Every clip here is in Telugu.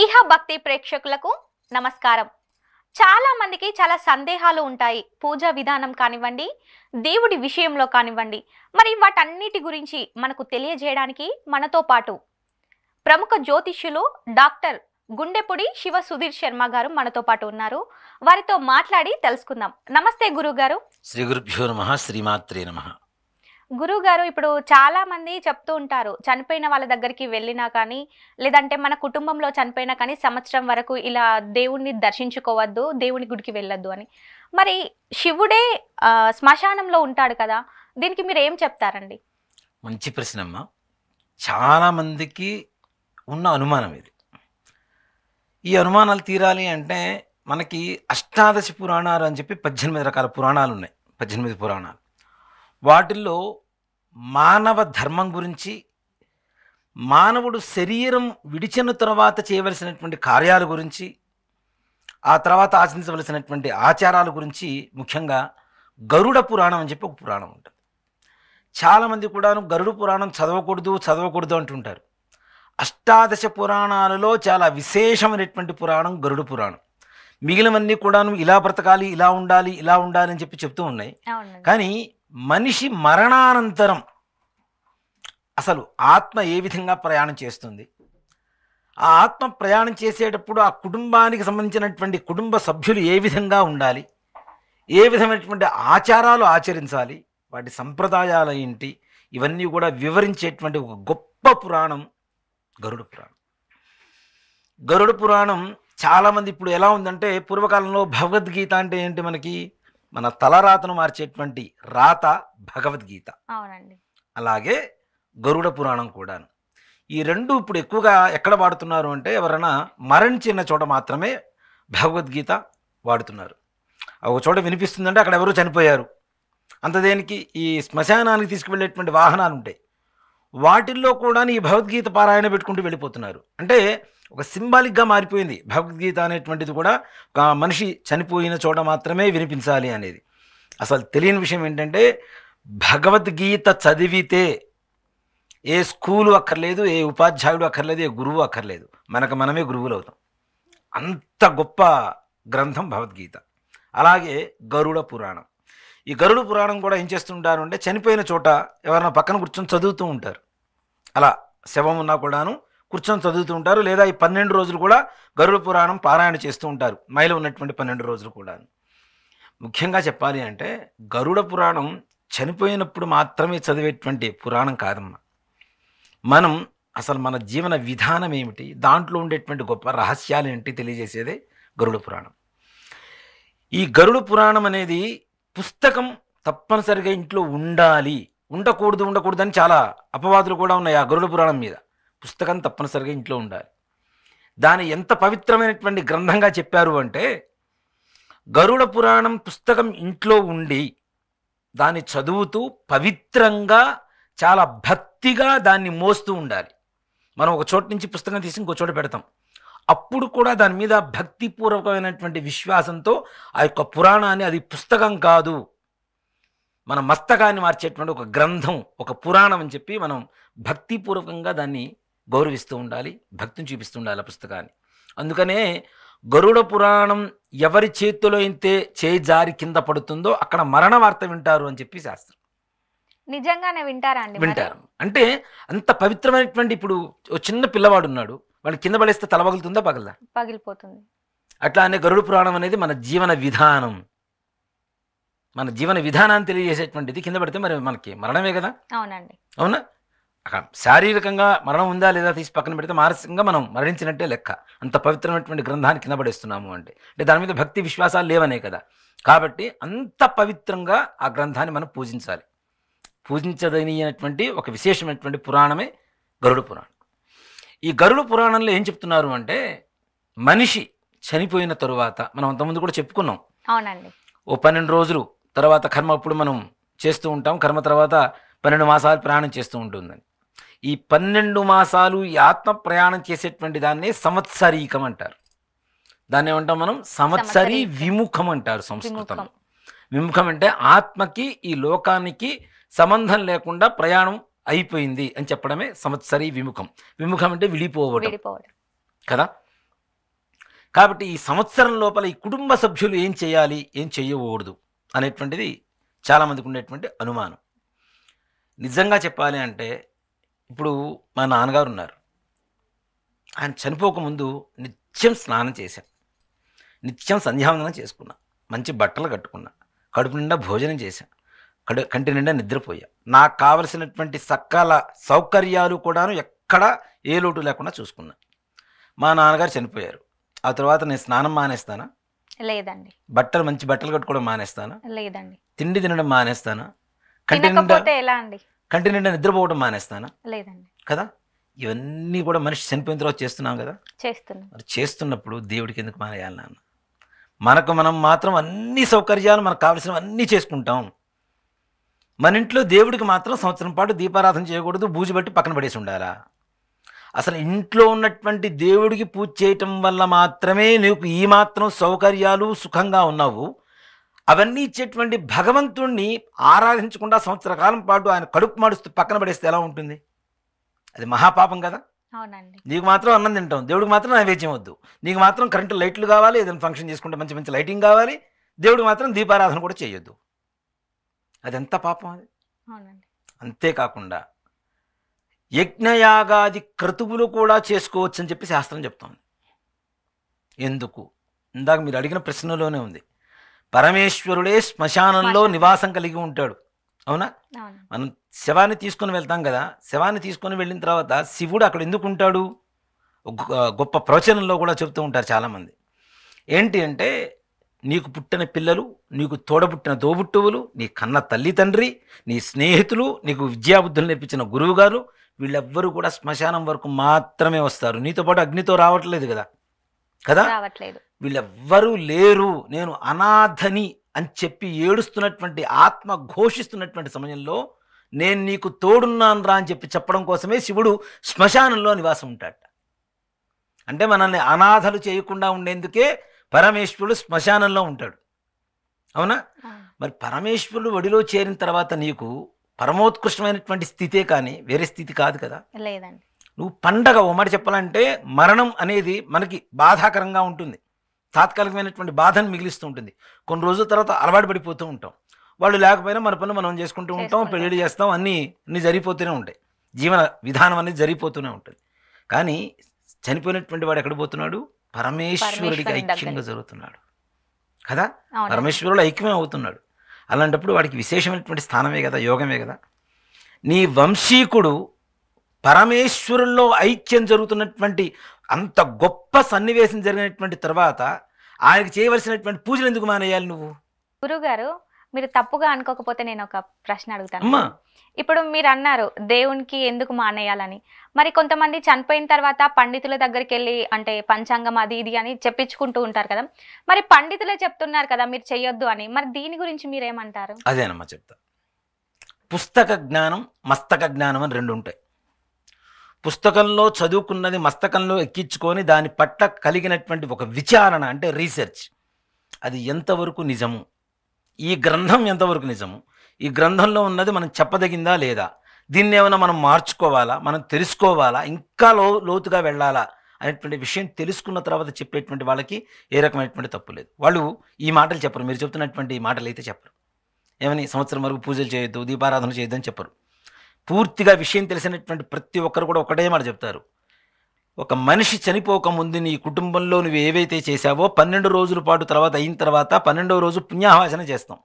ఈహా భక్తి ప్రేక్షకులకు నమస్కారం చాలా మందికి చాలా సందేహాలు ఉంటాయి పూజా విధానం కానివ్వండి దేవుడి విషయంలో కానివ్వండి మరి వాటన్నిటి గురించి మనకు తెలియజేయడానికి మనతో పాటు ప్రముఖ జ్యోతిష్యులు డాక్టర్ గుండెపుడి శివ సుధీర్ శర్మ గారు మనతో పాటు ఉన్నారు వారితో మాట్లాడి తెలుసుకుందాం నమస్తే గారు శ్రీ గురుభ్యో నమ శ్రీమాత్రే నమ గురువు గారు ఇప్పుడు చాలా మంది చెప్తూ ఉంటారు చనిపోయిన వాళ్ళ దగ్గరికి వెళ్ళినా కానీ లేదంటే మన కుటుంబంలో చనిపోయినా కానీ సంవత్సరం వరకు ఇలా దేవుణ్ణి దర్శించుకోవద్దు దేవుని గుడికి వెళ్ళొద్దు అని మరి శివుడే శ్మశానంలో ఉంటాడు కదా దీనికి మీరు ఏం చెప్తారండి మంచి ప్రశ్న అమ్మా చాలా మందికి ఉన్న అనుమానం ఇది ఈ అనుమానాలు తీరాలి అంటే మనకి అష్టాదశి పురాణాలు అని చెప్పి పద్దెనిమిది రకాల పురాణాలు ఉన్నాయి పద్దెనిమిది పురాణాలు వాటిల్లో మానవ ధర్మం గురించి మానవుడు శరీరం విడిచిన తర్వాత చేయవలసినటువంటి కార్యాల గురించి ఆ తర్వాత ఆచరించవలసినటువంటి ఆచారాల గురించి ముఖ్యంగా గరుడ పురాణం అని చెప్పి ఒక పురాణం ఉంటుంది చాలామంది కూడాను గరుడు పురాణం చదవకూడదు చదవకూడదు అంటుంటారు అష్టాదశ పురాణాలలో చాలా విశేషమైనటువంటి పురాణం గరుడు పురాణం మిగిలినవన్నీ కూడాను ఇలా బ్రతకాలి ఇలా ఉండాలి ఇలా ఉండాలి అని చెప్పి చెప్తూ ఉన్నాయి కానీ మనిషి మరణానంతరం అసలు ఆత్మ ఏ విధంగా ప్రయాణం చేస్తుంది ఆ ఆత్మ ప్రయాణం చేసేటప్పుడు ఆ కుటుంబానికి సంబంధించినటువంటి కుటుంబ సభ్యులు ఏ విధంగా ఉండాలి ఏ విధమైనటువంటి ఆచారాలు ఆచరించాలి వాటి సంప్రదాయాలు ఏంటి ఇవన్నీ కూడా వివరించేటువంటి ఒక గొప్ప పురాణం గరుడ పురాణం గరుడ పురాణం చాలామంది ఇప్పుడు ఎలా ఉందంటే పూర్వకాలంలో భగవద్గీత అంటే ఏంటి మనకి మన తలరాతను మార్చేటువంటి రాత భగవద్గీత అవునండి అలాగే గరుడ పురాణం కూడాను ఈ రెండు ఇప్పుడు ఎక్కువగా ఎక్కడ వాడుతున్నారు అంటే ఎవరైనా మరణించిన చోట మాత్రమే భగవద్గీత వాడుతున్నారు ఒక చోట వినిపిస్తుందంటే అక్కడ ఎవరు చనిపోయారు అంత దేనికి ఈ శ్మశానానికి తీసుకువెళ్ళేటువంటి వాహనాలు ఉంటాయి వాటిల్లో కూడా ఈ భగవద్గీత పారాయణ పెట్టుకుంటూ వెళ్ళిపోతున్నారు అంటే ఒక సింబాలిక్గా మారిపోయింది భగవద్గీత అనేటువంటిది కూడా ఒక మనిషి చనిపోయిన చోట మాత్రమే వినిపించాలి అనేది అసలు తెలియని విషయం ఏంటంటే భగవద్గీత చదివితే ఏ స్కూలు అక్కర్లేదు ఏ ఉపాధ్యాయుడు అక్కర్లేదు ఏ గురువు అక్కర్లేదు మనకు మనమే గురువులు అవుతాం అంత గొప్ప గ్రంథం భగవద్గీత అలాగే గరుడ పురాణం ఈ గరుడ పురాణం కూడా ఏం చేస్తుంటారు అంటే చనిపోయిన చోట ఎవరైనా పక్కన కూర్చొని చదువుతూ ఉంటారు అలా శవం ఉన్నా కూడాను కూర్చొని చదువుతూ ఉంటారు లేదా ఈ పన్నెండు రోజులు కూడా గరుడ పురాణం పారాయణ చేస్తూ ఉంటారు మైలో ఉన్నటువంటి పన్నెండు రోజులు కూడా ముఖ్యంగా చెప్పాలి అంటే గరుడ పురాణం చనిపోయినప్పుడు మాత్రమే చదివేటువంటి పురాణం కాదమ్మా మనం అసలు మన జీవన విధానం ఏమిటి దాంట్లో ఉండేటువంటి గొప్ప రహస్యాలు ఏంటి తెలియజేసేదే గరుడ పురాణం ఈ గరుడ పురాణం అనేది పుస్తకం తప్పనిసరిగా ఇంట్లో ఉండాలి ఉండకూడదు ఉండకూడదు అని చాలా అపవాదులు కూడా ఉన్నాయి ఆ గరుడ పురాణం మీద పుస్తకం తప్పనిసరిగా ఇంట్లో ఉండాలి దాని ఎంత పవిత్రమైనటువంటి గ్రంథంగా చెప్పారు అంటే గరుడ పురాణం పుస్తకం ఇంట్లో ఉండి దాన్ని చదువుతూ పవిత్రంగా చాలా భక్తిగా దాన్ని మోస్తూ ఉండాలి మనం ఒక చోట నుంచి పుస్తకం తీసి ఇంకో చోట పెడతాం అప్పుడు కూడా దాని మీద భక్తిపూర్వకమైనటువంటి విశ్వాసంతో ఆ యొక్క పురాణాన్ని అది పుస్తకం కాదు మన మస్తకాన్ని మార్చేటువంటి ఒక గ్రంథం ఒక పురాణం అని చెప్పి మనం భక్తిపూర్వకంగా దాన్ని గౌరవిస్తూ ఉండాలి భక్తిని చూపిస్తూ ఉండాలి ఆ పుస్తకాన్ని అందుకనే గరుడ పురాణం ఎవరి చేతిలో అయితే చేయి జారి కింద పడుతుందో అక్కడ మరణ వార్త వింటారు అని చెప్పి శాస్త్రం నిజంగానే వింటారా అండి వింటారు అంటే అంత పవిత్రమైనటువంటి ఇప్పుడు చిన్న పిల్లవాడు ఉన్నాడు వాళ్ళు కింద పడేస్తే తల పగులుతుందా పగలదా పగిలిపోతుంది అట్లానే గరుడ పురాణం అనేది మన జీవన విధానం మన జీవన విధానాన్ని తెలియజేసేటువంటిది కింద పడితే మరి మనకి మరణమే కదా అవునండి అవునా శారీరకంగా మరణం ఉందా లేదా తీసి పక్కన పెడితే మానసికంగా మనం మరణించినట్టే లెక్క అంత పవిత్రమైనటువంటి గ్రంథాన్ని కిందపడేస్తున్నాము అంటే అంటే దాని మీద భక్తి విశ్వాసాలు లేవనే కదా కాబట్టి అంత పవిత్రంగా ఆ గ్రంథాన్ని మనం పూజించాలి పూజించదనీయనటువంటి ఒక విశేషమైనటువంటి పురాణమే గరుడ పురాణం ఈ గరుడ పురాణంలో ఏం చెప్తున్నారు అంటే మనిషి చనిపోయిన తరువాత మనం అంతకుముందు కూడా చెప్పుకున్నాం అవునండి ఓ పన్నెండు రోజులు తర్వాత కర్మ అప్పుడు మనం చేస్తూ ఉంటాం కర్మ తర్వాత పన్నెండు మాసాలు ప్రయాణం చేస్తూ ఉంటుందని ఈ పన్నెండు మాసాలు ఈ ఆత్మ ప్రయాణం చేసేటువంటి దాన్నే సంవత్సరీకం అంటారు దాన్ని ఏమంటాం మనం సంవత్సరీ విముఖం అంటారు సంస్కృతంలో విముఖం అంటే ఆత్మకి ఈ లోకానికి సంబంధం లేకుండా ప్రయాణం అయిపోయింది అని చెప్పడమే సంవత్సరీ విముఖం విముఖం అంటే విడిపోవడం కదా కాబట్టి ఈ సంవత్సరం లోపల ఈ కుటుంబ సభ్యులు ఏం చేయాలి ఏం చేయకూడదు అనేటువంటిది చాలామందికి ఉండేటువంటి అనుమానం నిజంగా చెప్పాలి అంటే ఇప్పుడు మా నాన్నగారు ఉన్నారు ఆయన చనిపోకముందు నిత్యం స్నానం చేశాను నిత్యం సంధ్యావందనం చేసుకున్నా మంచి బట్టలు కట్టుకున్నా కడుపు నిండా భోజనం చేశాను కడు కంటి నిండా నిద్రపోయా నాకు కావలసినటువంటి సకాల సౌకర్యాలు కూడాను ఎక్కడా ఏ లోటు లేకుండా చూసుకున్నా మా నాన్నగారు చనిపోయారు ఆ తర్వాత నేను స్నానం మానేస్తానా లేదండి బట్టలు మంచి బట్టలు కట్టుకోవడం మానేస్తానా లేదండి తిండి తినడం మానేస్తానా కంటి నిండా ఎలా అండి కంటి నిండా నిద్రపోవడం మానేస్తానా లేదండి కదా ఇవన్నీ కూడా మనిషి చనిపోయిన తర్వాత చేస్తున్నాం కదా చేస్తున్నాం మరి చేస్తున్నప్పుడు దేవుడికి ఎందుకు మానేయాలి నాన్న మనకు మనం మాత్రం అన్ని సౌకర్యాలు మనకు కావాల్సినవి అన్నీ చేసుకుంటాం మన ఇంట్లో దేవుడికి మాత్రం సంవత్సరం పాటు దీపారాధన చేయకూడదు బూజు పెట్టి పక్కన పడేసి ఉండాలా అసలు ఇంట్లో ఉన్నటువంటి దేవుడికి పూజ చేయటం వల్ల మాత్రమే నీకు ఈ మాత్రం సౌకర్యాలు సుఖంగా ఉన్నావు అవన్నీ ఇచ్చేటువంటి భగవంతుణ్ణి ఆరాధించకుండా సంవత్సర కాలం పాటు ఆయన కడుపు మాడుస్తూ పక్కన పడేస్తే ఎలా ఉంటుంది అది మహాపాపం కదా నీకు మాత్రం అన్నం తింటాం దేవుడికి మాత్రం నైవేద్యం వద్దు నీకు మాత్రం కరెంటు లైట్లు కావాలి ఏదైనా ఫంక్షన్ చేసుకుంటే మంచి మంచి లైటింగ్ కావాలి దేవుడికి మాత్రం దీపారాధన కూడా చేయొద్దు అదెంత పాపం అది అంతేకాకుండా యజ్ఞయాగాది క్రతువులు కూడా చేసుకోవచ్చు అని చెప్పి శాస్త్రం చెప్తోంది ఎందుకు ఇందాక మీరు అడిగిన ప్రశ్నలోనే ఉంది పరమేశ్వరుడే శ్మశానంలో నివాసం కలిగి ఉంటాడు అవునా మనం శవాన్ని తీసుకుని వెళ్తాం కదా శవాన్ని తీసుకుని వెళ్ళిన తర్వాత శివుడు అక్కడ ఎందుకు ఉంటాడు గొప్ప ప్రవచనంలో కూడా చెబుతూ ఉంటారు చాలామంది ఏంటి అంటే నీకు పుట్టిన పిల్లలు నీకు తోడబుట్టిన తోబుట్టువులు నీ కన్న తల్లి తండ్రి నీ స్నేహితులు నీకు విద్యాబుద్ధులు నేర్పించిన గురువుగారు వీళ్ళెవ్వరూ కూడా శ్మశానం వరకు మాత్రమే వస్తారు నీతో పాటు అగ్నితో రావట్లేదు కదా కదా వీళ్ళెవ్వరూ లేరు నేను అనాథని అని చెప్పి ఏడుస్తున్నటువంటి ఆత్మ ఘోషిస్తున్నటువంటి సమయంలో నేను నీకు తోడున్నాను రా అని చెప్పి చెప్పడం కోసమే శివుడు శ్మశానంలో నివాసం ఉంటాడట అంటే మనల్ని అనాథలు చేయకుండా ఉండేందుకే పరమేశ్వరుడు శ్మశానంలో ఉంటాడు అవునా మరి పరమేశ్వరుడు ఒడిలో చేరిన తర్వాత నీకు పరమోత్కృష్టమైనటువంటి స్థితే కానీ వేరే స్థితి కాదు కదా లేదండి నువ్వు పండగ ఉమ్మడి చెప్పాలంటే మరణం అనేది మనకి బాధాకరంగా ఉంటుంది తాత్కాలికమైనటువంటి బాధను మిగిలిస్తూ ఉంటుంది కొన్ని రోజుల తర్వాత అలవాటు పడిపోతూ ఉంటాం వాళ్ళు లేకపోయినా మన పనులు మనం చేసుకుంటూ ఉంటాం పెళ్ళిళ్ళు చేస్తాం అన్నీ అన్నీ జరిగిపోతూనే ఉంటాయి జీవన విధానం అనేది జరిగిపోతూనే ఉంటుంది కానీ చనిపోయినటువంటి వాడు ఎక్కడ పోతున్నాడు పరమేశ్వరుడికి ఐక్యంగా జరుగుతున్నాడు కదా పరమేశ్వరుడు ఐక్యమే అవుతున్నాడు అలాంటప్పుడు వాడికి విశేషమైనటువంటి స్థానమే కదా యోగమే కదా నీ వంశీకుడు పరమేశ్వరుల్లో ఐక్యం జరుగుతున్నటువంటి అంత గొప్ప సన్నివేశం జరిగినటువంటి తర్వాత ఆయనకి చేయవలసినటువంటి పూజలు ఎందుకు మానేయాలి నువ్వు గురుగారు మీరు తప్పుగా అనుకోకపోతే నేను ఒక ప్రశ్న అడుగుతాను ఇప్పుడు మీరు అన్నారు దేవునికి ఎందుకు మానేయాలని మరి కొంతమంది చనిపోయిన తర్వాత పండితుల దగ్గరికి వెళ్ళి అంటే పంచాంగం అది ఇది అని చెప్పించుకుంటూ ఉంటారు కదా మరి పండితులే చెప్తున్నారు కదా మీరు చెయ్యొద్దు అని మరి దీని గురించి మీరేమంటారు అదేనమ్మా చెప్తా పుస్తక జ్ఞానం మస్తక జ్ఞానం అని రెండు ఉంటాయి పుస్తకంలో చదువుకున్నది మస్తకంలో ఎక్కించుకొని దాని పట్ల కలిగినటువంటి ఒక విచారణ అంటే రీసెర్చ్ అది ఎంతవరకు నిజము ఈ గ్రంథం ఎంతవరకు నిజము ఈ గ్రంథంలో ఉన్నది మనం చెప్పదగిందా లేదా దీన్ని ఏమైనా మనం మార్చుకోవాలా మనం తెలుసుకోవాలా ఇంకా లో లోతుగా వెళ్ళాలా అనేటువంటి విషయం తెలుసుకున్న తర్వాత చెప్పేటువంటి వాళ్ళకి ఏ రకమైనటువంటి తప్పు లేదు వాళ్ళు ఈ మాటలు చెప్పరు మీరు చెప్తున్నటువంటి ఈ మాటలు అయితే చెప్పరు ఏమని సంవత్సరం వరకు పూజలు చేయొద్దు దీపారాధన చేయొద్దు అని చెప్పరు పూర్తిగా విషయం తెలిసినటువంటి ప్రతి ఒక్కరు కూడా ఒకటే మాట చెప్తారు ఒక మనిషి చనిపోకముందు నీ కుటుంబంలో నువ్వు ఏవైతే చేశావో పన్నెండు రోజుల పాటు తర్వాత అయిన తర్వాత పన్నెండవ రోజు పుణ్యాహవాసన చేస్తాం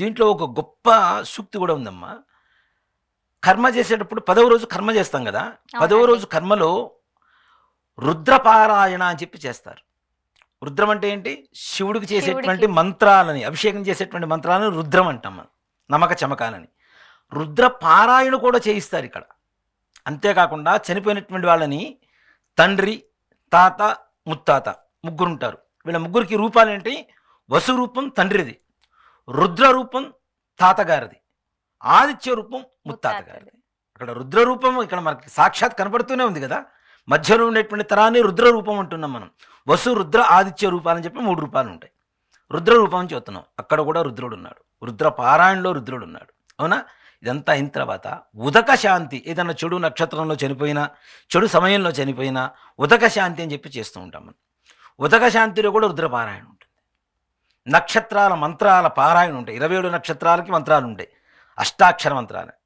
దీంట్లో ఒక గొప్ప సూక్తి కూడా ఉందమ్మా కర్మ చేసేటప్పుడు పదవ రోజు కర్మ చేస్తాం కదా పదవ రోజు కర్మలో రుద్రపారాయణ అని చెప్పి చేస్తారు రుద్రం అంటే ఏంటి శివుడికి చేసేటువంటి మంత్రాలని అభిషేకం చేసేటువంటి మంత్రాలను రుద్రం అంటాం మనం నమ్మక చమకాలని రుద్రపారాయణ కూడా చేయిస్తారు ఇక్కడ అంతేకాకుండా చనిపోయినటువంటి వాళ్ళని తండ్రి తాత ముత్తాత ముగ్గురుంటారు వీళ్ళ ముగ్గురికి రూపాలు ఏంటి వసు రూపం తండ్రిది రుద్ర రూపం తాతగారిది ఆదిత్య రూపం ముత్తాతగారిది అక్కడ రుద్ర రూపం ఇక్కడ మనకి సాక్షాత్ కనపడుతూనే ఉంది కదా మధ్యలో ఉండేటువంటి తరాన్ని రుద్ర రూపం అంటున్నాం మనం వసు రుద్ర ఆదిత్య రూపాలని చెప్పి మూడు రూపాలు ఉంటాయి రుద్ర రూపం చూస్తున్నాం అక్కడ కూడా రుద్రుడు ఉన్నాడు రుద్ర పారాయణలో రుద్రుడు ఉన్నాడు అవునా ఇదంతా అయిన తర్వాత ఉదక శాంతి ఏదైనా చెడు నక్షత్రంలో చనిపోయినా చెడు సమయంలో చనిపోయినా ఉదక శాంతి అని చెప్పి చేస్తూ ఉంటాం మనం ఉదక శాంతిలో కూడా రుద్రపారాయణ ఉంటుంది నక్షత్రాల మంత్రాల పారాయణ ఉంటాయి ఇరవై ఏడు నక్షత్రాలకి మంత్రాలు ఉంటాయి అష్టాక్షర మంత్రాలని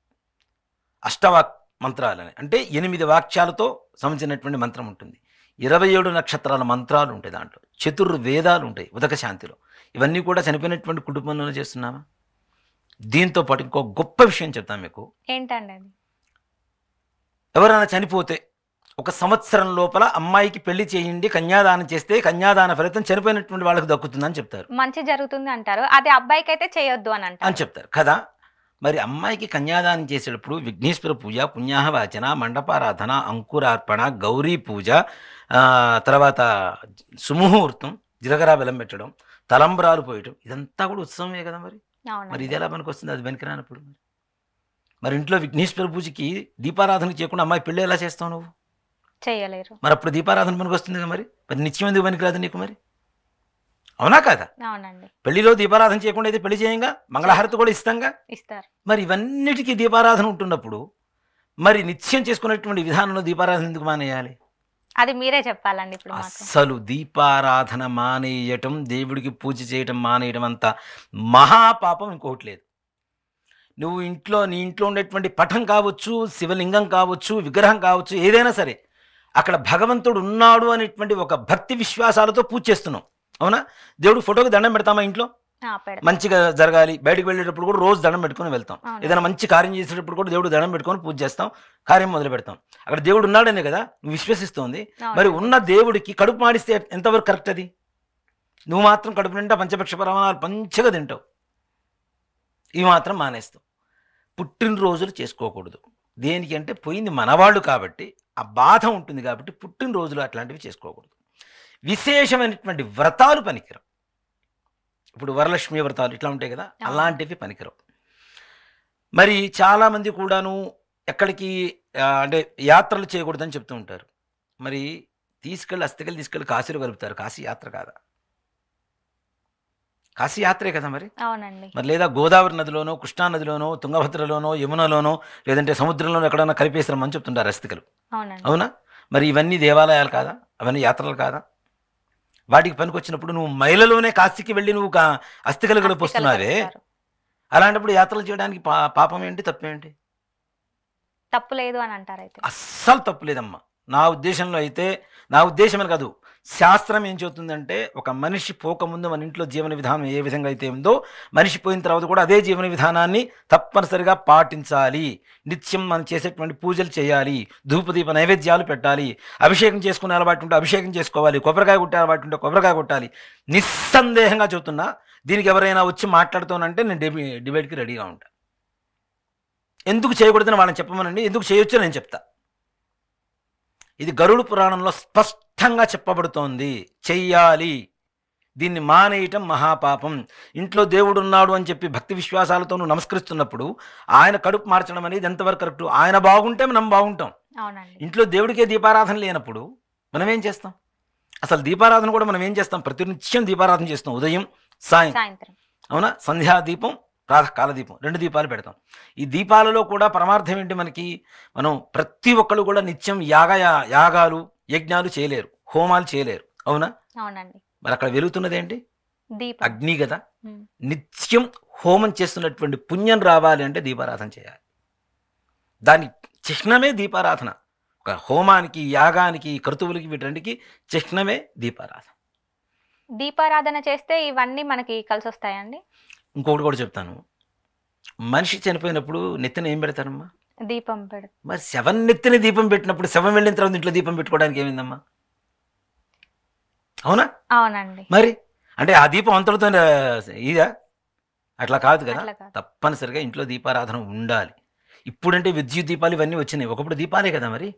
అష్టవాక్ మంత్రాలని అంటే ఎనిమిది వాక్యాలతో సంబంధించినటువంటి మంత్రం ఉంటుంది ఇరవై ఏడు నక్షత్రాల మంత్రాలు ఉంటాయి దాంట్లో చతుర్వేదాలు ఉంటాయి ఉదక శాంతిలో ఇవన్నీ కూడా చనిపోయినటువంటి కుటుంబంలోనే చేస్తున్నామా దీంతో పాటు ఇంకో గొప్ప విషయం చెప్తాను మీకు ఏంటండి ఎవరైనా చనిపోతే ఒక సంవత్సరం లోపల అమ్మాయికి పెళ్లి చేయండి కన్యాదానం చేస్తే కన్యాదాన ఫలితం చనిపోయినటువంటి వాళ్ళకి దక్కుతుందని చెప్తారు మంచి జరుగుతుంది అంటారు అదే అబ్బాయికి అయితే చేయొద్దు అని అంటారు అని చెప్తారు కదా మరి అమ్మాయికి కన్యాదానం చేసేటప్పుడు విఘ్నేశ్వర పూజ పుణ్యాహ వాచన మండపారాధన అంకురార్పణ గౌరీ పూజ తర్వాత సుముహూర్తం జీలకర్ర బెల్లం పెట్టడం తలంబ్రాలు పోయటం ఇదంతా కూడా ఉత్సవమే కదా మరి మరి ఇది ఎలా పనికొస్తుంది అది వెనకరానప్పుడు మరి మరి ఇంట్లో విఘ్నేశ్వర పూజకి దీపారాధన చేయకుండా అమ్మాయి పెళ్ళి ఎలా చేస్తావు నువ్వు చేయలేరు మరి అప్పుడు దీపారాధన పనికి వస్తుంది మరి మరి నిత్యం ఎందుకు పనికిరాదు నీకు మరి అవునా కదా పెళ్లిలో దీపారాధన చేయకుండా అయితే పెళ్లి చేయంగా మంగళహారతి కూడా ఇస్తాంగా ఇస్తారు మరి ఇవన్నిటికీ దీపారాధన ఉంటున్నప్పుడు మరి నిత్యం చేసుకునేటువంటి విధానంలో దీపారాధన ఎందుకు మానేయాలి అది మీరే చెప్పాలండి ఇప్పుడు అసలు దీపారాధన మానేయటం దేవుడికి పూజ చేయటం మానేయటం అంత మహాపాపం ఇంకోటి లేదు నువ్వు ఇంట్లో నీ ఇంట్లో ఉండేటువంటి పటం కావచ్చు శివలింగం కావచ్చు విగ్రహం కావచ్చు ఏదైనా సరే అక్కడ భగవంతుడు ఉన్నాడు అనేటువంటి ఒక భక్తి విశ్వాసాలతో పూజ చేస్తున్నావు అవునా దేవుడు ఫోటోకి దండం పెడతామా ఇంట్లో మంచిగా జరగాలి బయటకు వెళ్ళేటప్పుడు కూడా రోజు దండం పెట్టుకుని వెళ్తాం ఏదైనా మంచి కార్యం చేసేటప్పుడు కూడా దేవుడు దండం పెట్టుకొని పూజ చేస్తాం కార్యం మొదలు పెడతాం అక్కడ దేవుడు ఉన్నాడనే కదా నువ్వు విశ్వసిస్తోంది మరి ఉన్న దేవుడికి కడుపు మాడిస్తే ఎంతవరకు కరెక్ట్ అది నువ్వు మాత్రం కడుపు నిండా పంచపక్ష ప్రమాణాలు పంచగా తింటావు ఇవి మాత్రం మానేస్తావు పుట్టినరోజులు చేసుకోకూడదు దేనికి అంటే పోయింది మనవాళ్ళు కాబట్టి ఆ బాధ ఉంటుంది కాబట్టి పుట్టినరోజులు అట్లాంటివి చేసుకోకూడదు విశేషమైనటువంటి వ్రతాలు పనికిరావు ఇప్పుడు వరలక్ష్మి వ్రతాలు ఇట్లా ఉంటాయి కదా అలాంటివి పనికిరావు మరి చాలామంది కూడాను ఎక్కడికి అంటే యాత్రలు చేయకూడదని చెప్తూ ఉంటారు మరి తీసుకెళ్ళి అస్థికలు తీసుకెళ్ళి కాశీలు గలుపుతారు కాశీ యాత్ర కాదా కాశీ యాత్రే కదా మరి మరి లేదా గోదావరి నదిలోనో కృష్ణా నదిలోనో తుంగభద్రలోనో యమునలోనో లేదంటే సముద్రంలోనో ఎక్కడైనా కలిపేసిన మంచి చెప్తుంటారు అస్థికలు అవునా మరి ఇవన్నీ దేవాలయాలు కాదా అవన్నీ యాత్రలు కాదా వాటికి పనికొచ్చినప్పుడు నువ్వు మైలలోనే కాశీకి వెళ్ళి నువ్వు అస్థికలు గడిపొస్తున్నావే అలాంటప్పుడు యాత్రలు చేయడానికి పాపం ఏంటి తప్పేంటి తప్పులేదు అని అంటారు అయితే అస్సలు తప్పులేదమ్మా నా ఉద్దేశంలో అయితే నా ఉద్దేశమే కాదు శాస్త్రం ఏం చెబుతుందంటే ఒక మనిషి పోకముందు మన ఇంట్లో జీవన విధానం ఏ విధంగా అయితే ఉందో మనిషి పోయిన తర్వాత కూడా అదే జీవన విధానాన్ని తప్పనిసరిగా పాటించాలి నిత్యం మనం చేసేటువంటి పూజలు చేయాలి ధూపదీప నైవేద్యాలు పెట్టాలి అభిషేకం చేసుకునే అలవాటు ఉంటే అభిషేకం చేసుకోవాలి కొబ్బరికాయ కొట్టే అలవాటు ఉంటే కొబ్బరికాయ కొట్టాలి నిస్సందేహంగా చెబుతున్నా దీనికి ఎవరైనా వచ్చి మాట్లాడుతానంటే నేను డిబేట్కి రెడీగా ఉంటాను ఎందుకు చేయకూడదని వాళ్ళని చెప్పమనండి ఎందుకు చేయొచ్చు నేను చెప్తా ఇది గరుడు పురాణంలో స్పష్టంగా చెప్పబడుతోంది చెయ్యాలి దీన్ని మానేయటం మహాపాపం ఇంట్లో దేవుడు ఉన్నాడు అని చెప్పి భక్తి విశ్వాసాలతో నువ్వు నమస్కరిస్తున్నప్పుడు ఆయన కడుపు మార్చడం అనేది ఎంతవరకు కరెక్టు ఆయన బాగుంటే మనం బాగుంటాం ఇంట్లో దేవుడికే దీపారాధన లేనప్పుడు మనం ఏం చేస్తాం అసలు దీపారాధన కూడా మనం ఏం చేస్తాం ప్రతినిత్యం దీపారాధన చేస్తాం ఉదయం సాయం అవునా సంధ్యా దీపం రాధ కాలదీపం రెండు దీపాలు పెడతాం ఈ దీపాలలో కూడా పరమార్థం ఏంటి మనకి మనం ప్రతి ఒక్కళ్ళు కూడా నిత్యం యాగ యాగాలు యజ్ఞాలు చేయలేరు హోమాలు చేయలేరు అవునా మరి అక్కడ వెలుగుతున్నది ఏంటి అగ్ని కదా నిత్యం హోమం చేస్తున్నటువంటి పుణ్యం రావాలి అంటే దీపారాధన చేయాలి దాని చిహ్నమే దీపారాధన ఒక హోమానికి యాగానికి కర్తువులకి వీటికి చిహ్నమే దీపారాధన దీపారాధన చేస్తే ఇవన్నీ మనకి కలిసి వస్తాయండి ఇంకొకటి కూడా చెప్తాను మనిషి చనిపోయినప్పుడు నెత్తిన ఏం పెడతారమ్మా దీపం పెడతా మరి శవం నెత్తిన దీపం పెట్టినప్పుడు శవం వెళ్ళిన తర్వాత ఇంట్లో దీపం పెట్టుకోవడానికి ఏమైందమ్మా అవునా అవునండి మరి అంటే ఆ దీపం అంతటితో ఇదా అట్లా కాదు కదా తప్పనిసరిగా ఇంట్లో దీపారాధన ఉండాలి ఇప్పుడంటే విద్యుత్ దీపాలు ఇవన్నీ వచ్చినాయి ఒకప్పుడు దీపాలే కదా మరి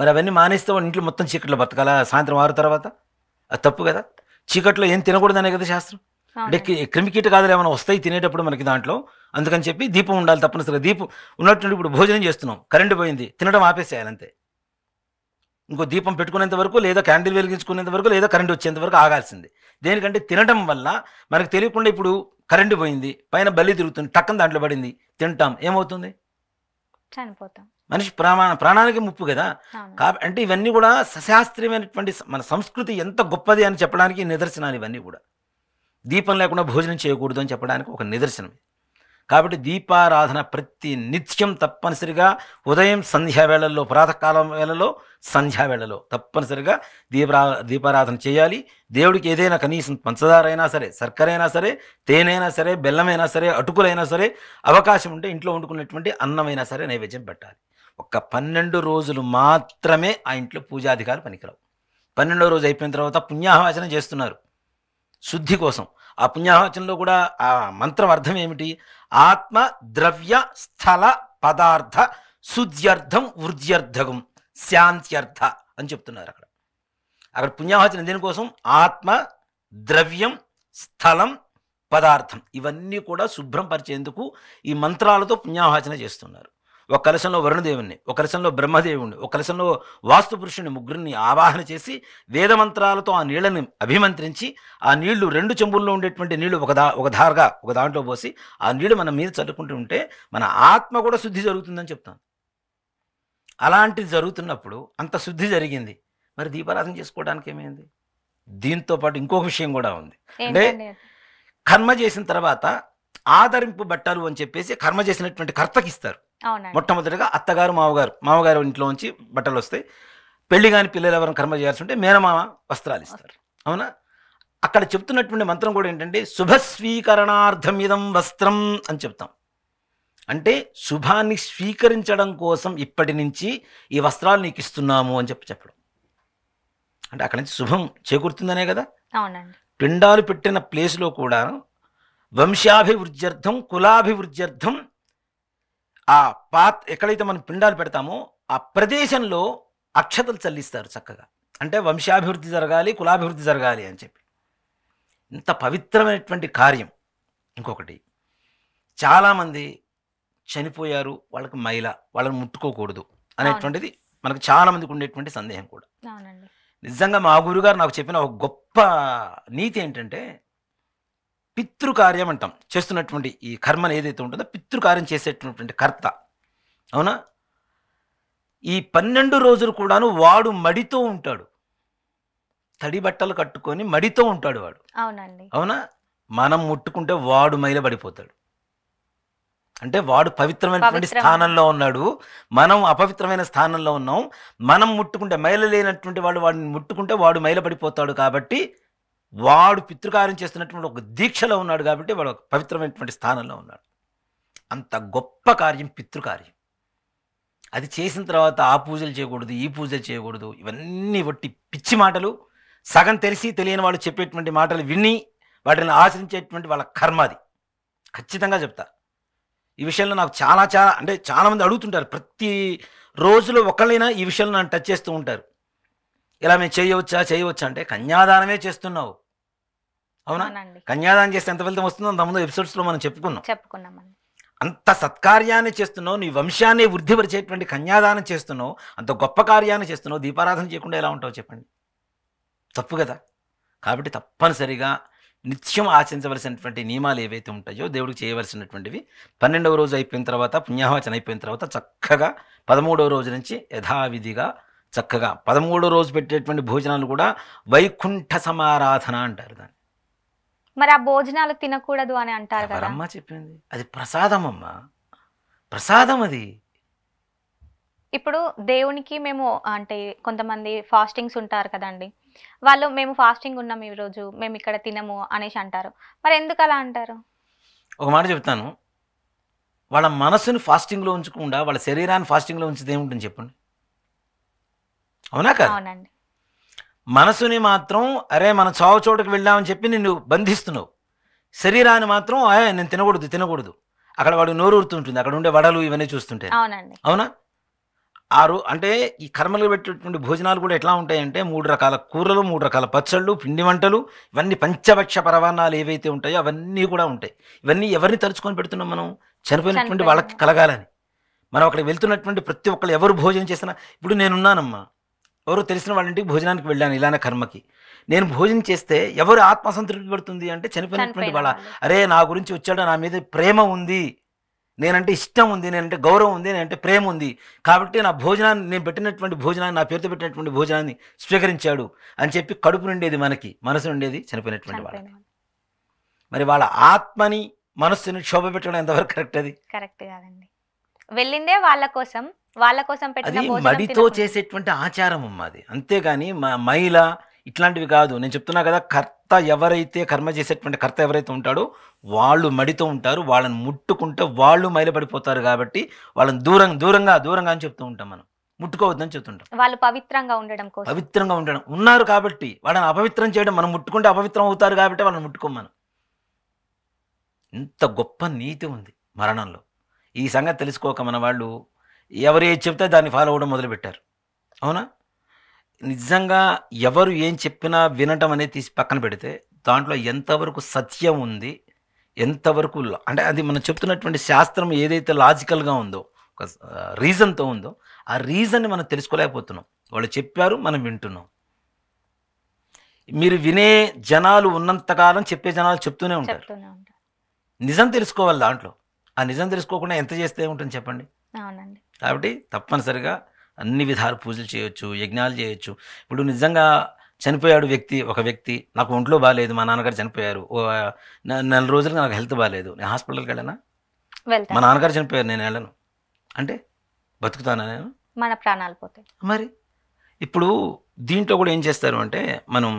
మరి అవన్నీ మానేస్తే ఇంట్లో మొత్తం చీకట్లో బతకాల సాయంత్రం ఆరు తర్వాత అది తప్పు కదా చీకట్లో ఏం తినకూడదనే కదా శాస్త్రం అంటే క్రిమికీట కాదు ఏమైనా వస్తాయి తినేటప్పుడు మనకి దాంట్లో అందుకని చెప్పి దీపం ఉండాలి తప్పనిసరిగా దీపం ఉన్నట్టుండి ఇప్పుడు భోజనం చేస్తున్నాం కరెంటు పోయింది తినడం ఆపేసేయాలి అంతే ఇంకో దీపం పెట్టుకునేంత వరకు లేదా క్యాండిల్ వెలిగించుకునేంత వరకు లేదా కరెంట్ వచ్చేంత వరకు ఆగాల్సింది దేనికంటే తినడం వల్ల మనకు తెలియకుండా ఇప్పుడు కరెంటు పోయింది పైన బల్లి తిరుగుతుంది టక్కన దాంట్లో పడింది తింటాం ఏమవుతుంది మనిషి ప్రాణ ప్రాణానికి ముప్పు కదా కా అంటే ఇవన్నీ కూడా సశాస్త్రీయమైనటువంటి మన సంస్కృతి ఎంత గొప్పది అని చెప్పడానికి నిదర్శనాలు ఇవన్నీ కూడా దీపం లేకుండా భోజనం చేయకూడదు అని చెప్పడానికి ఒక నిదర్శనం కాబట్టి దీపారాధన ప్రతి నిత్యం తప్పనిసరిగా ఉదయం సంధ్యావేళల్లో ప్రాతకాలం వేళలో సంధ్యావేళలో తప్పనిసరిగా దీపరా దీపారాధన చేయాలి దేవుడికి ఏదైనా కనీసం పంచదార అయినా సరే శర్కర అయినా సరే తేనైనా సరే బెల్లమైనా సరే అటుకులైనా సరే అవకాశం ఉంటే ఇంట్లో వండుకున్నటువంటి అన్నమైనా సరే నైవేద్యం పెట్టాలి ఒక్క పన్నెండు రోజులు మాత్రమే ఆ ఇంట్లో పూజాధికారులు పనికిరావు పన్నెండో రోజు అయిపోయిన తర్వాత పుణ్యాహవాచన చేస్తున్నారు శుద్ధి కోసం ఆ పుణ్యాహవచనంలో కూడా ఆ మంత్రం అర్థం ఏమిటి ఆత్మ ద్రవ్య స్థల పదార్థ శుద్ధ్యర్థం వృద్ధ్యర్థకం శాంత్యర్థ అని చెప్తున్నారు అక్కడ అక్కడ పుణ్యాహవచనం దేనికోసం ఆత్మ ద్రవ్యం స్థలం పదార్థం ఇవన్నీ కూడా శుభ్రం పరిచేందుకు ఈ మంత్రాలతో పుణ్యాహవచన చేస్తున్నారు ఒక కలశంలో వరుణదేవుణ్ణి ఒక కలశంలో బ్రహ్మదేవుణ్ణి ఒక కలశంలో వాస్తు పురుషుని ముగ్గురిని ఆవాహన చేసి వేదమంత్రాలతో ఆ నీళ్ళని అభిమంత్రించి ఆ నీళ్లు రెండు చెంబుల్లో ఉండేటువంటి నీళ్లు ఒక దా ఒక ధారగా ఒక దాంట్లో పోసి ఆ నీళ్లు మన మీద చల్లుకుంటూ ఉంటే మన ఆత్మ కూడా శుద్ధి జరుగుతుందని చెప్తాను అలాంటిది జరుగుతున్నప్పుడు అంత శుద్ధి జరిగింది మరి దీపారాధన చేసుకోవడానికి ఏమైంది దీంతో పాటు ఇంకొక విషయం కూడా ఉంది అంటే కర్మ చేసిన తర్వాత ఆదరింపు బట్టలు అని చెప్పేసి కర్మ చేసినటువంటి కర్తకి ఇస్తారు మొట్టమొదటిగా అత్తగారు మామగారు మామగారు ఇంట్లోంచి బట్టలు వస్తాయి పెళ్లి కాని పిల్లలు ఎవరైనా కర్మ చేయాల్సి ఉంటే మేనమామ వస్త్రాలు ఇస్తారు అవునా అక్కడ చెప్తున్నటువంటి మంత్రం కూడా ఏంటంటే శుభస్వీకరణార్థం ఇదం వస్త్రం అని చెప్తాం అంటే శుభాన్ని స్వీకరించడం కోసం ఇప్పటి నుంచి ఈ వస్త్రాలు నీకు ఇస్తున్నాము అని చెప్పి చెప్పడం అంటే అక్కడి నుంచి శుభం చేకూరుతుందనే కదా పిండాలు పెట్టిన ప్లేస్లో కూడా వంశాభివృద్ధ్యర్థం కులాభివృద్ధ్యర్థం ఆ పాత్ ఎక్కడైతే మనం పిండాలు పెడతామో ఆ ప్రదేశంలో అక్షతలు చల్లిస్తారు చక్కగా అంటే వంశాభివృద్ధి జరగాలి కులాభివృద్ధి జరగాలి అని చెప్పి ఇంత పవిత్రమైనటువంటి కార్యం ఇంకొకటి చాలామంది చనిపోయారు వాళ్ళకి మైల వాళ్ళని ముట్టుకోకూడదు అనేటువంటిది మనకు చాలామందికి ఉండేటువంటి సందేహం కూడా నిజంగా మా గురుగారు నాకు చెప్పిన ఒక గొప్ప నీతి ఏంటంటే పితృకార్యం అంటాం చేస్తున్నటువంటి ఈ కర్మను ఏదైతే ఉంటుందో పితృకార్యం చేసేటటువంటి కర్త అవునా ఈ పన్నెండు రోజులు కూడాను వాడు మడితో ఉంటాడు తడి బట్టలు కట్టుకొని మడితో ఉంటాడు వాడు అవునండి అవునా మనం ముట్టుకుంటే వాడు పడిపోతాడు అంటే వాడు పవిత్రమైనటువంటి స్థానంలో ఉన్నాడు మనం అపవిత్రమైన స్థానంలో ఉన్నాం మనం ముట్టుకుంటే మైల లేనటువంటి వాడు వాడిని ముట్టుకుంటే వాడు మైలపడిపోతాడు కాబట్టి వాడు పితృకార్యం చేస్తున్నటువంటి ఒక దీక్షలో ఉన్నాడు కాబట్టి వాడు ఒక పవిత్రమైనటువంటి స్థానంలో ఉన్నాడు అంత గొప్ప కార్యం పితృకార్యం అది చేసిన తర్వాత ఆ పూజలు చేయకూడదు ఈ పూజలు చేయకూడదు ఇవన్నీ వట్టి పిచ్చి మాటలు సగం తెలిసి తెలియని వాళ్ళు చెప్పేటువంటి మాటలు విని వాటిని ఆచరించేటువంటి వాళ్ళ కర్మ అది ఖచ్చితంగా చెప్తా ఈ విషయంలో నాకు చాలా చాలా అంటే చాలామంది అడుగుతుంటారు ప్రతి రోజులో ఒకళ్ళైనా ఈ విషయంలో నన్ను టచ్ చేస్తూ ఉంటారు ఇలా మేము చేయవచ్చా చేయవచ్చా అంటే కన్యాదానమే చేస్తున్నావు అవునా కన్యాదానం చేస్తే ఎంత ఫలితం వస్తుందో అంతకుముందు ఎపిసోడ్స్లో మనం చెప్పుకున్నాం చెప్పుకున్నాం అంత సత్కార్యాన్ని చేస్తున్నావు నీ వంశాన్ని వృద్ధిపరిచేటువంటి కన్యాదానం చేస్తున్నావు అంత గొప్ప కార్యాన్ని చేస్తున్నావు దీపారాధన చేయకుండా ఎలా ఉంటావు చెప్పండి తప్పు కదా కాబట్టి తప్పనిసరిగా నిత్యం ఆచరించవలసినటువంటి నియమాలు ఏవైతే ఉంటాయో దేవుడికి చేయవలసినటువంటివి పన్నెండవ రోజు అయిపోయిన తర్వాత పుణ్యాహవచనం అయిపోయిన తర్వాత చక్కగా పదమూడవ రోజు నుంచి యథావిధిగా చక్కగా పదమూడో రోజు పెట్టేటువంటి భోజనాలు కూడా వైకుంఠ సమారాధన అంటారు దాన్ని మరి ఆ భోజనాలు తినకూడదు అని అంటారు ఎవరమ్మా చెప్పింది అది ప్రసాదం అమ్మా ప్రసాదం అది ఇప్పుడు దేవునికి మేము అంటే కొంతమంది ఫాస్టింగ్స్ ఉంటారు కదండి వాళ్ళు మేము ఫాస్టింగ్ ఉన్నాం ఈరోజు మేము ఇక్కడ తినము అనేసి అంటారు మరి ఎందుకు అలా అంటారు ఒక మాట చెప్తాను వాళ్ళ మనసుని ఫాస్టింగ్లో ఉంచకుండా వాళ్ళ శరీరాన్ని ఫాస్టింగ్లో ఉంచితే ఏముంటుంది చెప్పండి అవునా కదా మనసుని మాత్రం అరే మన చావు చోటుకు వెళ్ళామని చెప్పి నిన్ను బంధిస్తున్నావు శరీరాన్ని మాత్రం అయ్యా నేను తినకూడదు తినకూడదు అక్కడ వాడు నోరూరుతుంటుంది అక్కడ ఉండే వడలు ఇవన్నీ చూస్తుంటే అవునా ఆరు అంటే ఈ కర్మలు పెట్టేటువంటి భోజనాలు కూడా ఎట్లా ఉంటాయంటే మూడు రకాల కూరలు మూడు రకాల పచ్చళ్ళు పిండి వంటలు ఇవన్నీ పంచభక్ష పరవాణాలు ఏవైతే ఉంటాయో అవన్నీ కూడా ఉంటాయి ఇవన్నీ ఎవరిని తలుచుకొని పెడుతున్నాం మనం చనిపోయినటువంటి వాళ్ళకి కలగాలని మనం అక్కడ వెళ్తున్నటువంటి ప్రతి ఒక్కళ్ళు ఎవరు భోజనం చేసినా ఇప్పుడు నేనున్నానమ్మా ఎవరు తెలిసిన వాళ్ళ ఇంటికి భోజనానికి వెళ్ళాను ఇలానే కర్మకి నేను భోజనం చేస్తే ఎవరు ఆత్మసంతృప్తి పడుతుంది అంటే చనిపోయినటువంటి వాళ్ళ అరే నా గురించి వచ్చాడు నా మీద ప్రేమ ఉంది నేనంటే ఇష్టం ఉంది నేనంటే గౌరవం ఉంది నేనంటే ప్రేమ ఉంది కాబట్టి నా భోజనాన్ని నేను పెట్టినటువంటి భోజనాన్ని నా పేరుతో పెట్టినటువంటి భోజనాన్ని స్వీకరించాడు అని చెప్పి కడుపు నుండేది మనకి మనసు నుండేది చనిపోయినటువంటి వాళ్ళ మరి వాళ్ళ ఆత్మని మనస్సుని క్షోభ పెట్టడం ఎంతవరకు కరెక్ట్ అది కరెక్ట్ కాదండి వెళ్ళిందే వాళ్ళ కోసం వాళ్ళ కోసం అది మడితో చేసేటువంటి ఆచారం అమ్మది అంతేగాని మైల ఇట్లాంటివి కాదు నేను చెప్తున్నా కదా కర్త ఎవరైతే కర్మ చేసేటువంటి కర్త ఎవరైతే ఉంటాడో వాళ్ళు మడితో ఉంటారు వాళ్ళని ముట్టుకుంటే వాళ్ళు మైల పడిపోతారు కాబట్టి వాళ్ళని దూరం దూరంగా దూరంగా అని చెప్తూ ఉంటాం మనం ముట్టుకోవద్దని చెప్తుంటాం వాళ్ళు పవిత్రంగా ఉండడం కోసం పవిత్రంగా ఉండడం ఉన్నారు కాబట్టి వాళ్ళని అపవిత్రం చేయడం మనం ముట్టుకుంటే అపవిత్రం అవుతారు కాబట్టి వాళ్ళని ముట్టుకోమను మనం ఇంత గొప్ప నీతి ఉంది మరణంలో ఈ సంగతి తెలుసుకోక మన వాళ్ళు ఎవరు ఏది చెప్తే దాన్ని ఫాలో అవ్వడం మొదలుపెట్టారు అవునా నిజంగా ఎవరు ఏం చెప్పినా వినటం అనేది తీసి పక్కన పెడితే దాంట్లో ఎంతవరకు సత్యం ఉంది ఎంతవరకు అంటే అది మనం చెప్తున్నటువంటి శాస్త్రం ఏదైతే లాజికల్గా ఉందో ఒక రీజన్తో ఉందో ఆ రీజన్ని మనం తెలుసుకోలేకపోతున్నాం వాళ్ళు చెప్పారు మనం వింటున్నాం మీరు వినే జనాలు ఉన్నంతకాలం చెప్పే జనాలు చెప్తూనే ఉంటారు నిజం తెలుసుకోవాలి దాంట్లో ఆ నిజం తెలుసుకోకుండా ఎంత చేస్తే ఉంటుంది చెప్పండి అవునండి కాబట్టి తప్పనిసరిగా అన్ని విధాలు పూజలు చేయొచ్చు యజ్ఞాలు చేయొచ్చు ఇప్పుడు నిజంగా చనిపోయాడు వ్యక్తి ఒక వ్యక్తి నాకు ఒంట్లో బాగాలేదు మా నాన్నగారు చనిపోయారు నెల రోజులుగా నాకు హెల్త్ బాగాలేదు నేను హాస్పిటల్కి వెళ్ళానా మా నాన్నగారు చనిపోయారు నేను వెళ్ళను అంటే బతుకుతానా నేను మన ప్రాణాలు పోతాయి మరి ఇప్పుడు దీంట్లో కూడా ఏం చేస్తారు అంటే మనం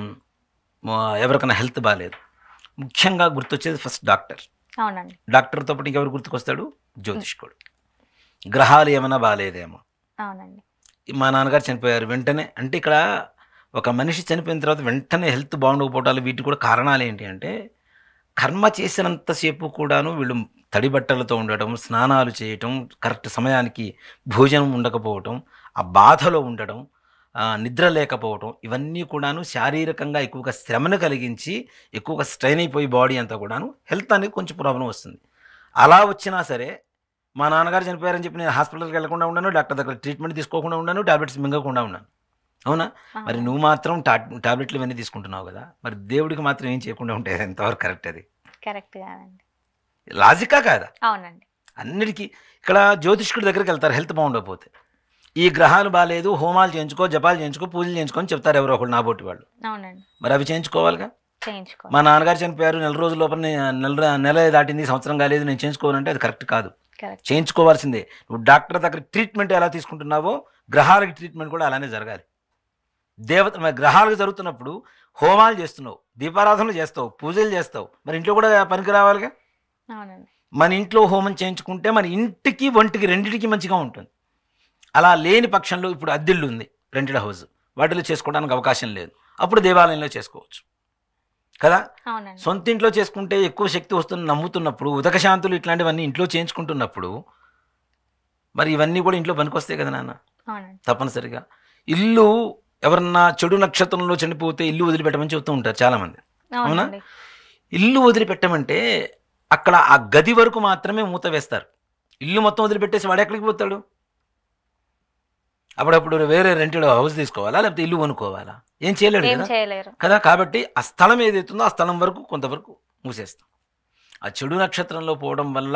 ఎవరికైనా హెల్త్ బాగాలేదు ముఖ్యంగా గుర్తొచ్చేది ఫస్ట్ డాక్టర్ అవునండి డాక్టర్తో పాటు ఇంకెవరు గుర్తుకొస్తాడు జ్యోతిష్కుడు గ్రహాలు ఏమైనా బాగాలేదేమో అవునండి మా నాన్నగారు చనిపోయారు వెంటనే అంటే ఇక్కడ ఒక మనిషి చనిపోయిన తర్వాత వెంటనే హెల్త్ బాగుండకపోవటాలు వీటికి కూడా కారణాలు ఏంటి అంటే కర్మ చేసినంతసేపు కూడాను వీళ్ళు తడి బట్టలతో ఉండటం స్నానాలు చేయటం కరెక్ట్ సమయానికి భోజనం ఉండకపోవటం ఆ బాధలో ఉండటం నిద్ర లేకపోవటం ఇవన్నీ కూడాను శారీరకంగా ఎక్కువగా శ్రమను కలిగించి ఎక్కువగా స్ట్రైన్ అయిపోయి బాడీ అంతా కూడాను హెల్త్ అనేది కొంచెం ప్రాబ్లం వస్తుంది అలా వచ్చినా సరే మా నాన్నగారు చనిపోయారని చెప్పి నేను హాస్పిటల్కి వెళ్లకుండా ఉన్నాను డాక్టర్ దగ్గర ట్రీట్మెంట్ తీసుకోకుండా ఉన్నాను టాబ్లెట్స్ మింగకుండా ఉన్నాను అవునా మరి నువ్వు మాత్రం టాబ్లెట్లు ఇవన్నీ తీసుకుంటున్నావు కదా మరి దేవుడికి మాత్రం ఏం చేయకుండా ఉంటాయి ఎంతవరకు కరెక్ట్ అది కరెక్ట్ కాదండి లాజికా కాదా అవునండి అన్నిటికీ ఇక్కడ జ్యోతిష్కుడి దగ్గరికి వెళ్తారు హెల్త్ బాగుండకపోతే ఈ గ్రహాలు బాగాలేదు హోమాలు చేయించుకో జపాలు చేయించుకో పూజలు అని చెప్తారు ఎవరో ఒకళ్ళు నాబోటి వాళ్ళు అవునండి మరి అవి చేయించుకోవాలిగా మా నాన్నగారు చనిపోయారు నెల రోజుల లోపల నెల నెల దాటింది సంవత్సరం కాలేదు నేను చేయించుకోవాలంటే అది కరెక్ట్ కాదు చేయించుకోవాల్సిందే నువ్వు డాక్టర్ దగ్గర ట్రీట్మెంట్ ఎలా తీసుకుంటున్నావో గ్రహాలకి ట్రీట్మెంట్ కూడా అలానే జరగాలి దేవత గ్రహాలకు జరుగుతున్నప్పుడు హోమాలు చేస్తున్నావు దీపారాధనలు చేస్తావు పూజలు చేస్తావు మరి ఇంట్లో కూడా పనికి రావాలిగా మన ఇంట్లో హోమం చేయించుకుంటే మన ఇంటికి ఒంటికి రెండింటికి మంచిగా ఉంటుంది అలా లేని పక్షంలో ఇప్పుడు అద్దెళ్ళు ఉంది రెంటెడ్ హౌస్ వాటిలో చేసుకోవడానికి అవకాశం లేదు అప్పుడు దేవాలయంలో చేసుకోవచ్చు కదా సొంత ఇంట్లో చేసుకుంటే ఎక్కువ శక్తి వస్తుంది నమ్ముతున్నప్పుడు ఉదక శాంతులు ఇట్లాంటివన్నీ ఇంట్లో చేయించుకుంటున్నప్పుడు మరి ఇవన్నీ కూడా ఇంట్లో పనికొస్తాయి కదా నాన్న తప్పనిసరిగా ఇల్లు ఎవరన్నా చెడు నక్షత్రంలో చనిపోతే ఇల్లు వదిలిపెట్టమని చెబుతూ ఉంటారు చాలామంది అవునా ఇల్లు వదిలిపెట్టమంటే అక్కడ ఆ గది వరకు మాత్రమే మూత వేస్తారు ఇల్లు మొత్తం వదిలిపెట్టేసి వాడు ఎక్కడికి పోతాడు అప్పుడప్పుడు వేరే రెంటెడ్ హౌస్ తీసుకోవాలా లేకపోతే ఇల్లు కొనుక్కోవాలా ఏం చేయలేడు కదా కదా కాబట్టి ఆ స్థలం ఏదైతుందో ఆ స్థలం వరకు కొంతవరకు మూసేస్తాం ఆ చెడు నక్షత్రంలో పోవడం వల్ల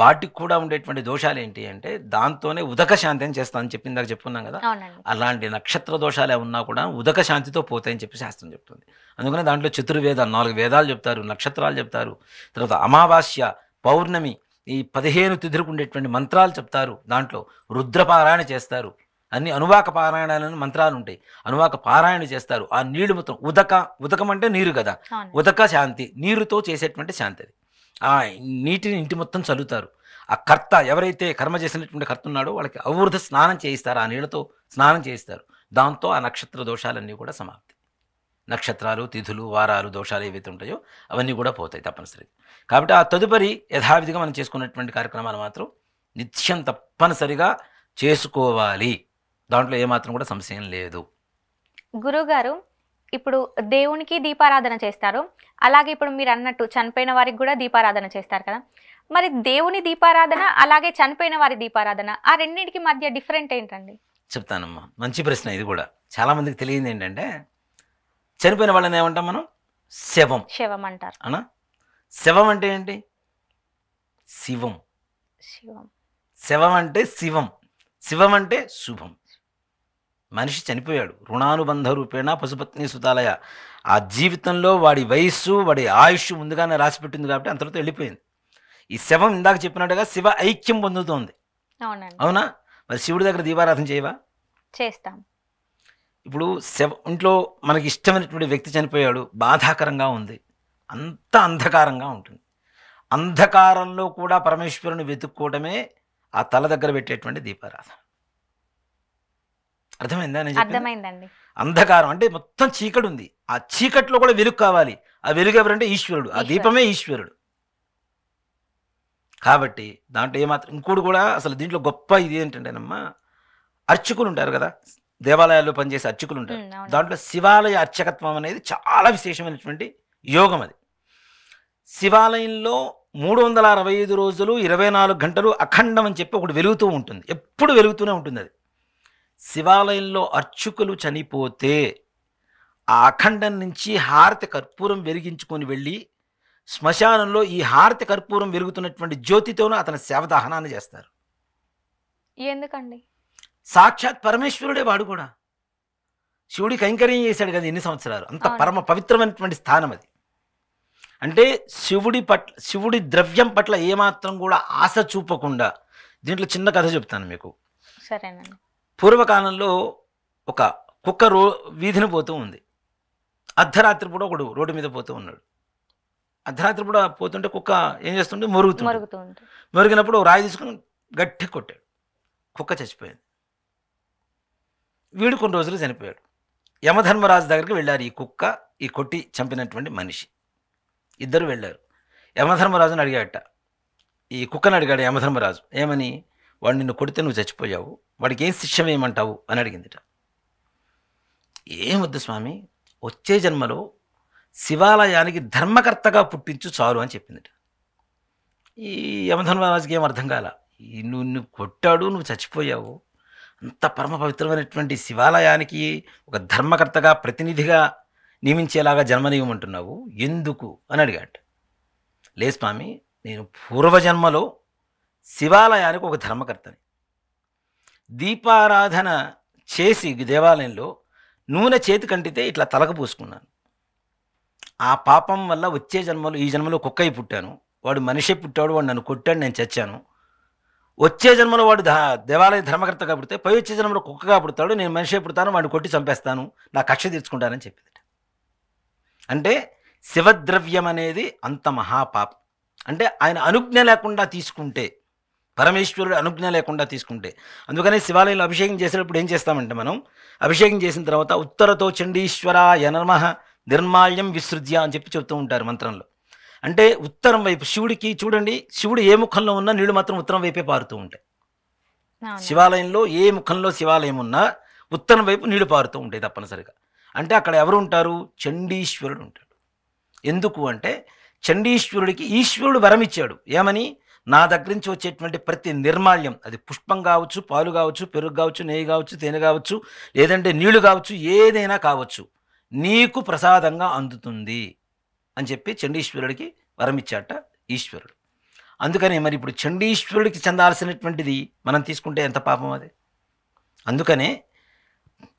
వాటికి కూడా ఉండేటువంటి దోషాలు ఏంటి అంటే దాంతోనే ఉదక శాంతి అని చేస్తామని చెప్పి ఇందాక చెప్పుకున్నాం కదా అలాంటి నక్షత్ర దోషాలే ఉన్నా కూడా ఉదక శాంతితో పోతాయని చెప్పి శాస్త్రం చెప్తుంది అందుకనే దాంట్లో చతుర్వేద నాలుగు వేదాలు చెప్తారు నక్షత్రాలు చెప్తారు తర్వాత అమావాస్య పౌర్ణమి ఈ పదిహేను తిథులకు ఉండేటువంటి మంత్రాలు చెప్తారు దాంట్లో రుద్రపారాయణ చేస్తారు అన్ని అనువాక పారాయణాలను మంత్రాలు ఉంటాయి అనువాక పారాయణ చేస్తారు ఆ నీళ్లు మొత్తం ఉదక ఉదకం అంటే నీరు కదా ఉదక శాంతి నీరుతో చేసేటువంటి శాంతి అది ఆ నీటిని ఇంటి మొత్తం చల్లుతారు ఆ కర్త ఎవరైతే కర్మ చేసినటువంటి కర్త ఉన్నాడో వాళ్ళకి అవృధ స్నానం చేయిస్తారు ఆ నీళ్ళతో స్నానం చేయిస్తారు దాంతో ఆ నక్షత్ర దోషాలన్నీ కూడా సమాప్తం నక్షత్రాలు తిథులు వారాలు దోషాలు ఏవైతే ఉంటాయో అవన్నీ కూడా పోతాయి తప్పనిసరి కాబట్టి ఆ తదుపరి యథావిధిగా మనం చేసుకున్నటువంటి కార్యక్రమాలు మాత్రం నిత్యం తప్పనిసరిగా చేసుకోవాలి దాంట్లో ఏమాత్రం కూడా సంశయం లేదు గురుగారు ఇప్పుడు దేవునికి దీపారాధన చేస్తారు అలాగే ఇప్పుడు మీరు అన్నట్టు చనిపోయిన వారికి కూడా దీపారాధన చేస్తారు కదా మరి దేవుని దీపారాధన అలాగే చనిపోయిన వారి దీపారాధన ఆ రెండింటికి మధ్య డిఫరెంట్ ఏంటండి చెప్తానమ్మా మంచి ప్రశ్న ఇది కూడా చాలామందికి తెలియదు ఏంటంటే చనిపోయిన వాళ్ళని ఏమంటాం మనం శవం శవం అంటారు అనా శవం అంటే ఏంటి శివం శివం శవం అంటే శివం శివం అంటే శుభం మనిషి చనిపోయాడు రుణానుబంధ రూపేణ పశుపత్ని సుతాలయ ఆ జీవితంలో వాడి వయస్సు వాడి ఆయుష్ ముందుగానే రాసిపెట్టింది కాబట్టి అంతలో వెళ్ళిపోయింది ఈ శవం ఇందాక చెప్పినట్టుగా శివ ఐక్యం పొందుతోంది అవునా మరి శివుడి దగ్గర దీపారాధన చేయవా చేస్తాం ఇప్పుడు శవ ఇంట్లో మనకి ఇష్టమైనటువంటి వ్యక్తి చనిపోయాడు బాధాకరంగా ఉంది అంత అంధకారంగా ఉంటుంది అంధకారంలో కూడా పరమేశ్వరుని వెతుక్కోవడమే ఆ తల దగ్గర పెట్టేటువంటి దీపారాధన అర్థమైందా అర్థమైందండి అంధకారం అంటే మొత్తం చీకటి ఉంది ఆ చీకట్లో కూడా వెలుగు కావాలి ఆ వెలుగు ఎవరంటే ఈశ్వరుడు ఆ దీపమే ఈశ్వరుడు కాబట్టి దాంట్లో ఏమాత్రం ఇంకోటి కూడా అసలు దీంట్లో గొప్ప ఇది ఏంటంటేనమ్మా అర్చకులు ఉంటారు కదా దేవాలయాల్లో పనిచేసే అర్చకులు ఉంటారు దాంట్లో శివాలయ అర్చకత్వం అనేది చాలా విశేషమైనటువంటి యోగం అది శివాలయంలో మూడు వందల అరవై ఐదు రోజులు ఇరవై నాలుగు గంటలు అఖండం అని చెప్పి ఒకటి వెలుగుతూ ఉంటుంది ఎప్పుడు వెలుగుతూనే ఉంటుంది అది శివాలయంలో అర్చకులు చనిపోతే ఆ అఖండం నుంచి హారతి కర్పూరం వెలిగించుకొని వెళ్ళి శ్మశానంలో ఈ హారతి కర్పూరం వెలుగుతున్నటువంటి జ్యోతితోనూ అతని సేవదహనాన్ని చేస్తారు ఎందుకండి సాక్షాత్ పరమేశ్వరుడే వాడు కూడా శివుడి కైంకర్యం చేశాడు కదా ఎన్ని సంవత్సరాలు అంత పరమ పవిత్రమైనటువంటి స్థానం అది అంటే శివుడి పట్ల శివుడి ద్రవ్యం పట్ల ఏమాత్రం కూడా ఆశ చూపకుండా దీంట్లో చిన్న కథ చెప్తాను మీకు సరేనండి పూర్వకాలంలో ఒక కుక్క రో వీధిని పోతూ ఉంది అర్ధరాత్రి కూడా ఒకడు రోడ్డు మీద పోతూ ఉన్నాడు అర్ధరాత్రి కూడా పోతుంటే కుక్క ఏం చేస్తుంటే మరుగుతుంది మరిగినప్పుడు రాయి తీసుకుని గట్టి కొట్టాడు కుక్క చచ్చిపోయింది వీడు కొన్ని రోజులు చనిపోయాడు యమధర్మరాజు దగ్గరికి వెళ్ళారు ఈ కుక్క ఈ కొట్టి చంపినటువంటి మనిషి ఇద్దరు వెళ్ళారు యమధర్మరాజుని అడిగాట ఈ కుక్కను అడిగాడు యమధర్మరాజు ఏమని వాడు నిన్ను కొడితే నువ్వు చచ్చిపోయావు వాడికి ఏం శిక్ష ఏమంటావు అని అడిగిందిట ఏమొద్దు స్వామి వచ్చే జన్మలో శివాలయానికి ధర్మకర్తగా పుట్టించు చాలు అని చెప్పిందిట ఈ యమధర్మరాజుకి ఏం అర్థం కాల నువ్వు నువ్వు కొట్టాడు నువ్వు చచ్చిపోయావు అంత పరమ పవిత్రమైనటువంటి శివాలయానికి ఒక ధర్మకర్తగా ప్రతినిధిగా నియమించేలాగా జన్మనియమంటున్నావు ఎందుకు అని అడిగాడు లే స్వామి నేను పూర్వజన్మలో శివాలయానికి ఒక ధర్మకర్తని దీపారాధన చేసి దేవాలయంలో నూనె చేతి కంటితే ఇట్లా తలకు పూసుకున్నాను ఆ పాపం వల్ల వచ్చే జన్మలో ఈ జన్మలో కుక్కయి పుట్టాను వాడు మనిషే పుట్టాడు వాడు నన్ను కొట్టాడు నేను చచ్చాను వచ్చే జన్మలో వాడు దేవాలయ ధర్మకర్త కాబడితే పై వచ్చే జన్మలో కుక్కగా పుడతాడు నేను మనిషి పుడతాను వాడిని కొట్టి చంపేస్తాను నా కక్ష తీర్చుకుంటానని చెప్పిందట అంటే శివద్రవ్యం అనేది అంత మహాపాపం అంటే ఆయన అనుజ్ఞ లేకుండా తీసుకుంటే పరమేశ్వరుడు అనుజ్ఞ లేకుండా తీసుకుంటే అందుకనే శివాలయంలో అభిషేకం చేసేటప్పుడు ఏం చేస్తామంటే మనం అభిషేకం చేసిన తర్వాత ఉత్తరతో చండీశ్వర యనర్మహ నిర్మాల్యం విసృజ్య అని చెప్పి చెప్తూ ఉంటారు మంత్రంలో అంటే ఉత్తరం వైపు శివుడికి చూడండి శివుడు ఏ ముఖంలో ఉన్నా నీళ్లు మాత్రం ఉత్తరం వైపే పారుతూ ఉంటాయి శివాలయంలో ఏ ముఖంలో శివాలయం ఉన్నా ఉత్తరం వైపు నీళ్లు పారుతూ ఉంటాయి తప్పనిసరిగా అంటే అక్కడ ఎవరు ఉంటారు చండీశ్వరుడు ఉంటాడు ఎందుకు అంటే చండీశ్వరుడికి ఈశ్వరుడు వరమిచ్చాడు ఏమని నా దగ్గర నుంచి వచ్చేటువంటి ప్రతి నిర్మాల్యం అది పుష్పం కావచ్చు పాలు కావచ్చు పెరుగు కావచ్చు నెయ్యి కావచ్చు తేనె కావచ్చు లేదంటే నీళ్లు కావచ్చు ఏదైనా కావచ్చు నీకు ప్రసాదంగా అందుతుంది అని చెప్పి చండీశ్వరుడికి వరం ఇచ్చాట ఈశ్వరుడు అందుకనే మరి ఇప్పుడు చండీశ్వరుడికి చెందాల్సినటువంటిది మనం తీసుకుంటే ఎంత పాపం అది అందుకనే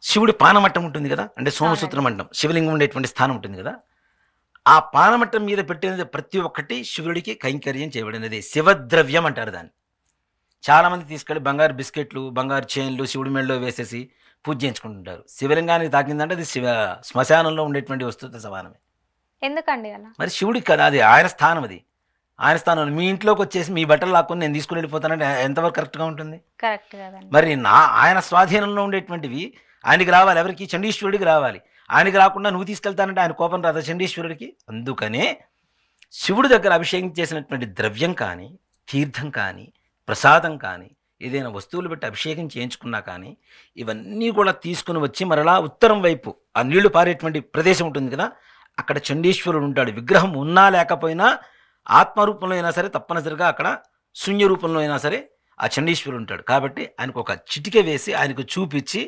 శివుడి పానమట్టం ఉంటుంది కదా అంటే సోమసూత్ర మట్టం శివలింగం ఉండేటువంటి స్థానం ఉంటుంది కదా ఆ పానమట్టం మీద పెట్టినది ప్రతి ఒక్కటి శివుడికి కైంకర్యం చేయబడినది శివద్రవ్యం అంటారు దాన్ని చాలామంది తీసుకెళ్ళి బంగారు బిస్కెట్లు బంగారు చైన్లు శివుడి మెళ్ళలో వేసేసి పూజ చేయించుకుంటుంటారు శివలింగానికి తాకిందంటే అది శివ శ్మశానంలో ఉండేటువంటి వస్తువుతో సమానమే ఎందుకండి అలా మరి శివుడికి కదా అది ఆయన స్థానం అది ఆయన స్థానం మీ ఇంట్లోకి వచ్చేసి మీ బట్టలు లాక్కొని నేను తీసుకుని వెళ్ళిపోతానంటే ఎంతవరకు కరెక్ట్గా ఉంటుంది కరెక్ట్ మరి నా ఆయన స్వాధీనంలో ఉండేటువంటివి ఆయనకి రావాలి ఎవరికి చండీశ్వరుడికి రావాలి ఆయనకి రాకుండా నువ్వు తీసుకెళ్తానంటే ఆయన కోపం రాదు చండీశ్వరుడికి అందుకనే శివుడి దగ్గర అభిషేకం చేసినటువంటి ద్రవ్యం కానీ తీర్థం కానీ ప్రసాదం కానీ ఏదైనా వస్తువులు పెట్టి అభిషేకం చేయించుకున్నా కానీ ఇవన్నీ కూడా తీసుకుని వచ్చి మరలా ఉత్తరం వైపు ఆ నీళ్లు పారేటువంటి ప్రదేశం ఉంటుంది కదా అక్కడ చండీశ్వరుడు ఉంటాడు విగ్రహం ఉన్నా లేకపోయినా ఆత్మరూపంలో అయినా సరే తప్పనిసరిగా అక్కడ శూన్య రూపంలో అయినా సరే ఆ చండీశ్వరుడు ఉంటాడు కాబట్టి ఆయనకు ఒక చిటిక వేసి ఆయనకు చూపించి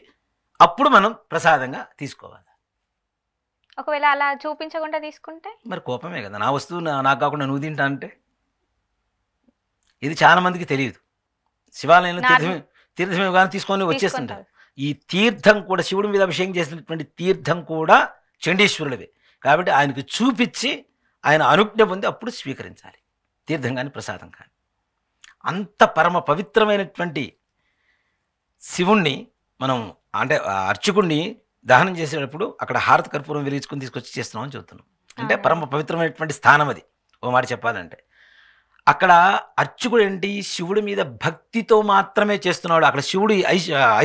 అప్పుడు మనం ప్రసాదంగా తీసుకోవాలి ఒకవేళ అలా చూపించకుండా తీసుకుంటే మరి కోపమే కదా నా వస్తువు నాకు కాకుండా నువ్వు తింటా అంటే ఇది చాలా మందికి తెలియదు శివాలయంలో తీర్థమే తీర్థమే కానీ తీసుకొని వచ్చేస్తుంటారు ఈ తీర్థం కూడా శివుడి మీద అభిషేకం చేసినటువంటి తీర్థం కూడా చండీశ్వరుడివే కాబట్టి ఆయనకు చూపించి ఆయన అనుజ్ఞ పొంది అప్పుడు స్వీకరించాలి తీర్థం కానీ ప్రసాదం కానీ అంత పరమ పవిత్రమైనటువంటి శివుణ్ణి మనం అంటే అర్చకుణ్ణి దహనం చేసేటప్పుడు అక్కడ హారత కర్పూరం వెలిగించుకుని తీసుకొచ్చి చేస్తున్నామని చెబుతున్నాం అంటే పరమ పవిత్రమైనటువంటి స్థానం అది ఓ మాట చెప్పాలంటే అక్కడ అర్చకుడు ఏంటి శివుడి మీద భక్తితో మాత్రమే చేస్తున్నాడు అక్కడ శివుడి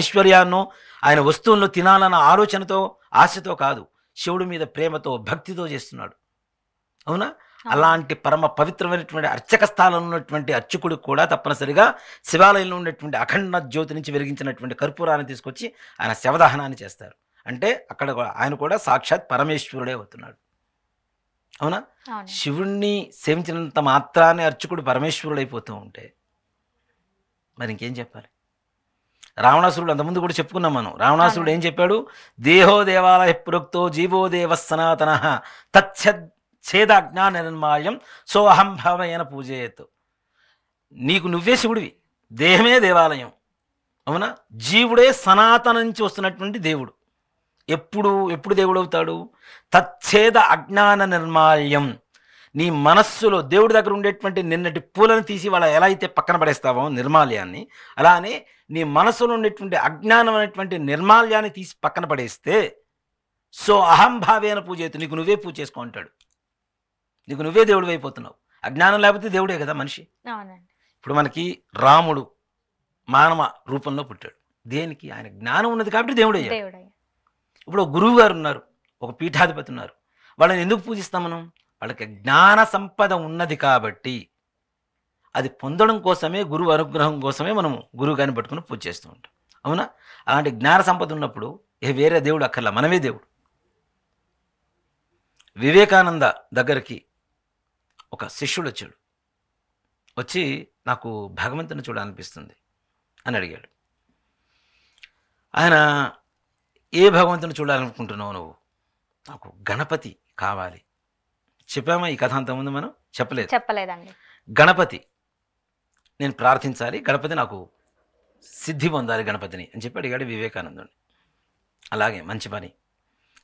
ఐశ్వర్యాన్నో ఆయన వస్తువులను తినాలన్న ఆలోచనతో ఆశతో కాదు శివుడి మీద ప్రేమతో భక్తితో చేస్తున్నాడు అవునా అలాంటి పరమ పవిత్రమైనటువంటి అర్చక స్థానంలో ఉన్నటువంటి అర్చకుడు కూడా తప్పనిసరిగా శివాలయంలో ఉన్నటువంటి అఖండ జ్యోతి నుంచి వెలిగించినటువంటి కర్పూరాన్ని తీసుకొచ్చి ఆయన శవదహనాన్ని చేస్తారు అంటే అక్కడ ఆయన కూడా సాక్షాత్ పరమేశ్వరుడే అవుతున్నాడు అవునా శివుణ్ణి సేవించినంత మాత్రాన్ని అర్చకుడు పరమేశ్వరుడు అయిపోతూ ఉంటే మరి ఇంకేం చెప్పాలి రావణాసురుడు అంతకుముందు కూడా చెప్పుకున్నాం మనం రావణాసురుడు ఏం చెప్పాడు దేహో దేవాలయ ప్రోక్తో జీవో దేవ సనాతన తచ్చద్ ఛేద అజ్ఞాన నిర్మాల్యం సో అహంభావైన పూజయత్ నీకు నువ్వే శివుడివి దేహమే దేవాలయం అవునా జీవుడే సనాతన నుంచి వస్తున్నటువంటి దేవుడు ఎప్పుడు ఎప్పుడు దేవుడు అవుతాడు తచ్చేద అజ్ఞాన నిర్మాల్యం నీ మనస్సులో దేవుడి దగ్గర ఉండేటువంటి నిన్నటి పూలను తీసి వాళ్ళ ఎలా అయితే పక్కన పడేస్తావో నిర్మాల్యాన్ని అలానే నీ మనసులో ఉన్నటువంటి అజ్ఞానం అనేటువంటి నిర్మాల్యాన్ని తీసి పక్కన పడేస్తే సో అహంభావేన పూజ అవుతుంది నీకు నువ్వే పూజ చేసుకో అంటాడు నీకు నువ్వే దేవుడు అయిపోతున్నావు అజ్ఞానం లేకపోతే దేవుడే కదా మనిషి ఇప్పుడు మనకి రాముడు మానవ రూపంలో పుట్టాడు దేనికి ఆయన జ్ఞానం ఉన్నది కాబట్టి దేవుడే ఇప్పుడు ఒక గురువు గారు ఉన్నారు ఒక పీఠాధిపతి ఉన్నారు వాళ్ళని ఎందుకు పూజిస్తాం మనం వాళ్ళకి జ్ఞాన సంపద ఉన్నది కాబట్టి అది పొందడం కోసమే గురువు అనుగ్రహం కోసమే మనము గురువు కానీ పట్టుకుని పూజ చేస్తూ ఉంటాం అవునా అలాంటి జ్ఞాన సంపద ఉన్నప్పుడు ఏ వేరే దేవుడు అక్కర్లా మనమే దేవుడు వివేకానంద దగ్గరికి ఒక శిష్యుడు వచ్చాడు వచ్చి నాకు భగవంతుని చూడాలనిపిస్తుంది అని అడిగాడు ఆయన ఏ భగవంతుని చూడాలనుకుంటున్నావు నువ్వు నాకు గణపతి కావాలి చెప్పామా ఈ కథ అంతకుముందు మనం చెప్పలేదు చెప్పలేదండి గణపతి నేను ప్రార్థించాలి గణపతి నాకు సిద్ధి పొందాలి గణపతిని అని చెప్పి అడిగాడు వివేకానందుని అలాగే మంచి పని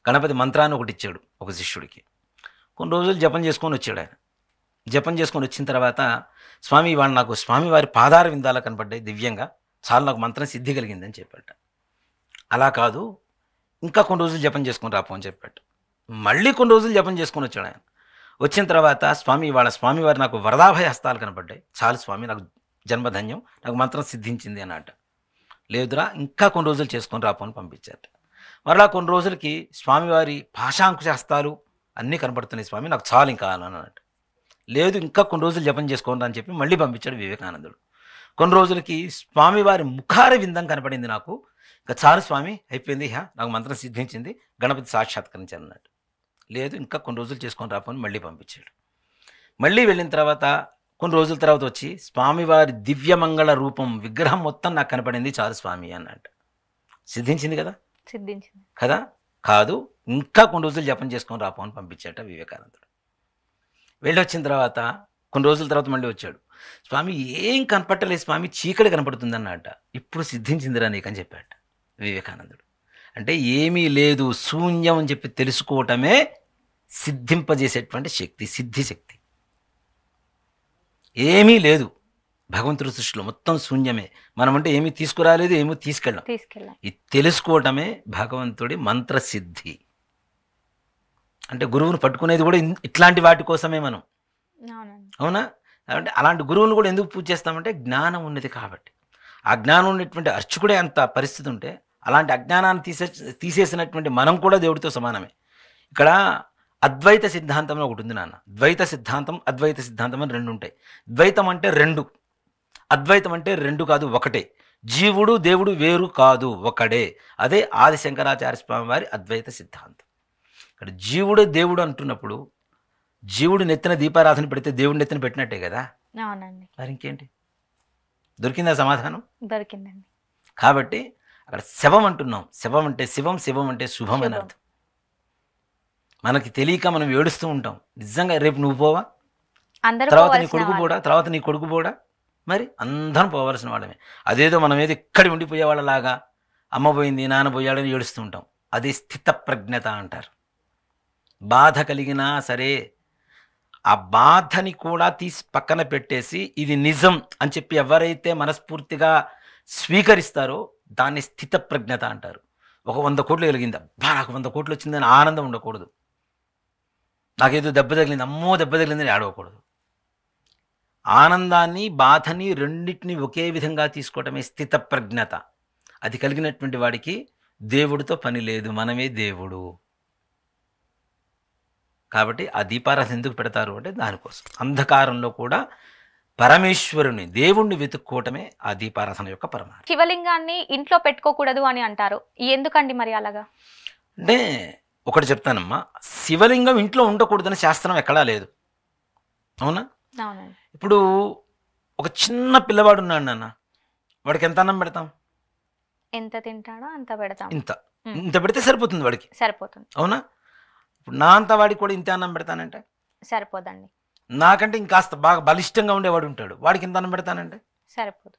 గణపతి మంత్రాన్ని ఒకటి ఇచ్చాడు ఒక శిష్యుడికి కొన్ని రోజులు జపం చేసుకొని వచ్చాడు ఆయన జపం చేసుకొని వచ్చిన తర్వాత స్వామి వాడు నాకు స్వామి వారి పాదార విందాల కనపడ్డాయి దివ్యంగా చాలా నాకు మంత్రం సిద్ధి కలిగిందని చెప్పాడు అలా కాదు ఇంకా కొన్ని రోజులు జపం చేసుకుని రాపో అని చెప్పాడు మళ్ళీ కొన్ని రోజులు జపం చేసుకొని వచ్చాడు ఆయన వచ్చిన తర్వాత స్వామి వాళ్ళ స్వామివారి నాకు వరదాభయ హస్తాలు కనపడ్డాయి చాలు స్వామి నాకు జన్మధన్యం నాకు మంత్రం సిద్ధించింది అన్నట లేదురా ఇంకా కొన్ని రోజులు చేసుకొని రాపోని పంపించారట మరలా కొన్ని రోజులకి స్వామివారి పాశాంకుశాస్త్రాలు అన్నీ కనపడుతున్నాయి స్వామి నాకు చాలు ఇంకా అన్నట్టు లేదు ఇంకా కొన్ని రోజులు జపం చేసుకోండి అని చెప్పి మళ్ళీ పంపించాడు వివేకానందుడు కొన్ని రోజులకి స్వామివారి ముఖార విందం కనపడింది నాకు ఇంకా చాలు స్వామి అయిపోయింది హా నాకు మంత్రం సిద్ధించింది గణపతి సాక్షాత్కరించాను అన్నట్టు లేదు ఇంకా కొన్ని రోజులు చేసుకొని రాపని మళ్ళీ పంపించాడు మళ్ళీ వెళ్ళిన తర్వాత కొన్ని రోజుల తర్వాత వచ్చి స్వామివారి దివ్యమంగళ రూపం విగ్రహం మొత్తం నాకు కనపడింది చాలు స్వామి అన్నట్టు సిద్ధించింది కదా సిద్ధించింది కదా కాదు ఇంకా కొన్ని రోజులు జపం చేసుకొని రాపో అని పంపించాట వివేకానందుడు వెళ్ళి వచ్చిన తర్వాత కొన్ని రోజుల తర్వాత మళ్ళీ వచ్చాడు స్వామి ఏం కనపట్టలేదు స్వామి చీకటి కనపడుతుంది అన్నట్ట ఇప్పుడు సిద్ధించిందిరా నీకని చెప్పాట వివేకానందుడు అంటే ఏమీ లేదు శూన్యం అని చెప్పి తెలుసుకోవటమే సిద్ధింపజేసేటువంటి శక్తి సిద్ధి శక్తి ఏమీ లేదు భగవంతుడి సృష్టిలో మొత్తం శూన్యమే మనం అంటే ఏమీ తీసుకురాలేదు ఏమీ తీసుకెళ్ళాం ఇది తెలుసుకోవటమే భగవంతుడి మంత్రసిద్ధి అంటే గురువును పట్టుకునేది కూడా ఇట్లాంటి వాటి కోసమే మనం అవునా అంటే అలాంటి గురువును కూడా ఎందుకు పూజ చేస్తామంటే జ్ఞానం ఉన్నది కాబట్టి ఆ జ్ఞానం ఉన్నటువంటి అర్చకుడే అంత పరిస్థితి ఉంటే అలాంటి అజ్ఞానాన్ని తీసే తీసేసినటువంటి మనం కూడా దేవుడితో సమానమే ఇక్కడ అద్వైత సిద్ధాంతం ఒకటి ఉంది నాన్న ద్వైత సిద్ధాంతం అద్వైత సిద్ధాంతం అని రెండు ఉంటాయి ద్వైతం అంటే రెండు అద్వైతం అంటే రెండు కాదు ఒకటే జీవుడు దేవుడు వేరు కాదు ఒకడే అదే ఆది శంకరాచార్య స్వామి వారి అద్వైత సిద్ధాంతం ఇక్కడ జీవుడు దేవుడు అంటున్నప్పుడు జీవుడు నెత్తిన దీపారాధన పెడితే దేవుడు నెత్తిన పెట్టినట్టే కదా మరి ఇంకేంటి దొరికిందా సమాధానం దొరికిందండి కాబట్టి అక్కడ శవం అంటున్నాం శవం అంటే శివం శివం అంటే శుభం అని అర్థం మనకి తెలియక మనం ఏడుస్తూ ఉంటాం నిజంగా రేపు నువ్వు పోవా తర్వాత నీ కొడుకు పోడా తర్వాత నీ కొడుకు పోడా మరి అందరం పోవాల్సిన వాళ్ళమే అదేదో మనం ఏదో ఇక్కడ ఉండిపోయేవాళ్ళలాగా అమ్మ పోయింది నాన్న పోయాడని ఏడుస్తూ ఉంటాం అది స్థితప్రజ్ఞత అంటారు బాధ కలిగినా సరే ఆ బాధని కూడా తీసి పక్కన పెట్టేసి ఇది నిజం అని చెప్పి ఎవరైతే మనస్ఫూర్తిగా స్వీకరిస్తారో దాన్ని స్థితప్రజ్ఞత అంటారు ఒక వంద కోట్లు కలిగింది అబ్బా నాకు వంద కోట్లు వచ్చిందని ఆనందం ఉండకూడదు నాకేదో దెబ్బ తగిలింది అమ్మో దెబ్బ అని ఆడవకూడదు ఆనందాన్ని బాధని రెండింటిని ఒకే విధంగా తీసుకోవటమే స్థితప్రజ్ఞత అది కలిగినటువంటి వాడికి దేవుడితో పని లేదు మనమే దేవుడు కాబట్టి ఆ దీపారాధన ఎందుకు పెడతారు అంటే దానికోసం అంధకారంలో కూడా పరమేశ్వరుని దేవుణ్ణి వెతుక్కోవటమే ఆ దీపారాధన యొక్క పరమ శివలింగాన్ని ఇంట్లో పెట్టుకోకూడదు అని అంటారు ఎందుకండి మరి అలాగా అంటే ఒకటి చెప్తానమ్మా శివలింగం ఇంట్లో ఉండకూడదని శాస్త్రం ఎక్కడా లేదు అవునా ఇప్పుడు ఒక చిన్న పిల్లవాడు ఉన్నాడు నాన్న వాడికి ఎంత అన్నం పెడతాం ఎంత తింటాడో అంత పెడతాం ఇంత ఇంత పెడితే సరిపోతుంది వాడికి సరిపోతుంది అవునా ఇప్పుడు నా అంత వాడికి కూడా ఇంత అన్నం పెడతానంటే సరిపోదండి నాకంటే ఇంకాస్త బాగా బలిష్టంగా ఉండేవాడు ఉంటాడు వాడికి ఇంత అన్నం పెడతానంటే సరిపోదు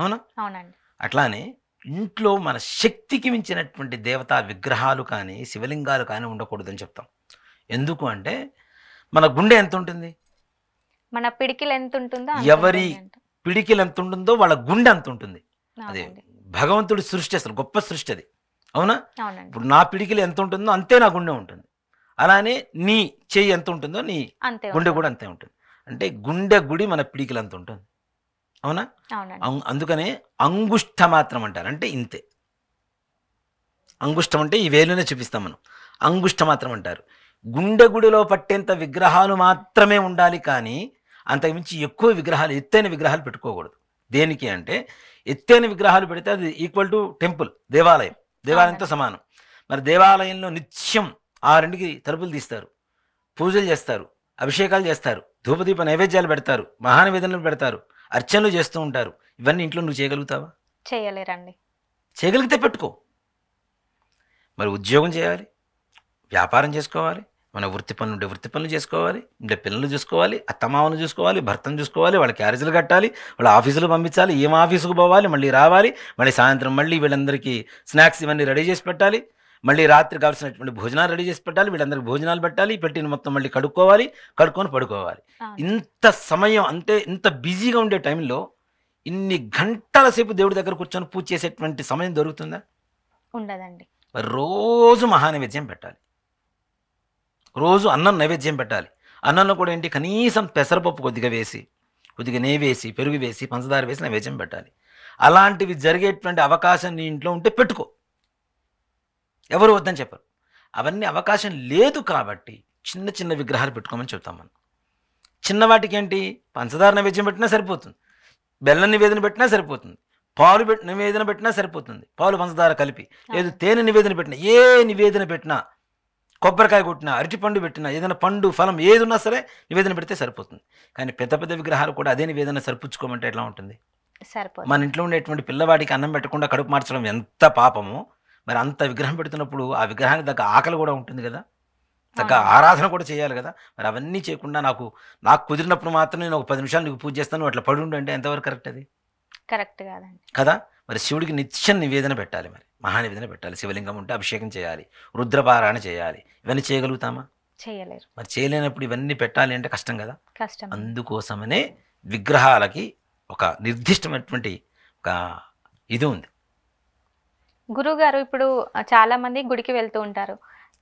అవునా అవునండి అట్లానే ఇంట్లో మన శక్తికి మించినటువంటి దేవతా విగ్రహాలు కానీ శివలింగాలు కానీ ఉండకూడదని చెప్తాం ఎందుకు అంటే మన గుండె ఎంత ఉంటుంది మన పిడికిలు ఎంత ఉంటుందో ఎవరి పిడికిలు ఎంత ఉంటుందో వాళ్ళ గుండె అంత ఉంటుంది అదే భగవంతుడి సృష్టి అసలు గొప్ప సృష్టి అది అవునా ఇప్పుడు నా పిడికిలు ఎంత ఉంటుందో అంతే నా గుండె ఉంటుంది అలానే నీ చెయ్యి ఎంత ఉంటుందో నీ గుండె కూడా అంతే ఉంటుంది అంటే గుండె గుడి మన పిడికిలు ఎంత ఉంటుంది అవునా అందుకనే అంగుష్ట మాత్రం అంటారు అంటే ఇంతే అంగుష్టం అంటే ఈ వేలునే చూపిస్తాం మనం అంగుష్ట మాత్రం అంటారు గుండె గుడిలో పట్టేంత విగ్రహాలు మాత్రమే ఉండాలి కానీ అంతకుమించి ఎక్కువ విగ్రహాలు ఎత్తైన విగ్రహాలు పెట్టుకోకూడదు దేనికి అంటే ఎత్తైన విగ్రహాలు పెడితే అది ఈక్వల్ టు టెంపుల్ దేవాలయం దేవాలయంతో సమానం మరి దేవాలయంలో నిత్యం ఆ రెండుకి తలుపులు తీస్తారు పూజలు చేస్తారు అభిషేకాలు చేస్తారు ధూపదీప నైవేద్యాలు పెడతారు మహానివేదనలు పెడతారు అర్చనలు చేస్తూ ఉంటారు ఇవన్నీ ఇంట్లో నువ్వు చేయగలుగుతావా చేయలేరండి చేయగలిగితే పెట్టుకో మరి ఉద్యోగం చేయాలి వ్యాపారం చేసుకోవాలి మన వృత్తి పనులు ఉండే వృత్తి పనులు చేసుకోవాలి ఉండే పిల్లలు చూసుకోవాలి అత్తమామను చూసుకోవాలి భర్తను చూసుకోవాలి వాళ్ళ క్యారేజీలు కట్టాలి వాళ్ళ ఆఫీసులు పంపించాలి ఏం ఆఫీసుకు పోవాలి మళ్ళీ రావాలి మళ్ళీ సాయంత్రం మళ్ళీ వీళ్ళందరికీ స్నాక్స్ ఇవన్నీ రెడీ చేసి పెట్టాలి మళ్ళీ రాత్రి కావాల్సినటువంటి భోజనాలు రెడీ చేసి పెట్టాలి వీళ్ళందరికి భోజనాలు పెట్టాలి పెట్టిన మొత్తం మళ్ళీ కడుక్కోవాలి కడుక్కొని పడుకోవాలి ఇంత సమయం అంటే ఇంత బిజీగా ఉండే టైంలో ఇన్ని గంటల సేపు దేవుడి దగ్గర కూర్చొని పూజ చేసేటువంటి సమయం దొరుకుతుందా ఉండదండి రోజు మహానైవేద్యం పెట్టాలి రోజు అన్నం నైవేద్యం పెట్టాలి అన్నంలో కూడా ఏంటి కనీసం పెసరపప్పు కొద్దిగా వేసి కొద్దిగా నెయ్యి వేసి పెరుగు వేసి పంచదార వేసి నైవేద్యం పెట్టాలి అలాంటివి జరిగేటువంటి అవకాశం నీ ఇంట్లో ఉంటే పెట్టుకో ఎవరు వద్దని చెప్పరు అవన్నీ అవకాశం లేదు కాబట్టి చిన్న చిన్న విగ్రహాలు పెట్టుకోమని చెప్తాం మనం చిన్నవాటికి ఏంటి పంచదార నైవేద్యం పెట్టినా సరిపోతుంది బెల్లం నివేదన పెట్టినా సరిపోతుంది పాలు పెట్టి నివేదన పెట్టినా సరిపోతుంది పాలు పంచదార కలిపి లేదు తేనె నివేదన పెట్టినా ఏ నివేదన పెట్టినా కొబ్బరికాయ కొట్టినా అరటిపండు పెట్టినా ఏదైనా పండు ఫలం ఏది ఉన్నా సరే నివేదన పెడితే సరిపోతుంది కానీ పెద్ద పెద్ద విగ్రహాలు కూడా అదే నివేదన సరిపుచ్చుకోమంటే ఎట్లా ఉంటుంది మన ఇంట్లో ఉండేటువంటి పిల్లవాడికి అన్నం పెట్టకుండా కడుపు మార్చడం ఎంత పాపమో మరి అంత విగ్రహం పెడుతున్నప్పుడు ఆ విగ్రహానికి తగ్గ ఆకలి కూడా ఉంటుంది కదా తగ్గ ఆరాధన కూడా చేయాలి కదా మరి అవన్నీ చేయకుండా నాకు నాకు కుదిరినప్పుడు మాత్రం నేను ఒక పది నిమిషాలు నీకు పూజ చేస్తాను అట్లా పడి ఉండు అంటే ఎంతవరకు కరెక్ట్ అది కరెక్ట్ కాదండి కదా మరి శివుడికి నిత్యం నివేదన పెట్టాలి మరి మహానివేదన పెట్టాలి శివలింగం ఉంటే అభిషేకం చేయాలి రుద్రపారాయణ చేయాలి ఇవన్నీ చేయగలుగుతామా చేయలేరు మరి చేయలేనప్పుడు ఇవన్నీ పెట్టాలి అంటే కష్టం కదా కష్టం అందుకోసమనే విగ్రహాలకి ఒక నిర్దిష్టమైనటువంటి ఒక ఇది ఉంది గురువుగారు ఇప్పుడు చాలామంది గుడికి వెళ్తూ ఉంటారు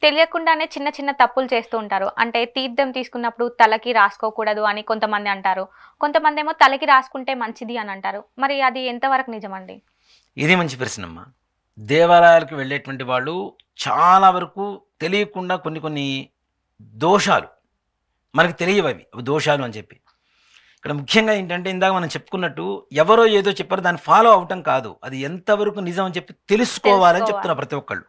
తెలియకుండానే చిన్న చిన్న తప్పులు చేస్తూ ఉంటారు అంటే తీర్థం తీసుకున్నప్పుడు తలకి రాసుకోకూడదు అని కొంతమంది అంటారు కొంతమంది ఏమో తలకి రాసుకుంటే మంచిది అని అంటారు మరి అది ఎంతవరకు నిజమండి ఇది మంచి ప్రశ్న అమ్మా దేవాలయాలకు వెళ్ళేటువంటి వాళ్ళు చాలా వరకు తెలియకుండా కొన్ని కొన్ని దోషాలు మనకు తెలియవు అవి దోషాలు అని చెప్పి ఇక్కడ ముఖ్యంగా ఏంటంటే ఇందాక మనం చెప్పుకున్నట్టు ఎవరో ఏదో చెప్పారో దాన్ని ఫాలో అవటం కాదు అది ఎంతవరకు నిజం అని చెప్పి తెలుసుకోవాలని చెప్తున్నారు ప్రతి ఒక్కళ్ళు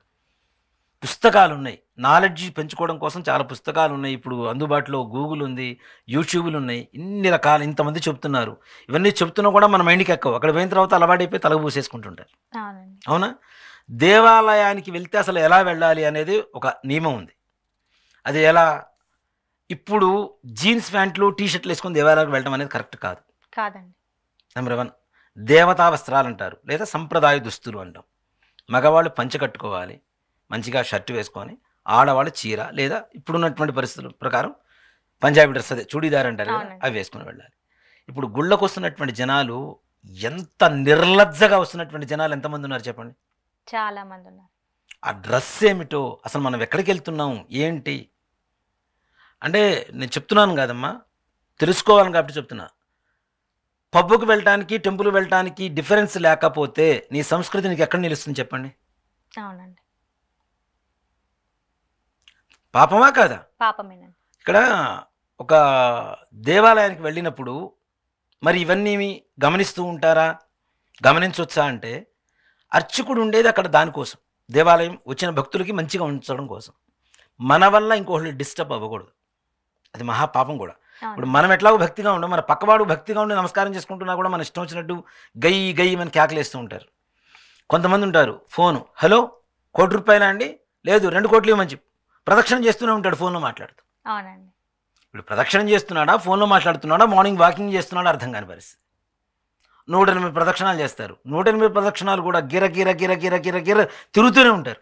పుస్తకాలు ఉన్నాయి నాలెడ్జ్ పెంచుకోవడం కోసం చాలా పుస్తకాలు ఉన్నాయి ఇప్పుడు అందుబాటులో గూగుల్ ఉంది యూట్యూబ్లు ఉన్నాయి ఇన్ని రకాలు ఇంతమంది చెప్తున్నారు ఇవన్నీ చెప్తున్నా కూడా మన మైండ్కి ఎక్కువ అక్కడ పోయిన తర్వాత అలవాటైపోయి తల పూసేసుకుంటుంటారు అవునా దేవాలయానికి వెళ్తే అసలు ఎలా వెళ్ళాలి అనేది ఒక నియమం ఉంది అది ఎలా ఇప్పుడు జీన్స్ ప్యాంట్లు టీ షర్ట్లు వేసుకుని దేవాలయాలకు వెళ్ళడం అనేది కరెక్ట్ కాదు కాదండి నెంబర్ వన్ దేవతా వస్త్రాలు అంటారు లేదా సంప్రదాయ దుస్తులు అంటాం మగవాళ్ళు పంచ కట్టుకోవాలి మంచిగా షర్ట్ వేసుకొని ఆడవాళ్ళు చీర లేదా ఇప్పుడున్నటువంటి పరిస్థితుల ప్రకారం పంజాబీ డ్రెస్ అదే చూడీదార్ అంటారు అవి వేసుకుని వెళ్ళాలి ఇప్పుడు గుళ్ళకు వస్తున్నటువంటి జనాలు ఎంత నిర్లజ్జగా వస్తున్నటువంటి జనాలు ఎంతమంది ఉన్నారు చెప్పండి చాలా మంది ఉన్నారు ఆ డ్రెస్ ఏమిటో అసలు మనం ఎక్కడికి వెళ్తున్నాం ఏంటి అంటే నేను చెప్తున్నాను కాదమ్మా తెలుసుకోవాలని కాబట్టి చెప్తున్నా పబ్బుకు వెళ్ళటానికి టెంపుల్ వెళ్ళటానికి డిఫరెన్స్ లేకపోతే నీ సంస్కృతి నీకు ఎక్కడ నిలుస్తుంది చెప్పండి అవునండి పాపమా కాదా ఇక్కడ ఒక దేవాలయానికి వెళ్ళినప్పుడు మరి ఇవన్నీ గమనిస్తూ ఉంటారా గమనించవచ్చా అంటే అర్చకుడు ఉండేది అక్కడ దానికోసం దేవాలయం వచ్చిన భక్తులకి మంచిగా ఉంచడం కోసం మన వల్ల ఇంకోళ్ళు డిస్టర్బ్ అవ్వకూడదు అది మహాపాపం కూడా ఇప్పుడు మనం ఎట్లాగో భక్తిగా ఉండం మన పక్కవాడు భక్తిగా ఉండి నమస్కారం చేసుకుంటున్నా కూడా మన ఇష్టం వచ్చినట్టు గై గయ్యి మన కేకలేస్తూ ఉంటారు కొంతమంది ఉంటారు ఫోను హలో కోటి రూపాయలా అండి లేదు రెండు కోట్లు మంచి ప్రదక్షిణ చేస్తూనే ఉంటాడు ఫోన్లో మాట్లాడుతూ ఇప్పుడు ప్రదక్షిణం చేస్తున్నాడా ఫోన్లో మాట్లాడుతున్నాడా మార్నింగ్ వాకింగ్ చేస్తున్నాడా అర్థం కాని పరిస్థితి నూట ఎనిమిది ప్రదక్షిణాలు చేస్తారు నూట ఎనిమిది ప్రదక్షిణాలు కూడా గిర గిర గిర గిర గిర గిర తిరుగుతూనే ఉంటారు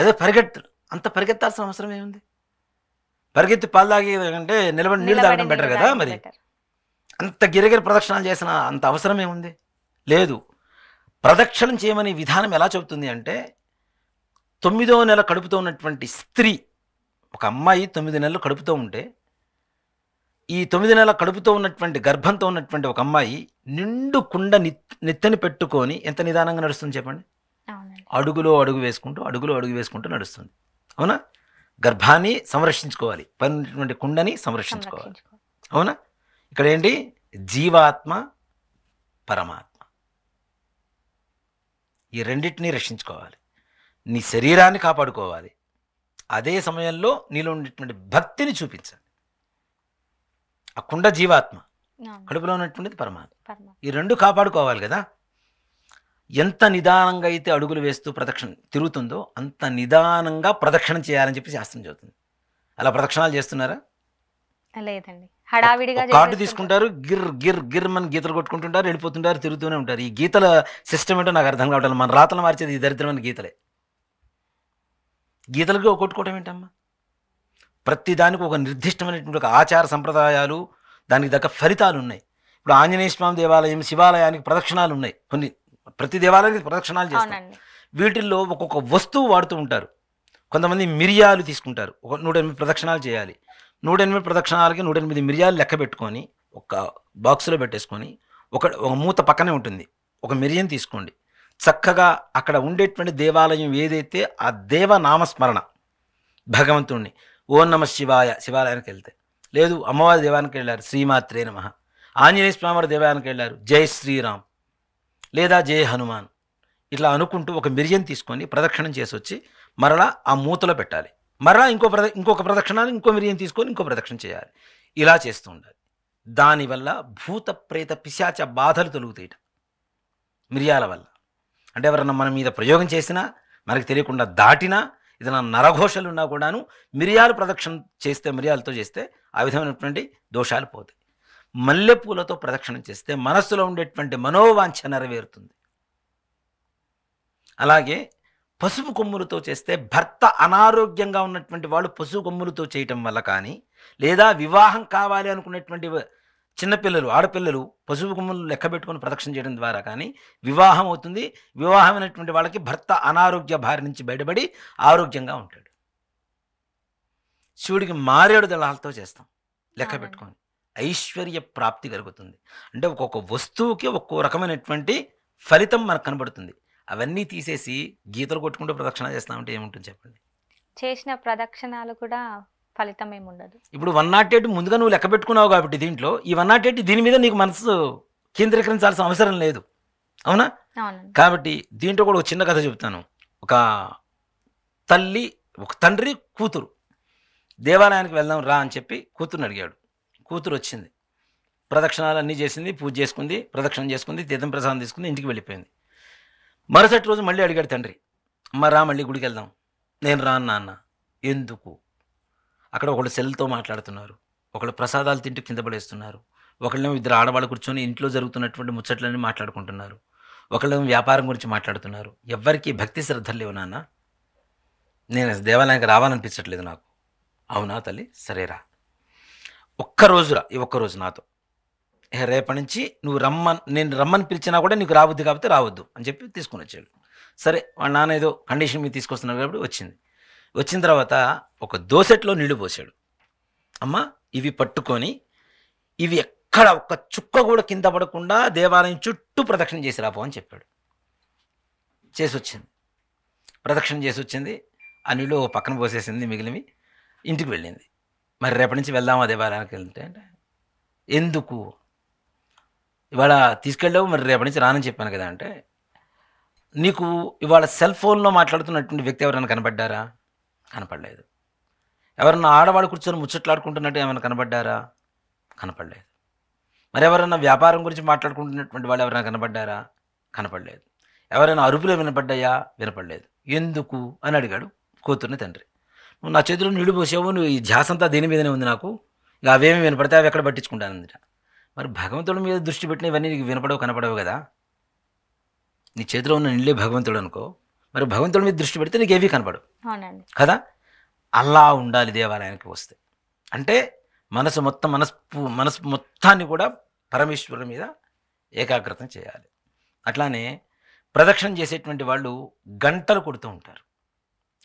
అదే పరిగెత్తు అంత పరిగెత్తాల్సిన అవసరం ఏముంది పరిగెత్తి పాలు తాగే నిలబడి నీళ్ళు తాగడం బెటర్ కదా మరి అంత గిరగిర ప్రదక్షిణాలు చేసిన అంత అవసరం ఏముంది లేదు ప్రదక్షిణం చేయమని విధానం ఎలా చెబుతుంది అంటే తొమ్మిదో నెల కడుపుతో ఉన్నటువంటి స్త్రీ ఒక అమ్మాయి తొమ్మిది నెలలు కడుపుతో ఉంటే ఈ తొమ్మిది నెలల కడుపుతో ఉన్నటువంటి గర్భంతో ఉన్నటువంటి ఒక అమ్మాయి నిండు కుండ నెత్తని పెట్టుకొని ఎంత నిదానంగా నడుస్తుంది చెప్పండి అడుగులో అడుగు వేసుకుంటూ అడుగులో అడుగు వేసుకుంటూ నడుస్తుంది అవునా గర్భాన్ని సంరక్షించుకోవాలి పైనటువంటి కుండని సంరక్షించుకోవాలి అవునా ఇక్కడ ఏంటి జీవాత్మ పరమాత్మ ఈ రెండింటినీ రక్షించుకోవాలి నీ శరీరాన్ని కాపాడుకోవాలి అదే సమయంలో నీలో ఉన్నటువంటి భక్తిని చూపించాలి ఆ కుండ జీవాత్మ కడుపులో ఉన్నటువంటిది పరమాత్మ ఈ రెండు కాపాడుకోవాలి కదా ఎంత నిదానంగా అయితే అడుగులు వేస్తూ ప్రదక్షిణ తిరుగుతుందో అంత నిదానంగా ప్రదక్షిణ చేయాలని చెప్పి శాస్త్రం చెబుతుంది అలా ప్రదక్షిణాలు చేస్తున్నారా లేదండి హడావిడిగా కార్డు తీసుకుంటారు గిర్ గిర్ గిర్ మన గీతలు కొట్టుకుంటుంటారు వెళ్ళిపోతుంటారు తిరుగుతూనే ఉంటారు ఈ గీతల సిస్టమ్ ఏంటో నాకు అర్థం కావటం మన రాతలు మార్చేది ఈ దరిద్రమైన గీతలే గీతలుగా కొట్టుకోవటం ఏంటమ్మా ప్రతి దానికి ఒక నిర్దిష్టమైనటువంటి ఒక ఆచార సంప్రదాయాలు దానికి దగ్గర ఫలితాలు ఉన్నాయి ఇప్పుడు ఆంజనేయ స్వామి దేవాలయం శివాలయానికి ప్రదక్షిణాలు ఉన్నాయి కొన్ని ప్రతి దేవాలయానికి ప్రదక్షిణాలు చేస్తారు వీటిల్లో ఒక్కొక్క వస్తువు వాడుతూ ఉంటారు కొంతమంది మిరియాలు తీసుకుంటారు ఒక నూట ఎనిమిది ప్రదక్షిణాలు చేయాలి నూట ఎనిమిది ప్రదక్షిణాలకి నూట ఎనిమిది మిరియాలు లెక్క పెట్టుకొని ఒక బాక్స్లో పెట్టేసుకొని ఒక ఒక మూత పక్కనే ఉంటుంది ఒక మిరియం తీసుకోండి చక్కగా అక్కడ ఉండేటువంటి దేవాలయం ఏదైతే ఆ దేవ నామస్మరణ భగవంతుణ్ణి ఓ నమ శివాయ శివాలయానికి వెళ్తే లేదు అమ్మవారి దేవానికి వెళ్ళారు శ్రీమాత్రే నమ ఆంజనేయ స్వామివారి దేవాలయానికి వెళ్ళారు జై శ్రీరామ్ లేదా జయ హనుమాన్ ఇట్లా అనుకుంటూ ఒక మిరియం తీసుకొని ప్రదక్షిణం చేసి వచ్చి మరలా ఆ మూతలో పెట్టాలి మరలా ఇంకో ప్రద ఇంకొక ప్రదక్షిణాన్ని ఇంకో మిరియం తీసుకొని ఇంకో ప్రదక్షిణ చేయాలి ఇలా చేస్తూ ఉండాలి దానివల్ల భూత ప్రేత పిశాచ బాధలు తొలుగుతాయిట మిరియాల వల్ల అంటే ఎవరన్నా మన మీద ప్రయోగం చేసినా మనకి తెలియకుండా దాటినా ఏదైనా నరఘోషలున్నా కూడాను మిరియాలు ప్రదక్షిణ చేస్తే మిరియాలతో చేస్తే ఆ విధమైనటువంటి దోషాలు పోతాయి మల్లెపూలతో ప్రదక్షిణం చేస్తే మనస్సులో ఉండేటువంటి మనోవాంఛ నెరవేరుతుంది అలాగే పసుపు కొమ్ములతో చేస్తే భర్త అనారోగ్యంగా ఉన్నటువంటి వాళ్ళు పసుపు కొమ్ములతో చేయటం వల్ల కానీ లేదా వివాహం కావాలి అనుకునేటువంటి చిన్నపిల్లలు ఆడపిల్లలు పసుపు కొమ్ములు లెక్క పెట్టుకుని ప్రదక్షిణ చేయడం ద్వారా కానీ వివాహం అవుతుంది వివాహమైనటువంటి వాళ్ళకి భర్త అనారోగ్య భారి నుంచి బయటపడి ఆరోగ్యంగా ఉంటాడు శివుడికి మారేడు దళాలతో చేస్తాం లెక్క పెట్టుకొని ఐశ్వర్య ప్రాప్తి కలుగుతుంది అంటే ఒక్కొక్క వస్తువుకి ఒక్కో రకమైనటువంటి ఫలితం మనకు కనబడుతుంది అవన్నీ తీసేసి గీతలు కొట్టుకుంటూ ప్రదక్షిణ చేస్తామంటే ఏముంటుంది చెప్పండి చేసిన ప్రదక్షిణాలు కూడా ఫలితం ఏముండదు ఇప్పుడు వన్ నాట్ ఎయిట్ ముందుగా నువ్వు లెక్క పెట్టుకున్నావు కాబట్టి దీంట్లో ఈ వన్ నాట్ ఎయిట్ దీని మీద నీకు మనసు కేంద్రీకరించాల్సిన అవసరం లేదు అవునా కాబట్టి దీంట్లో కూడా ఒక చిన్న కథ చెప్తాను ఒక తల్లి ఒక తండ్రి కూతురు దేవాలయానికి వెళ్దాం రా అని చెప్పి కూతురుని అడిగాడు కూతురు వచ్చింది ప్రదక్షిణాలన్నీ చేసింది పూజ చేసుకుంది ప్రదక్షిణం చేసుకుంది తీర్థం ప్రసాదం తీసుకుంది ఇంటికి వెళ్ళిపోయింది మరుసటి రోజు మళ్ళీ అడిగాడు తండ్రి అమ్మ రా మళ్ళీ గుడికి వెళ్దాం నేను రాను నాన్న ఎందుకు అక్కడ ఒకళ్ళు సెల్తో మాట్లాడుతున్నారు ఒకళ్ళు ప్రసాదాలు తింటూ కింద పడేస్తున్నారు ఒకళ్ళేమో ఇద్దరు ఆడవాళ్ళు కూర్చొని ఇంట్లో జరుగుతున్నటువంటి ముచ్చట్లన్నీ మాట్లాడుకుంటున్నారు ఒకళ్ళేమో వ్యాపారం గురించి మాట్లాడుతున్నారు ఎవ్వరికీ భక్తి శ్రద్ధలు లేవు నాన్న నేను దేవాలయానికి రావాలనిపించట్లేదు నాకు అవునా తల్లి సరేరా రోజురా ఈ ఒక్కరోజు నాతో రేపటి నుంచి నువ్వు రమ్మని నేను రమ్మని పిలిచినా కూడా నీకు రావద్దు కాబట్టి రావద్దు అని చెప్పి తీసుకుని వచ్చాడు సరే వాళ్ళ నాన్న ఏదో కండిషన్ మీద తీసుకొస్తున్నాడు కాబట్టి వచ్చింది వచ్చిన తర్వాత ఒక దోసెట్లో నీళ్లు పోసాడు అమ్మ ఇవి పట్టుకొని ఇవి ఎక్కడ ఒక్క చుక్క కూడా కింద పడకుండా దేవాలయం చుట్టూ ప్రదక్షిణ చేసి రాపో అని చెప్పాడు చేసి వచ్చింది ప్రదక్షిణ చేసి వచ్చింది ఆ నీళ్ళు పక్కన పోసేసింది మిగిలినవి ఇంటికి వెళ్ళింది మరి రేపటి నుంచి వెళ్దామా దేవాలయానికి వెళ్తే అంటే ఎందుకు ఇవాళ తీసుకెళ్ళావు మరి రేపటి నుంచి రానని చెప్పాను కదా అంటే నీకు ఇవాళ సెల్ ఫోన్లో మాట్లాడుతున్నటువంటి వ్యక్తి ఎవరైనా కనబడ్డారా కనపడలేదు ఎవరన్నా ఆడవాళ్ళు కూర్చొని ముచ్చట్లాడుకుంటున్నట్టు ఏమైనా కనబడ్డారా కనపడలేదు మరి ఎవరైనా వ్యాపారం గురించి మాట్లాడుకుంటున్నటువంటి వాళ్ళు ఎవరైనా కనబడ్డారా కనపడలేదు ఎవరైనా అరుపులో వినపడ్డాయా వినపడలేదు ఎందుకు అని అడిగాడు కూతుర్ని తండ్రి నువ్వు నా చేతిలో నీళ్ళు పోసావు నువ్వు ఈ ధ్యాస అంతా దీని మీదనే ఉంది నాకు ఇక అవేమి వినపడితే అవి ఎక్కడ పట్టించుకుంటాను అందుట మరి భగవంతుడి మీద దృష్టి పెట్టిన ఇవన్నీ నీకు వినపడవు కనపడవు కదా నీ చేతిలో ఉన్న నీళ్ళే భగవంతుడు అనుకో మరి భగవంతుడి మీద దృష్టి పెడితే నీకు ఏవి కనపడవు కదా అలా ఉండాలి దేవాలయానికి వస్తే అంటే మనసు మొత్తం మనస్పు మనసు మొత్తాన్ని కూడా పరమేశ్వరుడి మీద ఏకాగ్రతం చేయాలి అట్లానే ప్రదక్షిణ చేసేటువంటి వాళ్ళు గంటలు కొడుతూ ఉంటారు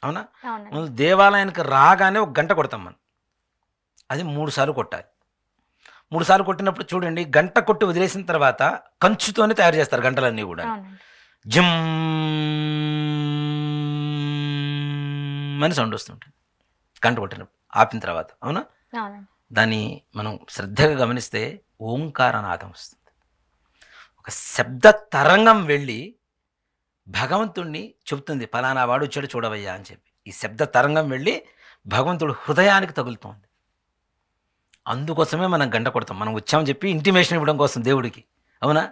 అవునా ముందు దేవాలయానికి రాగానే ఒక గంట కొడతాం మనం అది మూడు సార్లు కొట్టాలి మూడు సార్లు కొట్టినప్పుడు చూడండి గంట కొట్టి వదిలేసిన తర్వాత కంచుతోనే తయారు చేస్తారు గంటలన్నీ కూడా జిమ్ అని సౌండ్ వస్తుంటుంది గంట కొట్టినప్పుడు ఆపిన తర్వాత అవునా దాన్ని మనం శ్రద్ధగా గమనిస్తే ఓంకారనాథం వస్తుంది ఒక శబ్ద తరంగం వెళ్ళి భగవంతుణ్ణి చెబుతుంది ఫలానా వాడు వచ్చాడు చూడవయ్యా అని చెప్పి ఈ శబ్ద తరంగం వెళ్ళి భగవంతుడు హృదయానికి తగులుతోంది అందుకోసమే మనం గంట కొడతాం మనం వచ్చామని చెప్పి ఇంటిమేషన్ ఇవ్వడం కోసం దేవుడికి అవునా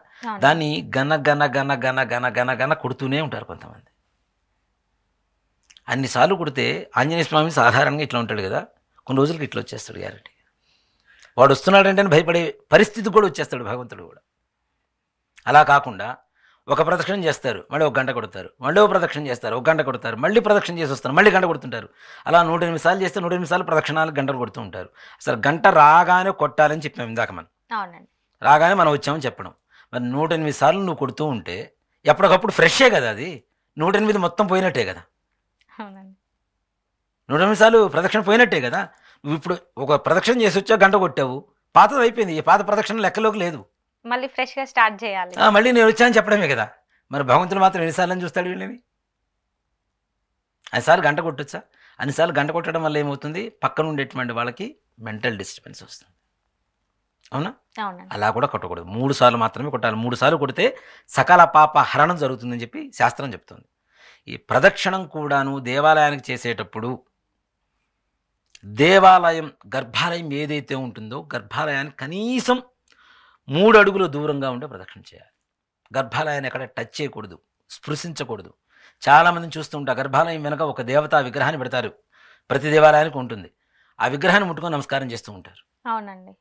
దాన్ని గన గన గన గన గన గన గన కొడుతూనే ఉంటారు కొంతమంది అన్నిసార్లు కొడితే ఆంజనేయ స్వామి సాధారణంగా ఇట్లా ఉంటాడు కదా కొన్ని రోజులకి ఇట్లా వచ్చేస్తాడు గ్యారెంటీ వాడు వస్తున్నాడంటే భయపడే పరిస్థితి కూడా వచ్చేస్తాడు భగవంతుడు కూడా అలా కాకుండా ఒక ప్రదక్షిణ చేస్తారు మళ్ళీ ఒక గంట కొడతారు మళ్ళీ ఒక ప్రదక్షిణం చేస్తారు ఒక గంట కొడతారు మళ్ళీ ప్రదక్షిణ చేసి వస్తారు మళ్ళీ గంట కొడుతుంటారు అలా నూట ఎనిమిది సార్లు చేస్తే నూట ఎనిమిది సార్లు ప్రదక్షిణాలు గంటలు కొడుతూ ఉంటారు అసలు గంట రాగానే కొట్టాలని చెప్పాము ఇందాక మనం రాగానే మనం వచ్చామని చెప్పడం మరి నూట ఎనిమిది సార్లు నువ్వు కొడుతూ ఉంటే ఎప్పటికప్పుడు ఫ్రెషే కదా అది నూట ఎనిమిది మొత్తం పోయినట్టే కదా నూట ఎనిమిది సార్లు ప్రదక్షిణ పోయినట్టే కదా నువ్వు ఇప్పుడు ఒక ప్రదక్షిణ చేసి వచ్చావు గంట కొట్టావు పాతది అయిపోయింది ఈ పాత ప్రదక్షిణ లెక్కలోకి లేదు మళ్ళీ గా స్టార్ట్ చేయాలి ఆ, మళ్ళీ నేను వచ్చాను చెప్పడమే కదా మరి భగవంతుడు మాత్రం ఎన్నిసార్లు చూస్తాడు వీళ్ళని అన్నిసార్లు గంట కొట్టొచ్చా అన్నిసార్లు గంట కొట్టడం వల్ల ఏమవుతుంది పక్కన ఉండేటువంటి వాళ్ళకి మెంటల్ డిస్టర్బెన్స్ వస్తుంది అవునా అలా కూడా కొట్టకూడదు మూడు సార్లు మాత్రమే కొట్టాలి మూడు సార్లు కొడితే సకల పాప హరణం జరుగుతుందని చెప్పి శాస్త్రం చెప్తుంది ఈ ప్రదక్షిణం కూడాను దేవాలయానికి చేసేటప్పుడు దేవాలయం గర్భాలయం ఏదైతే ఉంటుందో గర్భాలయానికి కనీసం మూడు అడుగుల దూరంగా ఉండే ప్రదక్షిణ చేయాలి గర్భాలయాన్ని ఎక్కడ టచ్ చేయకూడదు స్పృశించకూడదు చాలామందిని చూస్తుంటా గర్భాలయం వెనుక ఒక దేవత విగ్రహాన్ని పెడతారు ప్రతి దేవాలయానికి ఉంటుంది ఆ విగ్రహాన్ని ముట్టుకొని నమస్కారం చేస్తూ ఉంటారు అవునండి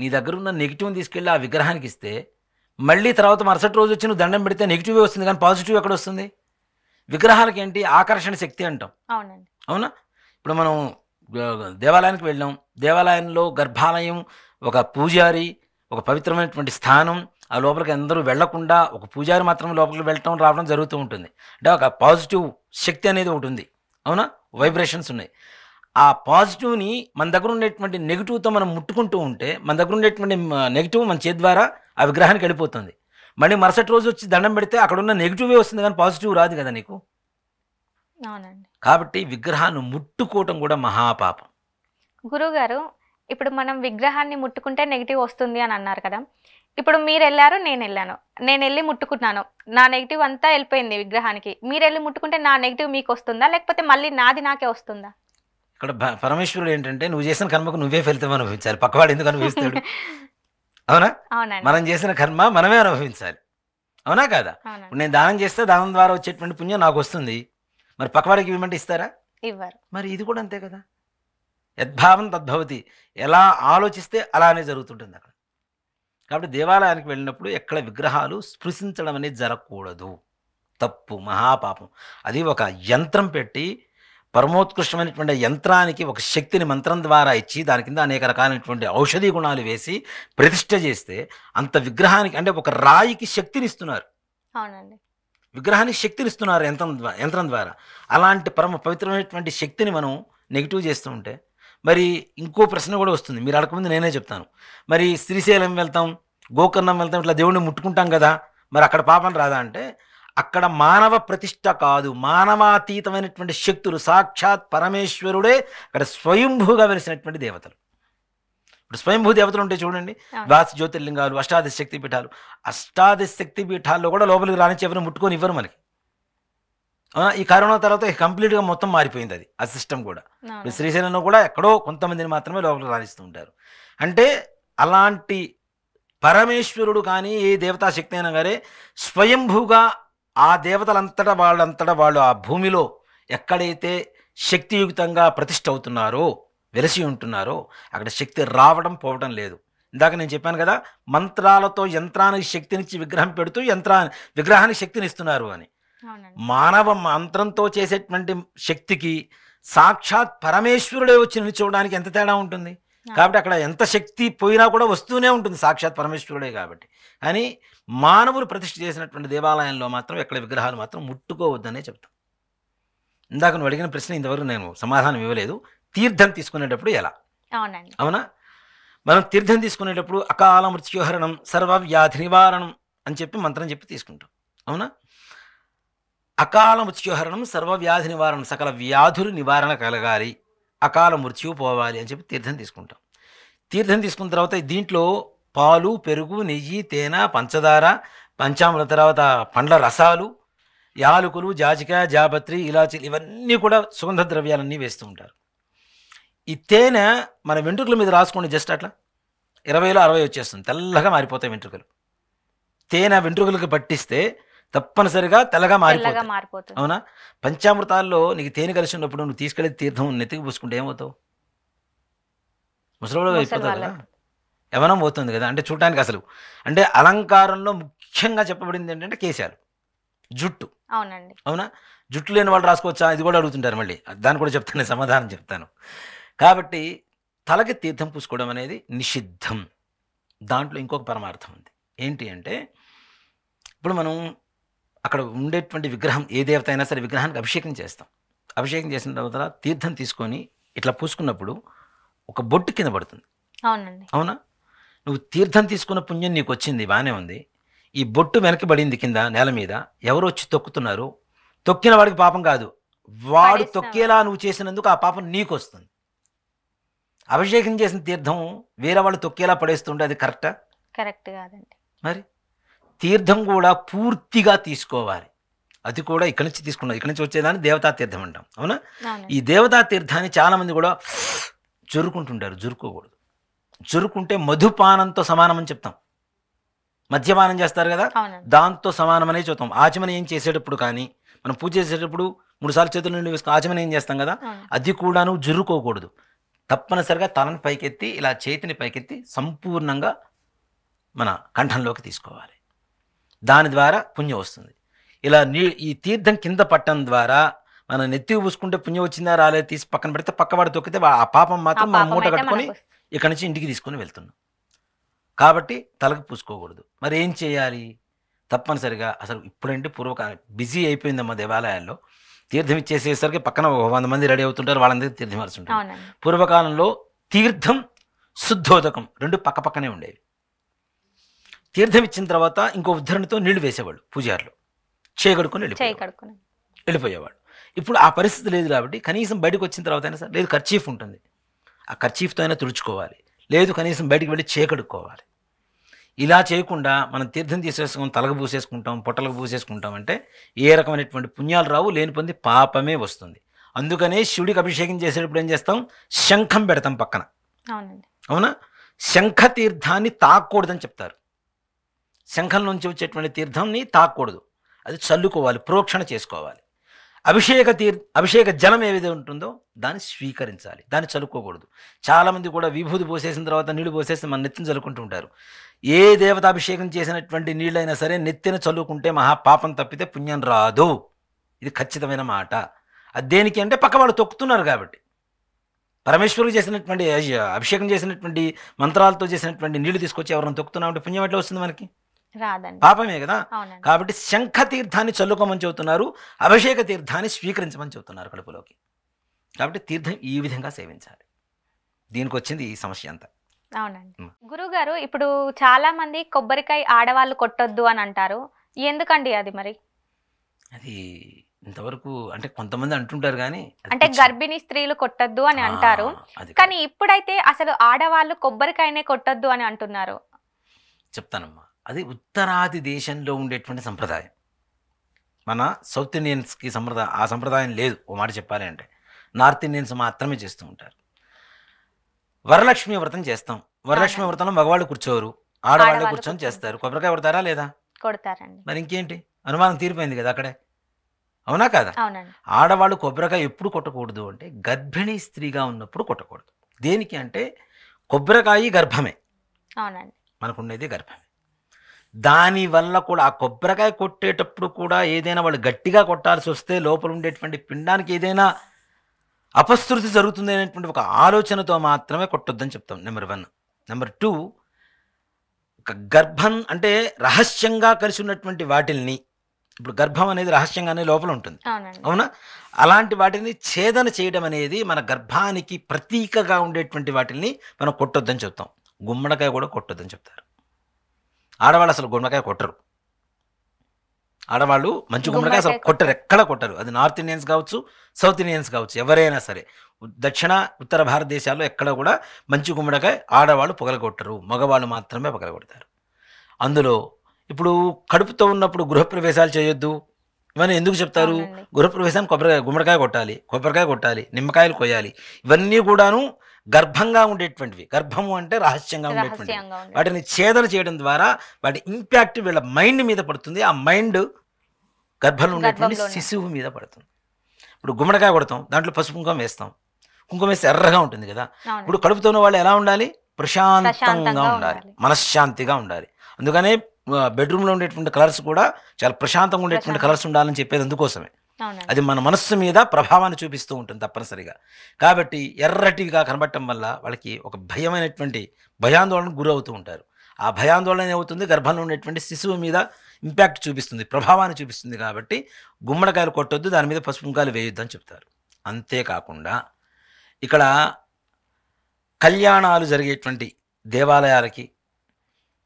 నీ దగ్గర ఉన్న నెగిటివ్ని తీసుకెళ్ళి ఆ విగ్రహానికి ఇస్తే మళ్ళీ తర్వాత మరుసటి రోజు వచ్చి నువ్వు దండం పెడితే నెగిటివ్ వస్తుంది కానీ పాజిటివ్ ఎక్కడ వస్తుంది విగ్రహాలకి ఏంటి ఆకర్షణ శక్తి అంటాం అవునండి అవునా ఇప్పుడు మనం దేవాలయానికి వెళ్ళాం దేవాలయంలో గర్భాలయం ఒక పూజారి ఒక పవిత్రమైనటువంటి స్థానం ఆ లోపలికి అందరూ వెళ్లకుండా ఒక పూజారి మాత్రం లోపలికి వెళ్ళటం రావడం జరుగుతూ ఉంటుంది అంటే ఒక పాజిటివ్ శక్తి అనేది ఒకటి ఉంది అవునా వైబ్రేషన్స్ ఉన్నాయి ఆ పాజిటివ్ని మన దగ్గర ఉండేటువంటి నెగిటివ్తో మనం ముట్టుకుంటూ ఉంటే మన దగ్గర ఉండేటువంటి నెగిటివ్ మన చేతి ద్వారా ఆ విగ్రహానికి వెళ్ళిపోతుంది మళ్ళీ మరుసటి రోజు వచ్చి దండం పెడితే అక్కడ ఉన్న నెగిటివే వస్తుంది కానీ పాజిటివ్ రాదు కదా నీకు కాబట్టి విగ్రహాన్ని ముట్టుకోవటం కూడా మహాపాపం గురువుగారు ఇప్పుడు మనం విగ్రహాన్ని ముట్టుకుంటే నెగిటివ్ వస్తుంది అని అన్నారు కదా ఇప్పుడు మీరు వెళ్ళారు నేను వెళ్ళాను నేను వెళ్ళి ముట్టుకున్నాను నా నెగిటివ్ అంతా వెళ్ళిపోయింది విగ్రహానికి మీరు వెళ్ళి ముట్టుకుంటే నా నెగిటివ్ మీకు వస్తుందా లేకపోతే మళ్ళీ నాది నాకే వస్తుందా ఇక్కడ పరమేశ్వరుడు ఏంటంటే నువ్వు చేసిన కర్మకు నువ్వే ఫలితం అనుభవించాలి పక్కవాడు ఎందుకు అనుభవిస్తాడు అవునా మనం చేసిన కర్మ మనమే అనుభవించాలి అవునా కదా నేను దానం చేస్తే దానం ద్వారా వచ్చేటువంటి పుణ్యం నాకు వస్తుంది మరి పక్కవాడికి ఇవ్వమంటే ఇస్తారా ఇవ్వరు మరి ఇది కూడా అంతే కదా యద్భావం తద్భవతి ఎలా ఆలోచిస్తే అలానే జరుగుతుంటుంది అక్కడ కాబట్టి దేవాలయానికి వెళ్ళినప్పుడు ఎక్కడ విగ్రహాలు స్పృశించడం అనేది జరగకూడదు తప్పు మహాపాపం అది ఒక యంత్రం పెట్టి పరమోత్కృష్టమైనటువంటి యంత్రానికి ఒక శక్తిని మంత్రం ద్వారా ఇచ్చి దాని కింద అనేక రకాలైనటువంటి ఔషధీ గుణాలు వేసి ప్రతిష్ట చేస్తే అంత విగ్రహానికి అంటే ఒక రాయికి శక్తిని ఇస్తున్నారు అవునండి విగ్రహానికి శక్తిని ఇస్తున్నారు యంత్రం ద్వారా యంత్రం ద్వారా అలాంటి పరమ పవిత్రమైనటువంటి శక్తిని మనం నెగిటివ్ చేస్తూ ఉంటే మరి ఇంకో ప్రశ్న కూడా వస్తుంది మీరు అడగకముందు నేనే చెప్తాను మరి శ్రీశైలం వెళ్తాం గోకర్ణం వెళ్తాం ఇట్లా దేవుణ్ణి ముట్టుకుంటాం కదా మరి అక్కడ పాపం రాదా అంటే అక్కడ మానవ ప్రతిష్ట కాదు మానవాతీతమైనటువంటి శక్తులు సాక్షాత్ పరమేశ్వరుడే అక్కడ స్వయంభూగా వెలిసినటువంటి దేవతలు ఇప్పుడు స్వయంభూ దేవతలు ఉంటే చూడండి ద్వాదశ జ్యోతిర్లింగాలు అష్టాదశ శక్తి పీఠాలు అష్టాదశ శక్తి పీఠాల్లో కూడా లోపలికి రాణించి ఎవరిని ముట్టుకొని ఇవ్వరు మనకి ఈ కరోనా తర్వాత కంప్లీట్గా మొత్తం మారిపోయింది అది ఆ సిస్టమ్ కూడా శ్రీశైలంలో కూడా ఎక్కడో కొంతమందిని మాత్రమే లోపల రాణిస్తూ ఉంటారు అంటే అలాంటి పరమేశ్వరుడు కానీ ఏ దేవతా శక్తి అయినా కానీ స్వయంభూగా ఆ దేవతలంతటా వాళ్ళంతటా వాళ్ళు ఆ భూమిలో ఎక్కడైతే శక్తియుక్తంగా ప్రతిష్ట అవుతున్నారో వెలసి ఉంటున్నారో అక్కడ శక్తి రావడం పోవడం లేదు ఇందాక నేను చెప్పాను కదా మంత్రాలతో యంత్రానికి శక్తినిచ్చి విగ్రహం పెడుతూ యంత్రా విగ్రహానికి శక్తిని ఇస్తున్నారు అని మానవ మంత్రంతో చేసేటువంటి శక్తికి సాక్షాత్ పరమేశ్వరుడే వచ్చి నిల్చోవడానికి ఎంత తేడా ఉంటుంది కాబట్టి అక్కడ ఎంత శక్తి పోయినా కూడా వస్తూనే ఉంటుంది సాక్షాత్ పరమేశ్వరుడే కాబట్టి కానీ మానవులు ప్రతిష్ఠ చేసినటువంటి దేవాలయంలో మాత్రం ఎక్కడ విగ్రహాలు మాత్రం ముట్టుకోవద్దనే చెప్తాం ఇందాక నువ్వు అడిగిన ప్రశ్న ఇంతవరకు నేను సమాధానం ఇవ్వలేదు తీర్థం తీసుకునేటప్పుడు ఎలా అవునా మనం తీర్థం తీసుకునేటప్పుడు అకాల మృత్యుహరణం సర్వవ్యాధి నివారణం అని చెప్పి మంత్రం చెప్పి తీసుకుంటాం అవునా అకాల మృత్యుహరణం సర్వవ్యాధి నివారణ సకల వ్యాధులు నివారణ కలగాలి అకాల మృత్యువు పోవాలి అని చెప్పి తీర్థం తీసుకుంటాం తీర్థం తీసుకున్న తర్వాత దీంట్లో పాలు పెరుగు నెయ్యి తేనె పంచదార పంచామృత తర్వాత పండ్ల రసాలు యాలకులు జాజికాయ జాపత్రి ఇలాచీలు ఇవన్నీ కూడా సుగంధ ద్రవ్యాలన్నీ వేస్తూ ఉంటారు ఈ తేనె మన వెంట్రుకల మీద రాసుకోండి జస్ట్ అట్లా ఇరవైలో అరవై వచ్చేస్తుంది తెల్లగా మారిపోతాయి వెంట్రుకలు తేనె వెంట్రుకలకు పట్టిస్తే తప్పనిసరిగా తెల్లగా మారిపోతుంది అవునా పంచామృతాల్లో నీకు తేనె కలిసి ఉన్నప్పుడు నువ్వు తీసుకెళ్ళి తీర్థం నెత్తికి పూసుకుంటే ఏమవుతావు ముసలి అయిపోతావు కదా యవనం పోతుంది కదా అంటే చూడటానికి అసలు అంటే అలంకారంలో ముఖ్యంగా చెప్పబడింది ఏంటంటే కేశాలు జుట్టు అవునండి అవునా జుట్టు లేని వాళ్ళు రాసుకోవచ్చా ఇది కూడా అడుగుతుంటారు మళ్ళీ దాన్ని కూడా చెప్తాను సమాధానం చెప్తాను కాబట్టి తలకి తీర్థం పూసుకోవడం అనేది నిషిద్ధం దాంట్లో ఇంకొక పరమార్థం ఉంది ఏంటి అంటే ఇప్పుడు మనం అక్కడ ఉండేటువంటి విగ్రహం ఏ దేవత అయినా సరే విగ్రహానికి అభిషేకం చేస్తాం అభిషేకం చేసిన తర్వాత తీర్థం తీసుకొని ఇట్లా పూసుకున్నప్పుడు ఒక బొట్టు కింద పడుతుంది అవునండి అవునా నువ్వు తీర్థం తీసుకున్న పుణ్యం నీకు వచ్చింది బాగానే ఉంది ఈ బొట్టు వెనకబడింది కింద నేల మీద ఎవరు వచ్చి తొక్కుతున్నారు తొక్కిన వాడికి పాపం కాదు వాడు తొక్కేలా నువ్వు చేసినందుకు ఆ పాపం నీకు వస్తుంది అభిషేకం చేసిన తీర్థం వేరే వాళ్ళు తొక్కేలా పడేస్తుంటే అది కరెక్టా కరెక్ట్ కాదండి మరి తీర్థం కూడా పూర్తిగా తీసుకోవాలి అది కూడా ఇక్కడి నుంచి తీసుకున్నాం ఇక్కడి నుంచి వచ్చేదాన్ని దేవతా తీర్థం అంటాం అవునా ఈ దేవతా తీర్థాన్ని చాలామంది కూడా జురుకుంటుంటారు జరుకోకూడదు జురుకుంటే మధుపానంతో సమానమని చెప్తాం మద్యపానం చేస్తారు కదా దాంతో సమానమనే చూద్దాం ఆచమన ఏం చేసేటప్పుడు కానీ మనం పూజ చేసేటప్పుడు మూడు సార్లు చేతుల నుండి వేసుకుని ఆచమన ఏం చేస్తాం కదా అది కూడా నువ్వు జురుకోకూడదు తప్పనిసరిగా తలను పైకెత్తి ఇలా చేతిని పైకెత్తి సంపూర్ణంగా మన కంఠంలోకి తీసుకోవాలి దాని ద్వారా పుణ్యం వస్తుంది ఇలా నీ ఈ తీర్థం కింద పట్టడం ద్వారా మనం నెత్తి పూసుకుంటే పుణ్యం వచ్చిందా రాలేదు తీసి పక్కన పెడితే పక్కవాడు తొక్కితే ఆ పాపం మాత్రం మనం మూట కట్టుకొని ఇక్కడి నుంచి ఇంటికి తీసుకుని వెళ్తున్నాం కాబట్టి తలకు పూసుకోకూడదు మరి ఏం చేయాలి తప్పనిసరిగా అసలు ఇప్పుడేంటి పూర్వకాలం బిజీ అయిపోయింది మా దేవాలయాల్లో తీర్థం ఇచ్చేసేసరికి పక్కన ఒక వంద మంది రెడీ అవుతుంటారు వాళ్ళందరికీ తీర్థం అరుచుంటారు పూర్వకాలంలో తీర్థం శుద్ధోదకం రెండు పక్క పక్కనే ఉండేవి తీర్థం ఇచ్చిన తర్వాత ఇంకో ఉద్ధరణితో నీళ్లు వేసేవాళ్ళు పూజారులు చేయగడుకుని కడుక్కొని వెళ్ళిపోయేవాడు ఇప్పుడు ఆ పరిస్థితి లేదు కాబట్టి కనీసం బయటకు వచ్చిన తర్వాత అయినా సరే లేదు ఖర్చీఫ్ ఉంటుంది ఆ ఖర్చీఫ్తో అయినా తుడుచుకోవాలి లేదు కనీసం బయటకు వెళ్ళి చేకడుక్కోవాలి ఇలా చేయకుండా మనం తీర్థం తీసేసుకుని తలకు పూసేసుకుంటాం పొట్టలకు పూసేసుకుంటాం అంటే ఏ రకమైనటువంటి పుణ్యాలు రావు లేని పొంది పాపమే వస్తుంది అందుకనే శివుడికి అభిషేకం చేసేటప్పుడు ఏం చేస్తాం శంఖం పెడతాం పక్కన అవునా శంఖ తీర్థాన్ని తాకూడదని చెప్తారు శంఖం నుంచి వచ్చేటువంటి తీర్థంని తాకూడదు అది చల్లుకోవాలి ప్రోక్షణ చేసుకోవాలి అభిషేక తీర్ అభిషేక జలం ఏదైతే ఉంటుందో దాన్ని స్వీకరించాలి దాన్ని చలుకోకూడదు చాలామంది కూడా విభూతి పోసేసిన తర్వాత నీళ్లు పోసేసి మన నెత్తిని చల్లుకుంటూ ఉంటారు ఏ దేవత అభిషేకం చేసినటువంటి నీళ్ళైనా సరే నెత్తిన చల్లుకుంటే మహాపాపం తప్పితే పుణ్యం రాదు ఇది ఖచ్చితమైన మాట అది దేనికి అంటే పక్క వాళ్ళు తొక్కుతున్నారు కాబట్టి పరమేశ్వరుడు చేసినటువంటి అభిషేకం చేసినటువంటి మంత్రాలతో చేసినటువంటి నీళ్లు తీసుకొచ్చి ఎవరైనా తొక్కుతున్నామంటే పుణ్యం ఎట్లా వస్తుంది మనకి రాదండి పాపమే కదా కాబట్టి శంఖ తీర్థాన్ని చల్లుకోమని చెబుతున్నారు అభిషేక తీర్థాన్ని స్వీకరించమని చెబుతున్నారు కడుపులోకి కాబట్టి తీర్థం ఈ విధంగా సేవించాలి దీనికి వచ్చింది ఈ సమస్య అంతా అవునండి గురుగారు ఇప్పుడు చాలా మంది కొబ్బరికాయ ఆడవాళ్ళు కొట్టొద్దు అని అంటారు ఎందుకండి అది మరి అది ఇంతవరకు అంటే కొంతమంది అంటుంటారు కానీ అంటే గర్భిణీ స్త్రీలు కొట్టద్దు అని అంటారు కానీ ఇప్పుడైతే అసలు ఆడవాళ్ళు కొబ్బరికాయనే కొట్టద్దు అని అంటున్నారు చెప్తానమ్మా అది ఉత్తరాది దేశంలో ఉండేటువంటి సంప్రదాయం మన సౌత్ ఇండియన్స్కి సంప్రదా ఆ సంప్రదాయం లేదు ఓ మాట చెప్పాలి అంటే నార్త్ ఇండియన్స్ మాత్రమే చేస్తూ ఉంటారు వరలక్ష్మి వ్రతం చేస్తాం వరలక్ష్మి వ్రతంలో మగవాళ్ళు కూర్చోరు ఆడవాళ్ళు కూర్చొని చేస్తారు కొబ్బరికాయ కొడతారా లేదా కొడతారండి మరి ఇంకేంటి అనుమానం తీరిపోయింది కదా అక్కడే అవునా కదా ఆడవాళ్ళు కొబ్బరికాయ ఎప్పుడు కొట్టకూడదు అంటే గర్భిణీ స్త్రీగా ఉన్నప్పుడు కొట్టకూడదు దేనికి అంటే కొబ్బరికాయ గర్భమే అవునండి మనకున్నది గర్భమే దానివల్ల కూడా ఆ కొబ్బరికాయ కొట్టేటప్పుడు కూడా ఏదైనా వాళ్ళు గట్టిగా కొట్టాల్సి వస్తే లోపల ఉండేటువంటి పిండానికి ఏదైనా అపశృతి జరుగుతుంది అనేటువంటి ఒక ఆలోచనతో మాత్రమే కొట్టొద్దని చెప్తాం నెంబర్ వన్ నెంబర్ టూ గర్భం అంటే రహస్యంగా కలిసి ఉన్నటువంటి వాటిల్ని ఇప్పుడు గర్భం అనేది రహస్యంగానే లోపల ఉంటుంది అవునా అలాంటి వాటిని ఛేదన చేయడం అనేది మన గర్భానికి ప్రతీకగా ఉండేటువంటి వాటిని మనం కొట్టొద్దని చెప్తాం గుమ్మడికాయ కూడా కొట్టొద్దని చెప్తారు ఆడవాళ్ళు అసలు గుమ్మడికాయ కొట్టరు ఆడవాళ్ళు మంచి గుమ్మడికాయ అసలు కొట్టరు ఎక్కడ కొట్టరు అది నార్త్ ఇండియన్స్ కావచ్చు సౌత్ ఇండియన్స్ కావచ్చు ఎవరైనా సరే దక్షిణ ఉత్తర భారతదేశాల్లో ఎక్కడ కూడా మంచి గుమ్మడికాయ ఆడవాళ్ళు పొగలగొట్టరు మగవాళ్ళు మాత్రమే పొగలగొడతారు అందులో ఇప్పుడు కడుపుతో ఉన్నప్పుడు గృహప్రవేశాలు చేయొద్దు ఇవన్నీ ఎందుకు చెప్తారు గృహప్రవేశానికి కొబ్బరికాయ గుమ్మడికాయ కొట్టాలి కొబ్బరికాయ కొట్టాలి నిమ్మకాయలు కొయ్యాలి ఇవన్నీ కూడాను గర్భంగా ఉండేటువంటివి గర్భము అంటే రహస్యంగా ఉండేటువంటివి వాటిని ఛేదన చేయడం ద్వారా వాటి ఇంపాక్ట్ వీళ్ళ మైండ్ మీద పడుతుంది ఆ మైండ్ గర్భంలో ఉండేటువంటి శిశువు మీద పడుతుంది ఇప్పుడు గుమ్మడికాయ కొడతాం దాంట్లో పసుపు కుంకుమ వేస్తాం కుంకుమ వేస్తే ఎర్రగా ఉంటుంది కదా ఇప్పుడు కడుపుతో వాళ్ళు ఎలా ఉండాలి ప్రశాంతంగా ఉండాలి మనశ్శాంతిగా ఉండాలి అందుకనే బెడ్రూమ్లో ఉండేటువంటి కలర్స్ కూడా చాలా ప్రశాంతంగా ఉండేటువంటి కలర్స్ ఉండాలని చెప్పేది అందుకోసమే అది మన మనస్సు మీద ప్రభావాన్ని చూపిస్తూ ఉంటుంది తప్పనిసరిగా కాబట్టి ఎర్రటిగా కనబడటం వల్ల వాళ్ళకి ఒక భయమైనటువంటి భయాందోళన గురవుతూ ఉంటారు ఆ భయాందోళన ఏమవుతుంది గర్భంలో ఉండేటువంటి శిశువు మీద ఇంపాక్ట్ చూపిస్తుంది ప్రభావాన్ని చూపిస్తుంది కాబట్టి గుమ్మడికాయలు కొట్టొద్దు దాని మీద పసుపు కుంకాలు వేయొద్దు అని చెప్తారు అంతేకాకుండా ఇక్కడ కళ్యాణాలు జరిగేటువంటి దేవాలయాలకి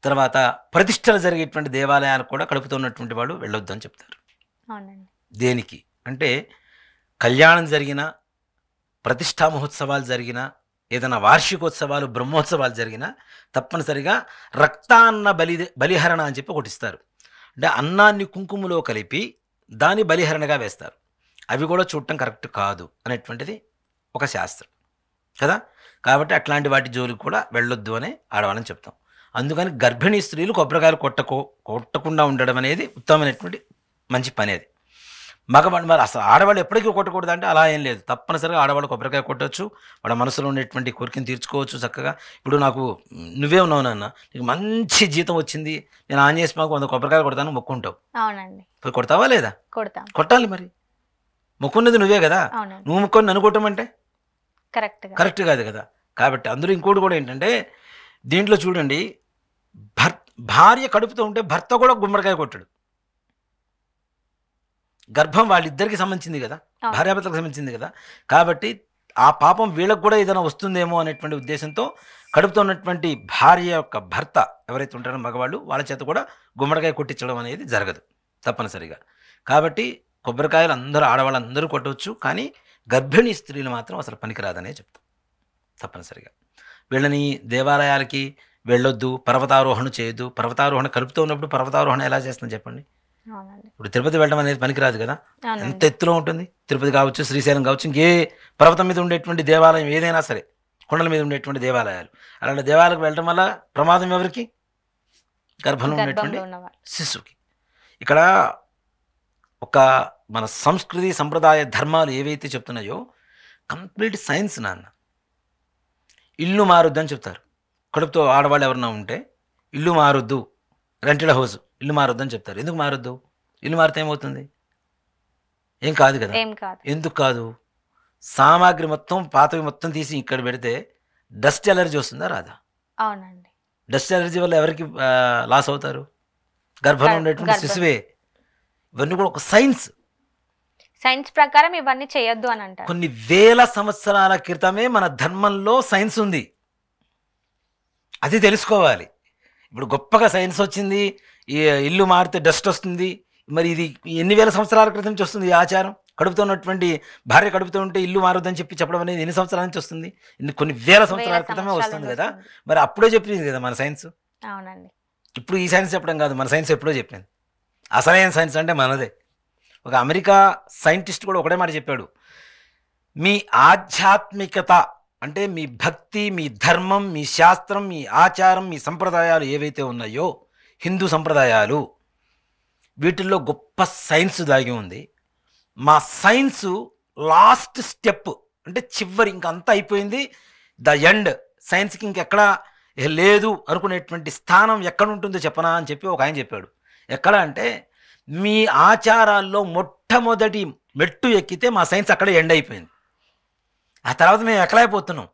తర్వాత ప్రతిష్టలు జరిగేటువంటి దేవాలయాలకు కూడా కడుపుతున్నటువంటి వాళ్ళు వెళ్ళొద్దు అని చెప్తారు అవునండి దేనికి అంటే కళ్యాణం జరిగిన ప్రతిష్టా మహోత్సవాలు జరిగిన ఏదైనా వార్షికోత్సవాలు బ్రహ్మోత్సవాలు జరిగినా తప్పనిసరిగా రక్తాన్న బలి బలిహరణ అని చెప్పి ఒకటి ఇస్తారు అంటే అన్నాన్ని కుంకుమలో కలిపి దాన్ని బలిహరణగా వేస్తారు అవి కూడా చూడటం కరెక్ట్ కాదు అనేటువంటిది ఒక శాస్త్రం కదా కాబట్టి అట్లాంటి వాటి జోలికి కూడా వెళ్ళొద్దు అని ఆడవాళ్ళని చెప్తాం అందుకని గర్భిణీ స్త్రీలు కొబ్బరికాయలు కొట్టకో కొట్టకుండా ఉండడం అనేది ఉత్తమమైనటువంటి మంచి పని అది మగవాళ్ళు మరి అసలు ఆడవాళ్ళు ఎప్పటికీ కొట్టకూడదు అంటే అలా ఏం లేదు తప్పనిసరిగా ఆడవాళ్ళు కొబ్బరికాయ కొట్టచ్చు వాళ్ళ మనసులో ఉండేటువంటి కోరికను తీర్చుకోవచ్చు చక్కగా ఇప్పుడు నాకు నువ్వే ఉన్నావు నాన్న నీకు మంచి జీతం వచ్చింది నేను ఆన్ చేసి మాకు వంద కొబ్బరికాయలు కొడతాను మొక్కుంటావు అవునండి కొడతావా లేదా కొడతా కొట్టాలి మరి మొక్కున్నది నువ్వే కదా నువ్వు మొక్కొని నన్ను కొట్టమంటే కరెక్ట్ కరెక్ట్ కాదు కదా కాబట్టి అందరూ ఇంకోటి కూడా ఏంటంటే దీంట్లో చూడండి భర్త భార్య కడుపుతో ఉంటే భర్త కూడా గుమ్మడికాయ కొట్టాడు గర్భం వాళ్ళిద్దరికి సంబంధించింది కదా భార్యాభర్తలకు సంబంధించింది కదా కాబట్టి ఆ పాపం వీళ్ళకు కూడా ఏదైనా వస్తుందేమో అనేటువంటి ఉద్దేశంతో కడుపుతో ఉన్నటువంటి భార్య యొక్క భర్త ఎవరైతే ఉంటారో మగవాళ్ళు వాళ్ళ చేత కూడా గుమ్మడికాయ కొట్టించడం అనేది జరగదు తప్పనిసరిగా కాబట్టి కొబ్బరికాయలు అందరూ ఆడవాళ్ళు కొట్టవచ్చు కానీ గర్భిణీ స్త్రీలు మాత్రం అసలు పనికిరాదనే చెప్తాం తప్పనిసరిగా వీళ్ళని దేవాలయాలకి వెళ్ళొద్దు పర్వతారోహణ చేయొద్దు పర్వతారోహణ కలుపుతూ ఉన్నప్పుడు పర్వతారోహణ ఎలా చేస్తుందని చెప్పండి ఇప్పుడు తిరుపతి వెళ్ళడం అనేది పనికిరాదు కదా ఎంత ఎత్తులో ఉంటుంది తిరుపతి కావచ్చు శ్రీశైలం కావచ్చు ఇంకే పర్వతం మీద ఉండేటువంటి దేవాలయం ఏదైనా సరే కొండల మీద ఉండేటువంటి దేవాలయాలు అలాంటి దేవాలయాలకు వెళ్ళడం వల్ల ప్రమాదం ఎవరికి గర్భంలో ఉండేటువంటి శిశువుకి ఇక్కడ ఒక మన సంస్కృతి సంప్రదాయ ధర్మాలు ఏవైతే చెప్తున్నాయో కంప్లీట్ సైన్స్ నాన్న ఇల్లు మారుద్దు అని చెప్తారు కడుపుతో ఆడవాళ్ళు ఎవరన్నా ఉంటే ఇల్లు మారొద్దు రెంటెడ్ హౌస్ ఇల్లు మారొద్దని చెప్తారు ఎందుకు మారొద్దు ఇల్లు మారితే ఏమవుతుంది ఏం కాదు కదా ఎందుకు కాదు సామాగ్రి మొత్తం పాతవి మొత్తం తీసి ఇక్కడ పెడితే డస్ట్ ఎలర్జీ వస్తుందా రాదా అవునండి డస్ట్ ఎలర్జీ వల్ల ఎవరికి లాస్ అవుతారు గర్భంలో ఉండేటువంటి శిశువే ఇవన్నీ కూడా ఒక సైన్స్ సైన్స్ ప్రకారం ఇవన్నీ చేయొద్దు అని అంటారు కొన్ని వేల సంవత్సరాల క్రితమే మన ధర్మంలో సైన్స్ ఉంది అది తెలుసుకోవాలి ఇప్పుడు గొప్పగా సైన్స్ వచ్చింది ఇల్లు మారితే డస్ట్ వస్తుంది మరి ఇది ఎన్ని వేల సంవత్సరాల క్రితం నుంచి వస్తుంది ఈ ఆచారం కడుపుతో ఉన్నటువంటి భార్య కడుపుతో ఉంటే ఇల్లు మారొద్దని చెప్పి చెప్పడం అనేది ఎన్ని సంవత్సరాల నుంచి వస్తుంది కొన్ని వేల సంవత్సరాల క్రితమే వస్తుంది కదా మరి అప్పుడే చెప్పింది కదా మన సైన్స్ అవునండి ఇప్పుడు ఈ సైన్స్ చెప్పడం కాదు మన సైన్స్ ఎప్పుడో చెప్పింది అసలైన సైన్స్ అంటే మనదే ఒక అమెరికా సైంటిస్ట్ కూడా ఒకటే మాట చెప్పాడు మీ ఆధ్యాత్మికత అంటే మీ భక్తి మీ ధర్మం మీ శాస్త్రం మీ ఆచారం మీ సంప్రదాయాలు ఏవైతే ఉన్నాయో హిందూ సంప్రదాయాలు వీటిల్లో గొప్ప సైన్స్ దాగి ఉంది మా సైన్స్ లాస్ట్ స్టెప్ అంటే చివరి ఇంకంతా అయిపోయింది ద ఎండ్ సైన్స్కి ఇంకెక్కడ లేదు అనుకునేటువంటి స్థానం ఎక్కడ ఉంటుందో చెప్పనా అని చెప్పి ఒక ఆయన చెప్పాడు ఎక్కడ అంటే మీ ఆచారాల్లో మొట్టమొదటి మెట్టు ఎక్కితే మా సైన్స్ అక్కడే ఎండ్ అయిపోయింది ఆ తర్వాత మేము ఎక్కడైపోతున్నాం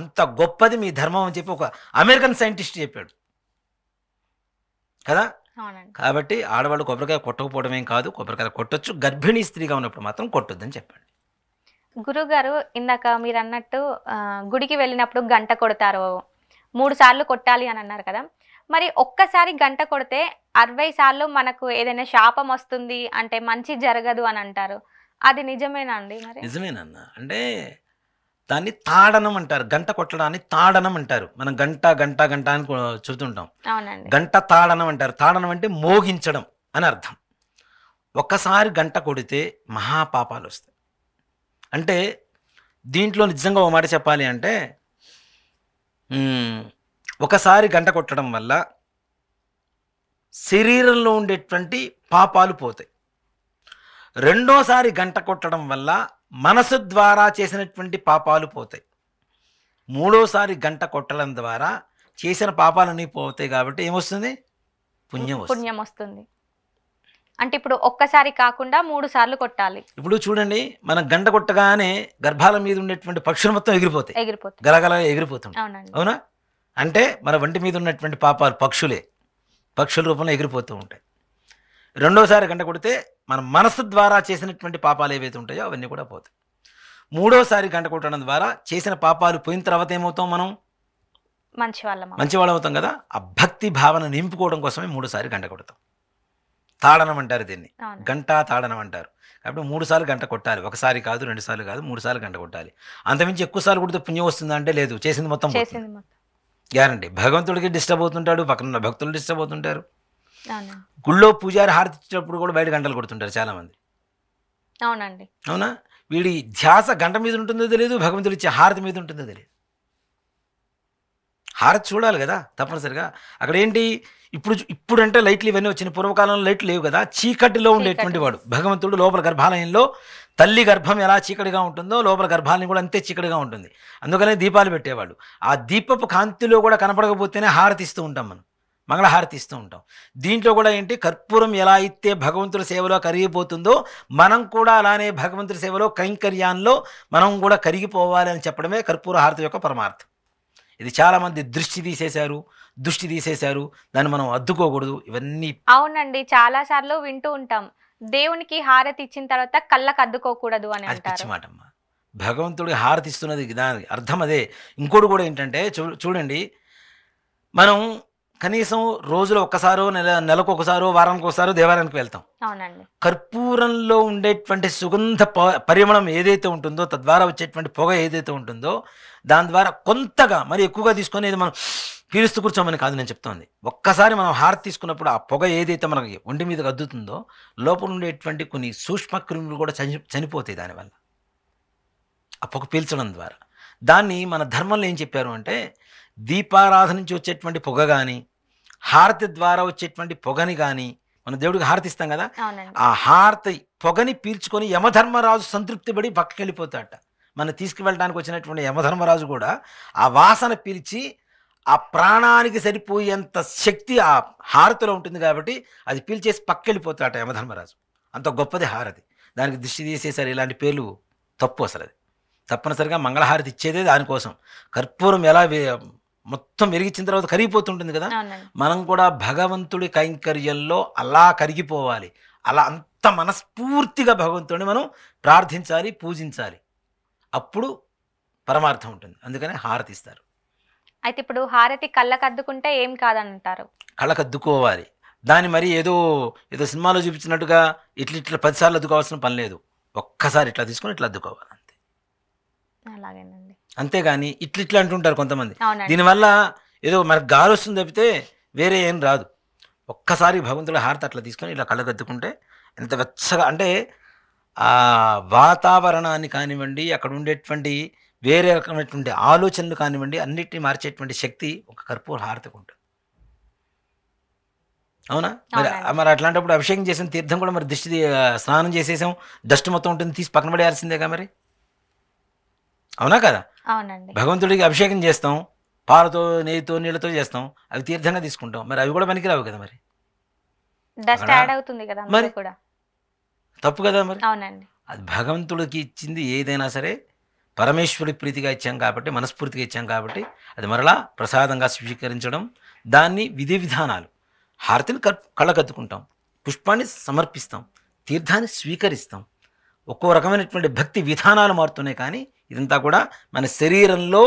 అంత గొప్పది మీ ధర్మం అని చెప్పి ఒక అమెరికన్ సైంటిస్ట్ చెప్పాడు కదా కాబట్టి ఆడవాళ్ళు కొబ్బరికాయ కొట్టకపోవడం ఏం కాదు కొబ్బరికాయ కొట్టొచ్చు గర్భిణీ స్త్రీగా ఉన్నప్పుడు మాత్రం కొట్టొద్దని చెప్పండి గురుగారు ఇందాక మీరు అన్నట్టు గుడికి వెళ్ళినప్పుడు గంట కొడతారు మూడు సార్లు కొట్టాలి అని అన్నారు కదా మరి ఒక్కసారి గంట కొడితే అరవై సార్లు మనకు ఏదైనా శాపం వస్తుంది అంటే మంచి జరగదు అని అంటారు అది నిజమేనా అండి మరి నిజమేనన్నా అంటే దాన్ని తాడనం అంటారు గంట కొట్టడాన్ని తాడనం అంటారు మనం గంట గంట గంట అని చూస్తుంటాం గంట తాడనం అంటారు తాడనం అంటే మోగించడం అని అర్థం ఒక్కసారి గంట కొడితే మహాపాపాలు వస్తాయి అంటే దీంట్లో నిజంగా ఓ మాట చెప్పాలి అంటే ఒకసారి గంట కొట్టడం వల్ల శరీరంలో ఉండేటువంటి పాపాలు పోతాయి రెండోసారి గంట కొట్టడం వల్ల మనసు ద్వారా చేసినటువంటి పాపాలు పోతాయి మూడోసారి గంట కొట్టడం ద్వారా చేసిన పాపాలన్నీ పోతాయి కాబట్టి ఏమొస్తుంది పుణ్యం పుణ్యం వస్తుంది అంటే ఇప్పుడు ఒక్కసారి కాకుండా మూడు సార్లు కొట్టాలి ఇప్పుడు చూడండి మనం గంట కొట్టగానే గర్భాల మీద ఉండేటువంటి పక్షులు మొత్తం ఎగిరిపోతాయి ఎగిరిపోతాయి గలగల ఎగిరిపోతుంది అవునా అంటే మన వంటి మీద ఉన్నటువంటి పాపాలు పక్షులే పక్షుల రూపంలో ఎగిరిపోతూ ఉంటాయి రెండోసారి గంట కొడితే మన మనసు ద్వారా చేసినటువంటి పాపాలు ఏవైతే ఉంటాయో అవన్నీ కూడా పోతాయి మూడోసారి గంట కొట్టడం ద్వారా చేసిన పాపాలు పోయిన తర్వాత ఏమవుతాం మనం మంచి వాళ్ళం మంచి వాళ్ళం అవుతాం కదా ఆ భక్తి భావన నింపుకోవడం కోసమే మూడుసారి గంట కొడతాం తాడనం అంటారు దీన్ని గంట తాడనం అంటారు కాబట్టి మూడు సార్లు గంట కొట్టాలి ఒకసారి కాదు రెండు సార్లు కాదు మూడు సార్లు గంట కొట్టాలి అంతమించి ఎక్కువ సార్లు కొడితే పుణ్యం వస్తుందా అంటే లేదు చేసింది మొత్తం గ్యారంటీ భగవంతుడికి డిస్టర్బ్ అవుతుంటాడు పక్కన భక్తులు డిస్టర్బ్ అవుతుంటారు గుళ్ళో పూజారి హారతి ఇచ్చేటప్పుడు కూడా బయట గంటలు కొడుతుంటారు చాలామంది అవునండి అవునా వీడి ధ్యాస గంట మీద ఉంటుందో తెలియదు భగవంతుడు ఇచ్చే హారతి మీద ఉంటుందో తెలియదు హారతి చూడాలి కదా తప్పనిసరిగా అక్కడ ఏంటి ఇప్పుడు ఇప్పుడంటే లైట్లు ఇవన్నీ వచ్చిన పూర్వకాలంలో లైట్లు లేవు కదా చీకటిలో ఉండేటువంటి వాడు భగవంతుడు లోపల గర్భాలయంలో తల్లి గర్భం ఎలా చీకటిగా ఉంటుందో లోపల గర్భాలయం కూడా అంతే చీకటిగా ఉంటుంది అందుకనే దీపాలు పెట్టేవాడు ఆ దీపపు కాంతిలో కూడా కనపడకపోతేనే హారతిస్తూ ఉంటాం మనం మంగళహారతి ఇస్తూ ఉంటాం దీంట్లో కూడా ఏంటి కర్పూరం ఎలా అయితే భగవంతుడి సేవలో కరిగిపోతుందో మనం కూడా అలానే భగవంతుడి సేవలో కైంకర్యాల్లో మనం కూడా కరిగిపోవాలి అని చెప్పడమే కర్పూర హారతి యొక్క పరమార్థం ఇది చాలామంది దృష్టి తీసేశారు దృష్టి తీసేశారు దాన్ని మనం అద్దుకోకూడదు ఇవన్నీ అవునండి చాలాసార్లు వింటూ ఉంటాం దేవునికి హారతి ఇచ్చిన తర్వాత కళ్ళకు అద్దుకోకూడదు అని అనిపించమాట మాటమ్మ భగవంతుడి హారతి ఇస్తున్నది దానికి అర్థం అదే ఇంకోటి కూడా ఏంటంటే చూడండి మనం కనీసం రోజులో ఒక్కసారో నెల నెలకు ఒకసారో వారానికి ఒకసారి దేవాలయానికి వెళ్తాం కర్పూరంలో ఉండేటువంటి సుగంధ పరిమళం ఏదైతే ఉంటుందో తద్వారా వచ్చేటువంటి పొగ ఏదైతే ఉంటుందో దాని ద్వారా కొంతగా మరి ఎక్కువగా తీసుకొని మనం పీలుస్తూ కూర్చోమని కాదు నేను చెప్తోంది ఒక్కసారి మనం హారతి తీసుకున్నప్పుడు ఆ పొగ ఏదైతే మనకి ఒంటి మీద గద్దుతుందో లోపల ఉండేటువంటి కొన్ని సూక్ష్మ క్రిములు కూడా చని చనిపోతాయి దానివల్ల ఆ పొగ పీల్చడం ద్వారా దాన్ని మన ధర్మంలో ఏం చెప్పారు అంటే దీపారాధన నుంచి వచ్చేటువంటి పొగ కానీ హారతి ద్వారా వచ్చేటువంటి పొగని కానీ మన దేవుడికి హారతిస్తాం కదా ఆ హారతి పొగని పీల్చుకొని యమధర్మరాజు సంతృప్తి పడి పక్కకి వెళ్ళిపోతాడట మనం తీసుకువెళ్ళడానికి వచ్చినటువంటి యమధర్మరాజు కూడా ఆ వాసన పీల్చి ఆ ప్రాణానికి సరిపోయేంత శక్తి ఆ హారతిలో ఉంటుంది కాబట్టి అది పీల్చేసి వెళ్ళిపోతాడట యమధర్మరాజు అంత గొప్పది హారతి దానికి దృష్టి తీసేసారు ఇలాంటి పేర్లు తప్పు అసలు అది తప్పనిసరిగా మంగళహారతి ఇచ్చేదే దానికోసం కర్పూరం ఎలా మొత్తం వెలిగించిన తర్వాత కరిగిపోతుంటుంది కదా మనం కూడా భగవంతుడి కైంకర్యంలో అలా కరిగిపోవాలి అలా అంత మనస్ఫూర్తిగా భగవంతుడిని మనం ప్రార్థించాలి పూజించాలి అప్పుడు పరమార్థం ఉంటుంది అందుకనే హారతి ఇస్తారు అయితే ఇప్పుడు హారతి కళ్ళకద్దుకుంటే ఏం కాదంటారు కళ్ళకద్దుకోవాలి దాన్ని మరి ఏదో ఏదో సినిమాలో చూపించినట్టుగా ఇట్లా ఇట్లా పదిసార్లు అద్దుకోవాల్సిన పని లేదు ఒక్కసారి ఇట్లా తీసుకొని ఇట్లా అద్దుకోవాలి అంతే అలాగేనండి అంతేగాని ఇట్లు ఇట్లా అంటుంటారు కొంతమంది దీనివల్ల ఏదో మనకు గాలి వస్తుంది తప్పితే వేరే ఏం రాదు ఒక్కసారి భగవంతుడు హారత అట్లా తీసుకొని ఇలా కళ్ళగద్దుకుంటే ఎంత వెచ్చగా అంటే ఆ వాతావరణాన్ని కానివ్వండి అక్కడ ఉండేటువంటి వేరే రకమైనటువంటి ఆలోచనలు కానివ్వండి అన్నిటిని మార్చేటువంటి శక్తి ఒక కర్పూర హారతకు ఉంటుంది అవునా మరి మరి అట్లాంటప్పుడు అభిషేకం చేసిన తీర్థం కూడా మరి దిష్టి స్నానం చేసేసాం దష్టి మొత్తం ఉంటుంది తీసి పక్కన పడేయాల్సిందేగా మరి అవునా కదా అవునండి భగవంతుడికి అభిషేకం చేస్తాం పాలతో నెయ్యితో నీళ్ళతో చేస్తాం అవి తీర్థంగా తీసుకుంటాం మరి అవి కూడా పనికిరావు కదా మరి కదా మరి కూడా తప్పు కదా మరి అది భగవంతుడికి ఇచ్చింది ఏదైనా సరే పరమేశ్వరి ప్రీతిగా ఇచ్చాం కాబట్టి మనస్ఫూర్తిగా ఇచ్చాం కాబట్టి అది మరలా ప్రసాదంగా స్వీకరించడం దాన్ని విధి విధానాలు హారతిని కళ్ళకత్తుకుంటాం పుష్పాన్ని సమర్పిస్తాం తీర్థాన్ని స్వీకరిస్తాం ఒక్కో రకమైనటువంటి భక్తి విధానాలు మారుతున్నాయి కానీ ఇదంతా కూడా మన శరీరంలో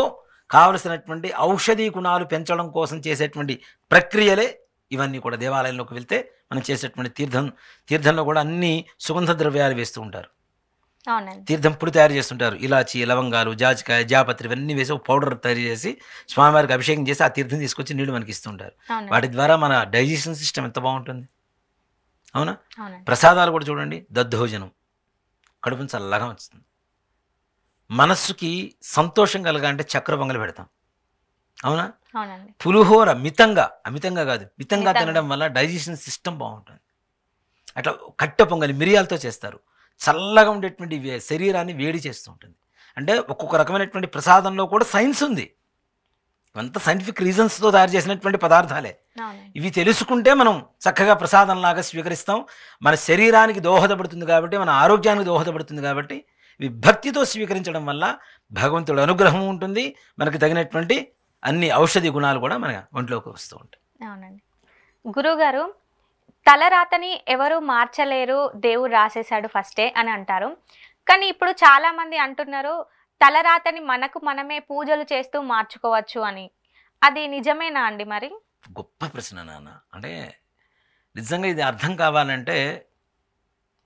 కావలసినటువంటి ఔషధీ గుణాలు పెంచడం కోసం చేసేటువంటి ప్రక్రియలే ఇవన్నీ కూడా దేవాలయంలోకి వెళ్తే మనం చేసేటువంటి తీర్థం తీర్థంలో కూడా అన్ని సుగంధ ద్రవ్యాలు వేస్తూ ఉంటారు తీర్థం పుడి తయారు చేస్తుంటారు ఇలాచి లవంగాలు జాజికాయ జాపత్రి ఇవన్నీ వేసి పౌడర్ తయారు చేసి స్వామివారికి అభిషేకం చేసి ఆ తీర్థం తీసుకొచ్చి నీళ్లు మనకి ఇస్తుంటారు వాటి ద్వారా మన డైజెషన్ సిస్టమ్ ఎంత బాగుంటుంది అవునా ప్రసాదాలు కూడా చూడండి దద్దోజనం కడుపుని చల్లగా వచ్చింది మనస్సుకి సంతోషం కలగాలంటే చక్ర పొంగలి పెడతాం అవునా పులిహోర మితంగా అమితంగా కాదు మితంగా తినడం వల్ల డైజెషన్ సిస్టమ్ బాగుంటుంది అట్లా కట్టె పొంగలి మిరియాలతో చేస్తారు చల్లగా ఉండేటువంటి శరీరాన్ని వేడి చేస్తూ ఉంటుంది అంటే ఒక్కొక్క రకమైనటువంటి ప్రసాదంలో కూడా సైన్స్ ఉంది అంత సైంటిఫిక్ రీజన్స్తో తయారు చేసినటువంటి పదార్థాలే ఇవి తెలుసుకుంటే మనం చక్కగా ప్రసాదంలాగా స్వీకరిస్తాం మన శరీరానికి దోహదపడుతుంది కాబట్టి మన ఆరోగ్యానికి దోహదపడుతుంది కాబట్టి విభక్తితో స్వీకరించడం వల్ల భగవంతుడు అనుగ్రహం ఉంటుంది మనకు తగినటువంటి అన్ని ఔషధి గుణాలు కూడా మన ఒంట్లోకి వస్తూ ఉంటాయి అవునండి గురుగారు తలరాతని ఎవరు మార్చలేరు దేవుడు రాసేశాడు ఫస్టే అని అంటారు కానీ ఇప్పుడు చాలామంది అంటున్నారు తలరాతని మనకు మనమే పూజలు చేస్తూ మార్చుకోవచ్చు అని అది నిజమేనా అండి మరి గొప్ప ప్రశ్న నాన్న అంటే నిజంగా ఇది అర్థం కావాలంటే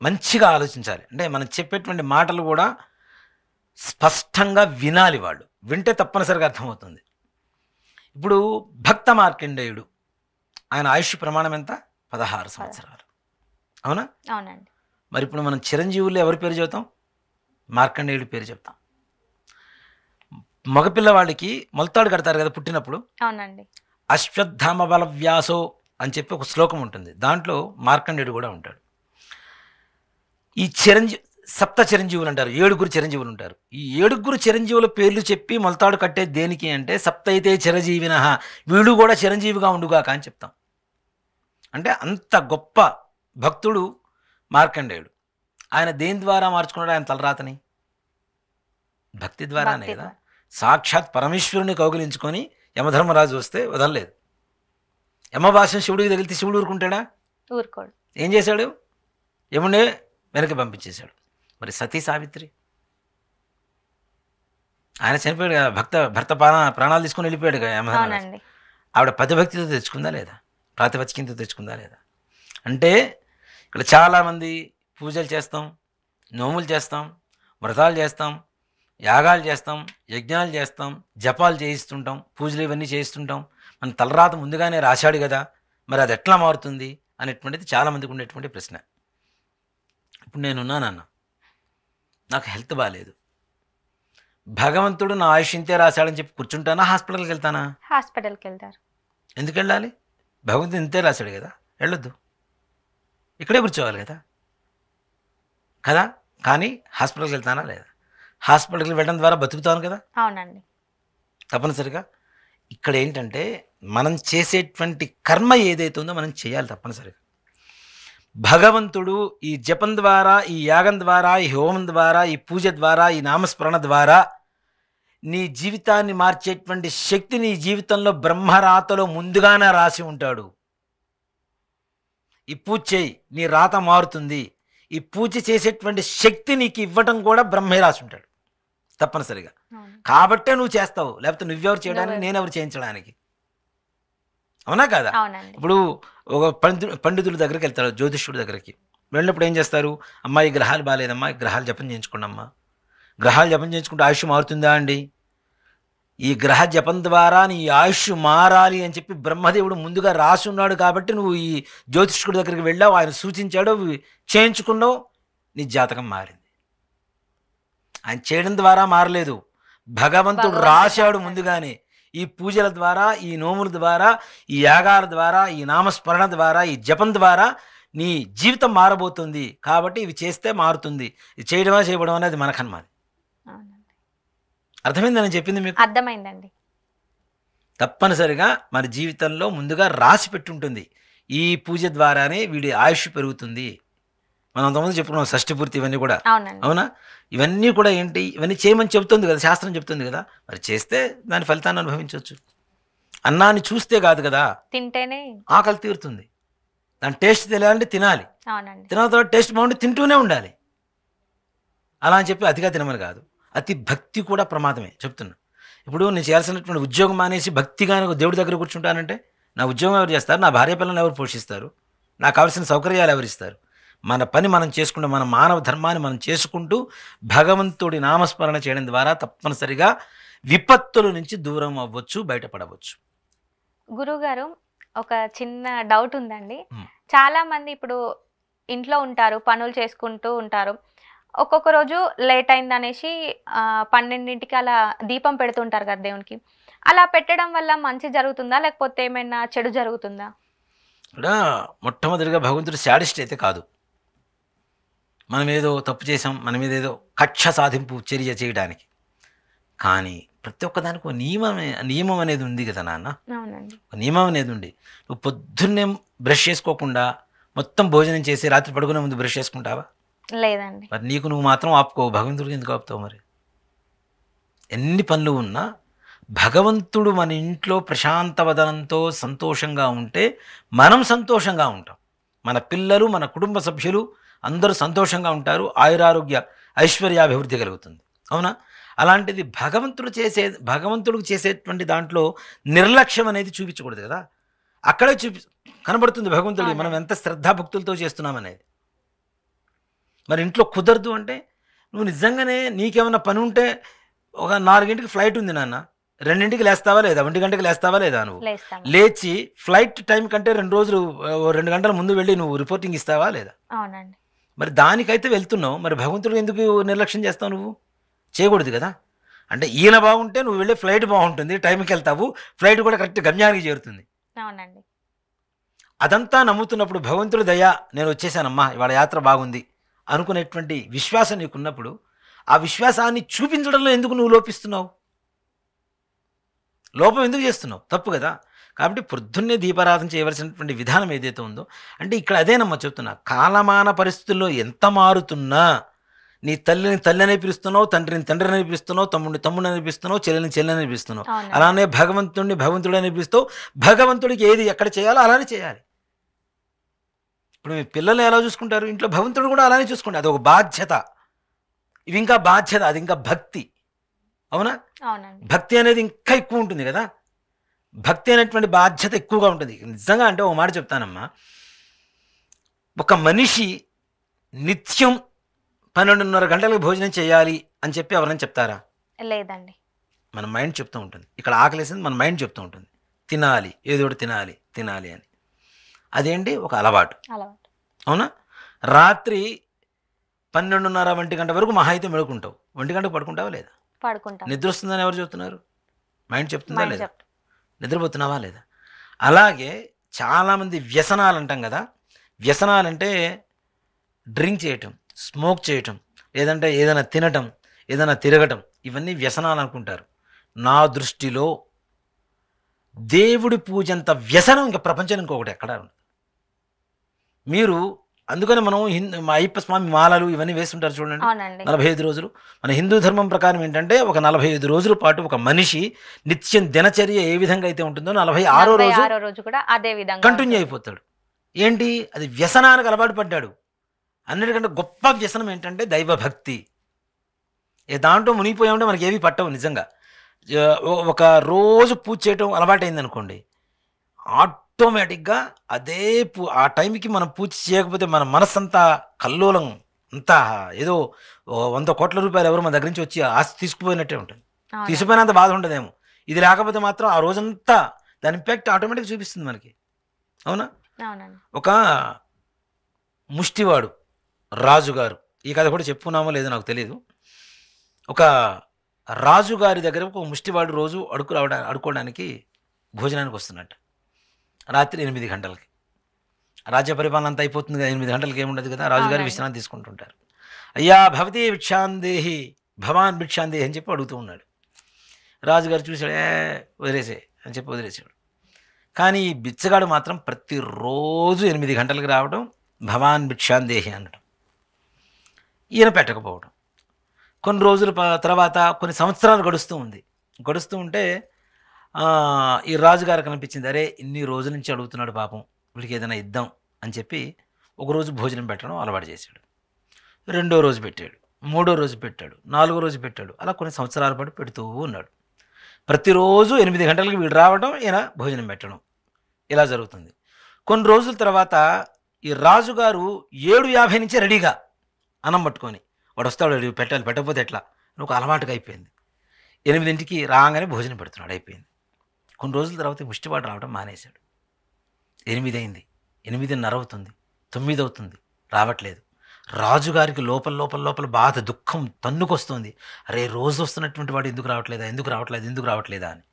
మంచిగా ఆలోచించాలి అంటే మనం చెప్పేటువంటి మాటలు కూడా స్పష్టంగా వినాలి వాళ్ళు వింటే తప్పనిసరిగా అర్థమవుతుంది ఇప్పుడు భక్త మార్కండేయుడు ఆయన ఆయుష్ ప్రమాణం ఎంత పదహారు సంవత్సరాలు అవునా అవునండి మరి ఇప్పుడు మనం చిరంజీవులు ఎవరి పేరు చెబుతాం మార్కండేయుడి పేరు చెప్తాం మగపిల్లవాడికి మొలతాడు కడతారు కదా పుట్టినప్పుడు అవునండి అశ్వత్థామ బల వ్యాసో అని చెప్పి ఒక శ్లోకం ఉంటుంది దాంట్లో మార్కండేయుడు కూడా ఉంటాడు ఈ చిరంజీ సప్త చిరంజీవులు అంటారు ఏడుగురు చిరంజీవులు ఉంటారు ఈ ఏడుగురు చిరంజీవుల పేర్లు చెప్పి మొలతాడు కట్టే దేనికి అంటే సప్త అయితే చిరంజీవిన వీడు కూడా చిరంజీవిగా ఉండుగాక అని చెప్తాం అంటే అంత గొప్ప భక్తుడు మార్కండేయుడు ఆయన దేని ద్వారా మార్చుకున్నాడు ఆయన తలరాతని భక్తి ద్వారానే కదా సాక్షాత్ పరమేశ్వరుని కౌగిలించుకొని యమధర్మరాజు వస్తే వదలలేదు యమభాషం శివుడికి తగిలితే శివుడు ఊరుకుంటాడా ఊరుకోడు ఏం చేశాడు యముడే వెనక్కి పంపించేశాడు మరి సతీ సావిత్రి ఆయన చనిపోయాడు భక్త భర్త ప్రాణ ప్రాణాలు తీసుకుని వెళ్ళిపోయాడు యమధర్మరాజు ఆవిడ పతిభక్తితో తెచ్చుకుందా లేదా ప్రాతిపత్యంతో తెచ్చుకుందా లేదా అంటే ఇక్కడ చాలామంది పూజలు చేస్తాం నోములు చేస్తాం వ్రతాలు చేస్తాం యాగాలు చేస్తాం యజ్ఞాలు చేస్తాం జపాలు చేయిస్తుంటాం పూజలు ఇవన్నీ చేయిస్తుంటాం మన తలరాత ముందుగానే రాశాడు కదా మరి అది ఎట్లా మారుతుంది అనేటువంటిది చాలామందికి ఉండేటువంటి ప్రశ్న ఇప్పుడు నేనున్నానన్న నాకు హెల్త్ బాగాలేదు భగవంతుడు నా ఆయుష్ ఇంతే రాశాడని చెప్పి కూర్చుంటానా హాస్పిటల్కి వెళ్తానా హాస్పిటల్కి వెళ్తారు ఎందుకు వెళ్ళాలి భగవంతుడు ఇంతే రాశాడు కదా వెళ్ళొద్దు ఇక్కడే కూర్చోవాలి కదా కదా కానీ హాస్పిటల్కి వెళ్తానా లేదా హాస్పిటల్కి వెళ్ళడం ద్వారా బతుకుతాను కదా అవునండి తప్పనిసరిగా ఇక్కడ ఏంటంటే మనం చేసేటువంటి కర్మ ఏదైతే ఉందో మనం చేయాలి తప్పనిసరిగా భగవంతుడు ఈ జపం ద్వారా ఈ యాగం ద్వారా ఈ హోమం ద్వారా ఈ పూజ ద్వారా ఈ నామస్మరణ ద్వారా నీ జీవితాన్ని మార్చేటువంటి శక్తి నీ జీవితంలో బ్రహ్మరాతలో ముందుగానే రాసి ఉంటాడు ఈ పూజ చేయి నీ రాత మారుతుంది ఈ పూజ చేసేటువంటి శక్తి నీకు ఇవ్వటం కూడా బ్రహ్మే రాసి ఉంటాడు తప్పనిసరిగా కాబట్టే నువ్వు చేస్తావు లేకపోతే నువ్వెవరు చేయడానికి నేనెవరు చేయించడానికి అవునా కాదా ఇప్పుడు ఒక పండితుల దగ్గరికి వెళ్తారు జ్యోతిష్యుడి దగ్గరికి వెళ్ళినప్పుడు ఏం చేస్తారు అమ్మాయి గ్రహాలు బాగాలేదమ్మా గ్రహాలు జపం చేయించుకోండమ్మా గ్రహాలు జపం చేయించుకుంటే ఆయుష్ మారుతుందా అండి ఈ గ్రహ జపం ద్వారా నీ ఆయుష్ మారాలి అని చెప్పి బ్రహ్మదేవుడు ముందుగా రాసి ఉన్నాడు కాబట్టి నువ్వు ఈ జ్యోతిష్కుడి దగ్గరికి వెళ్ళావు ఆయన సూచించాడు చేయించుకున్నావు నీ జాతకం మారింది ఆయన చేయడం ద్వారా మారలేదు భగవంతుడు రాశాడు ముందుగానే ఈ పూజల ద్వారా ఈ నోముల ద్వారా ఈ యాగాల ద్వారా ఈ నామస్మరణ ద్వారా ఈ జపం ద్వారా నీ జీవితం మారబోతుంది కాబట్టి ఇవి చేస్తే మారుతుంది ఇది చేయడమా చేయడం అనేది మనకన్మాది అర్థమైందని చెప్పింది మీకు అర్థమైందండి తప్పనిసరిగా మన జీవితంలో ముందుగా రాసి పెట్టుంటుంది ఈ పూజ ద్వారానే వీడి ఆయుష్ పెరుగుతుంది మనం అంతకుముందు చెప్పుకున్నాం షష్ఠి పూర్తి ఇవన్నీ కూడా అవునా ఇవన్నీ కూడా ఏంటి ఇవన్నీ చేయమని చెబుతుంది కదా శాస్త్రం చెప్తుంది కదా మరి చేస్తే దాని ఫలితాన్ని అనుభవించవచ్చు అన్నాన్ని చూస్తే కాదు కదా తింటేనే ఆకలి తీరుతుంది దాని టేస్ట్ తెలియాలంటే తినాలి తిన తర్వాత టేస్ట్ బాగుంటే తింటూనే ఉండాలి అలా అని చెప్పి అతిగా తినమని కాదు అతి భక్తి కూడా ప్రమాదమే చెప్తున్నా ఇప్పుడు నేను చేయాల్సినటువంటి ఉద్యోగం మానేసి భక్తిగా దేవుడి దగ్గర కూర్చుంటానంటే నా ఉద్యోగం ఎవరు చేస్తారు నా భార్య పిల్లలను ఎవరు పోషిస్తారు నాకు కావాల్సిన సౌకర్యాలు ఎవరు ఇస్తారు మన పని మనం చేసుకుంటూ మన మానవ ధర్మాన్ని మనం చేసుకుంటూ భగవంతుడి నామస్మరణ చేయడం ద్వారా తప్పనిసరిగా విపత్తుల నుంచి దూరం అవ్వచ్చు బయటపడవచ్చు గురుగారు ఒక చిన్న డౌట్ ఉందండి చాలా మంది ఇప్పుడు ఇంట్లో ఉంటారు పనులు చేసుకుంటూ ఉంటారు ఒక్కొక్క రోజు లేట్ అయింది అనేసి పన్నెండింటికి అలా దీపం పెడుతుంటారు కదా దేవునికి అలా పెట్టడం వల్ల మంచి జరుగుతుందా లేకపోతే ఏమైనా చెడు జరుగుతుందా మొట్టమొదటిగా భగవంతుడు శాడిస్ట్ అయితే కాదు మనం ఏదో తప్పు చేసాం మన మీద ఏదో కక్ష సాధింపు చర్య చేయడానికి కానీ ప్రతి ఒక్కదానికి ఒక నియమం నియమం అనేది ఉంది కదా నాన్న నియమం అనేది ఉంది నువ్వు పొద్దున్నే బ్రష్ చేసుకోకుండా మొత్తం భోజనం చేసి రాత్రి పడుకునే ముందు బ్రష్ చేసుకుంటావా లేదండి మరి నీకు నువ్వు మాత్రం ఆపుకో భగవంతుడికి ఎందుకు ఆపుతావు మరి ఎన్ని పనులు ఉన్నా భగవంతుడు మన ఇంట్లో ప్రశాంతవదనంతో సంతోషంగా ఉంటే మనం సంతోషంగా ఉంటాం మన పిల్లలు మన కుటుంబ సభ్యులు అందరూ సంతోషంగా ఉంటారు ఆయురారోగ్య ఐశ్వర్యాభివృద్ధి కలుగుతుంది అవునా అలాంటిది భగవంతుడు చేసే భగవంతుడికి చేసేటువంటి దాంట్లో నిర్లక్ష్యం అనేది చూపించకూడదు కదా అక్కడే చూపి కనబడుతుంది భగవంతుడి మనం ఎంత శ్రద్ధాభక్తులతో చేస్తున్నామనేది మరి ఇంట్లో కుదరదు అంటే నువ్వు నిజంగానే నీకేమైనా పని ఉంటే ఒక నాలుగింటికి ఫ్లైట్ ఉంది నాన్న రెండింటికి లేస్తావా లేదా ఒంటి గంటకి లేస్తావా లేదా నువ్వు లేచి ఫ్లైట్ టైం కంటే రెండు రోజులు రెండు గంటల ముందు వెళ్ళి నువ్వు రిపోర్టింగ్ ఇస్తావా లేదా అవునండి మరి దానికైతే వెళ్తున్నావు మరి భగవంతుడు ఎందుకు నిర్లక్ష్యం చేస్తావు నువ్వు చేయకూడదు కదా అంటే ఈయన బాగుంటే నువ్వు వెళ్ళే ఫ్లైట్ బాగుంటుంది టైంకి వెళ్తావు ఫ్లైట్ కూడా కరెక్ట్ గమ్యానికి చేరుతుంది అవునండి అదంతా నమ్ముతున్నప్పుడు భగవంతుడు దయ నేను వచ్చేసానమ్మా ఇవాళ యాత్ర బాగుంది అనుకునేటువంటి విశ్వాసం నీకున్నప్పుడు ఆ విశ్వాసాన్ని చూపించడంలో ఎందుకు నువ్వు లోపిస్తున్నావు లోపం ఎందుకు చేస్తున్నావు తప్పు కదా కాబట్టి పొద్దున్నే దీపారాధన చేయవలసినటువంటి విధానం ఏదైతే ఉందో అంటే ఇక్కడ అదేనమ్మా చెప్తున్నా కాలమాన పరిస్థితుల్లో ఎంత మారుతున్నా నీ తల్లిని తల్లి అనిపిస్తున్నావు తండ్రిని తండ్రి అనిపిస్తున్నావు తమ్ముడిని తమ్ముడు అనిపిస్తున్నావు పిలుస్తున్నావు చెల్లెని చెల్లెని అలానే భగవంతుడిని భగవంతుడు అనిపిస్తావు భగవంతుడికి ఏది ఎక్కడ చేయాలో అలానే చేయాలి ఇప్పుడు మీ పిల్లలు ఎలా చూసుకుంటారు ఇంట్లో భగవంతుడు కూడా అలానే చూసుకుంటారు అది ఒక బాధ్యత ఇవి ఇంకా బాధ్యత అది ఇంకా భక్తి అవునా భక్తి అనేది ఇంకా ఎక్కువ ఉంటుంది కదా భక్తి అనేటువంటి బాధ్యత ఎక్కువగా ఉంటుంది నిజంగా అంటే ఒక మాట చెప్తానమ్మా ఒక మనిషి నిత్యం పన్నెండున్నర గంటలకు భోజనం చేయాలి అని చెప్పి ఎవరైనా చెప్తారా లేదండి మన మైండ్ చెప్తూ ఉంటుంది ఇక్కడ ఆకలేసింది మన మైండ్ చెప్తూ ఉంటుంది తినాలి ఏదో తినాలి తినాలి అని అదేంటి ఒక అలవాటు అవునా రాత్రి పన్నెండున్నర ఒంటి గంట వరకు మహా అయితే మెడుకుంటావు ఒంటి గంట పడుకుంటావా లేదా నిద్ర వస్తుందని ఎవరు చెప్తున్నారు మైండ్ చెప్తుందా లేదా నిద్రపోతున్నావా లేదా అలాగే చాలామంది వ్యసనాలు అంటాం కదా వ్యసనాలు అంటే డ్రింక్ చేయటం స్మోక్ చేయటం లేదంటే ఏదైనా తినటం ఏదైనా తిరగటం ఇవన్నీ వ్యసనాలు అనుకుంటారు నా దృష్టిలో దేవుడి పూజంత వ్యసనం ఇంకా ప్రపంచం ఇంకొకటి ఎక్కడ మీరు అందుకని మనం హిందూ మా అయ్యప్ప స్వామి మాలలు ఇవన్నీ వేస్తుంటారు చూడండి నలభై ఐదు రోజులు మన హిందూ ధర్మం ప్రకారం ఏంటంటే ఒక నలభై ఐదు రోజుల పాటు ఒక మనిషి నిత్యం దినచర్య ఏ విధంగా అయితే ఉంటుందో నలభై ఆరో రోజు కూడా కంటిన్యూ అయిపోతాడు ఏంటి అది వ్యసనానికి అలవాటు పడ్డాడు అన్నిటికంటే గొప్ప వ్యసనం ఏంటంటే దైవభక్తి దాంట్లో మునిగిపోయామంటే మనకి ఏవి పట్టవు నిజంగా ఒక రోజు పూజ చేయటం అలవాటైంది అనుకోండి ఆటోమేటిక్గా అదే పూ ఆ టైంకి మనం పూర్తి చేయకపోతే మన మనసంతా కల్లోలం అంతా ఏదో వంద కోట్ల రూపాయలు ఎవరు మన దగ్గర నుంచి వచ్చి ఆస్తి తీసుకుపోయినట్టే ఉంటుంది తీసుకుపోయినంత బాధ ఉండదేమో ఇది లేకపోతే మాత్రం ఆ రోజంతా దాని ఇంపాక్ట్ ఆటోమేటిక్ చూపిస్తుంది మనకి అవునా ఒక ముష్టివాడు రాజుగారు ఈ కథ కూడా చెప్పుకున్నామో లేదో నాకు తెలియదు ఒక రాజుగారి దగ్గర ఒక ముష్టివాడు రోజు అడుకు రావడానికి అడుకోవడానికి భోజనానికి వస్తున్నట్టు రాత్రి ఎనిమిది గంటలకి రాజ్య పరిపాలన అంతా అయిపోతుంది కదా ఎనిమిది గంటలకి ఏముండదు కదా రాజుగారు విశ్రాంతి తీసుకుంటుంటారు అయ్యా భవతి భిక్షాందేహి భవాన్ భిక్షాందేహి అని చెప్పి అడుగుతూ ఉన్నాడు రాజుగారు చూశాడు ఏ వదిలేసే అని చెప్పి వదిలేసాడు కానీ ఈ బిచ్చగాడు మాత్రం ప్రతిరోజు ఎనిమిది గంటలకు రావడం భవాన్ భిక్షాందేహి అనడం ఈయన పెట్టకపోవడం కొన్ని రోజుల తర్వాత కొన్ని సంవత్సరాలు గడుస్తూ ఉంది గడుస్తూ ఉంటే ఈ రాజుగారికి కనిపించింది అరే ఇన్ని రోజుల నుంచి అడుగుతున్నాడు పాపం వీడికి ఏదైనా ఇద్దాం అని చెప్పి ఒకరోజు భోజనం పెట్టడం అలవాటు చేశాడు రెండో రోజు పెట్టాడు మూడో రోజు పెట్టాడు నాలుగో రోజు పెట్టాడు అలా కొన్ని సంవత్సరాల పాటు పెడుతూ ఉన్నాడు ప్రతిరోజు ఎనిమిది గంటలకు వీడు రావడం ఈయన భోజనం పెట్టడం ఇలా జరుగుతుంది కొన్ని రోజుల తర్వాత ఈ రాజుగారు ఏడు యాభై నుంచే రెడీగా అన్నం పట్టుకొని వాడు వస్తాడు పెట్టాలి పెట్టకపోతే ఎట్లా నువ్వు అలవాటుగా అయిపోయింది ఎనిమిదింటికి రాగానే భోజనం పెడుతున్నాడు అయిపోయింది కొన్ని రోజుల తర్వాత ముష్టిపాటు రావడం మానేశాడు ఎనిమిది అయింది ఎనిమిదిన్నర అవుతుంది తొమ్మిది అవుతుంది రావట్లేదు రాజుగారికి లోపల లోపల లోపల బాధ దుఃఖం తన్నుకొస్తుంది అరే రోజు వస్తున్నటువంటి వాడు ఎందుకు రావట్లేదా ఎందుకు రావట్లేదు ఎందుకు రావట్లేదా అని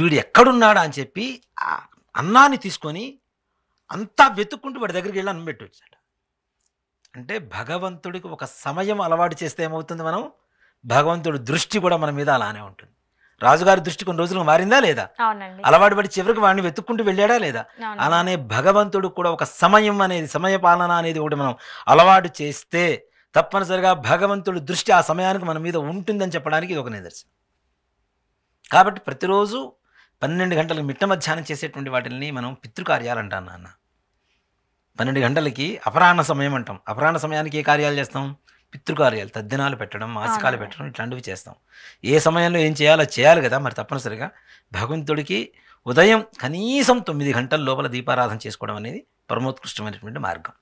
వీడు ఎక్కడున్నాడా అని చెప్పి అన్నాన్ని తీసుకొని అంతా వెతుక్కుంటూ వాడి దగ్గరికి వెళ్ళి అన్నం వచ్చాడు అంటే భగవంతుడికి ఒక సమయం అలవాటు చేస్తే ఏమవుతుంది మనం భగవంతుడి దృష్టి కూడా మన మీద అలానే ఉంటుంది రాజుగారి దృష్టి కొన్ని రోజులు మారిందా లేదా అలవాటు పడి చివరికి వాడిని వెతుక్కుంటూ వెళ్ళాడా లేదా అలానే భగవంతుడు కూడా ఒక సమయం అనేది సమయ పాలన అనేది ఒకటి మనం అలవాటు చేస్తే తప్పనిసరిగా భగవంతుడి దృష్టి ఆ సమయానికి మన మీద ఉంటుందని చెప్పడానికి ఇది ఒక నిదర్శనం కాబట్టి ప్రతిరోజు పన్నెండు గంటలకు మిట్ట మధ్యాహ్నం చేసేటువంటి వాటిని మనం పితృకార్యాలు అంటాను నాన్న పన్నెండు గంటలకి అపరాహ్న సమయం అంటాం అపరాహ్న సమయానికి ఏ కార్యాలు చేస్తాం పితృకార్యాలు తద్దినాలు పెట్టడం మాసికాలు పెట్టడం ఇట్లాంటివి చేస్తాం ఏ సమయంలో ఏం చేయాలో చేయాలి కదా మరి తప్పనిసరిగా భగవంతుడికి ఉదయం కనీసం తొమ్మిది గంటల లోపల దీపారాధన చేసుకోవడం అనేది పరమోత్కృష్టమైనటువంటి మార్గం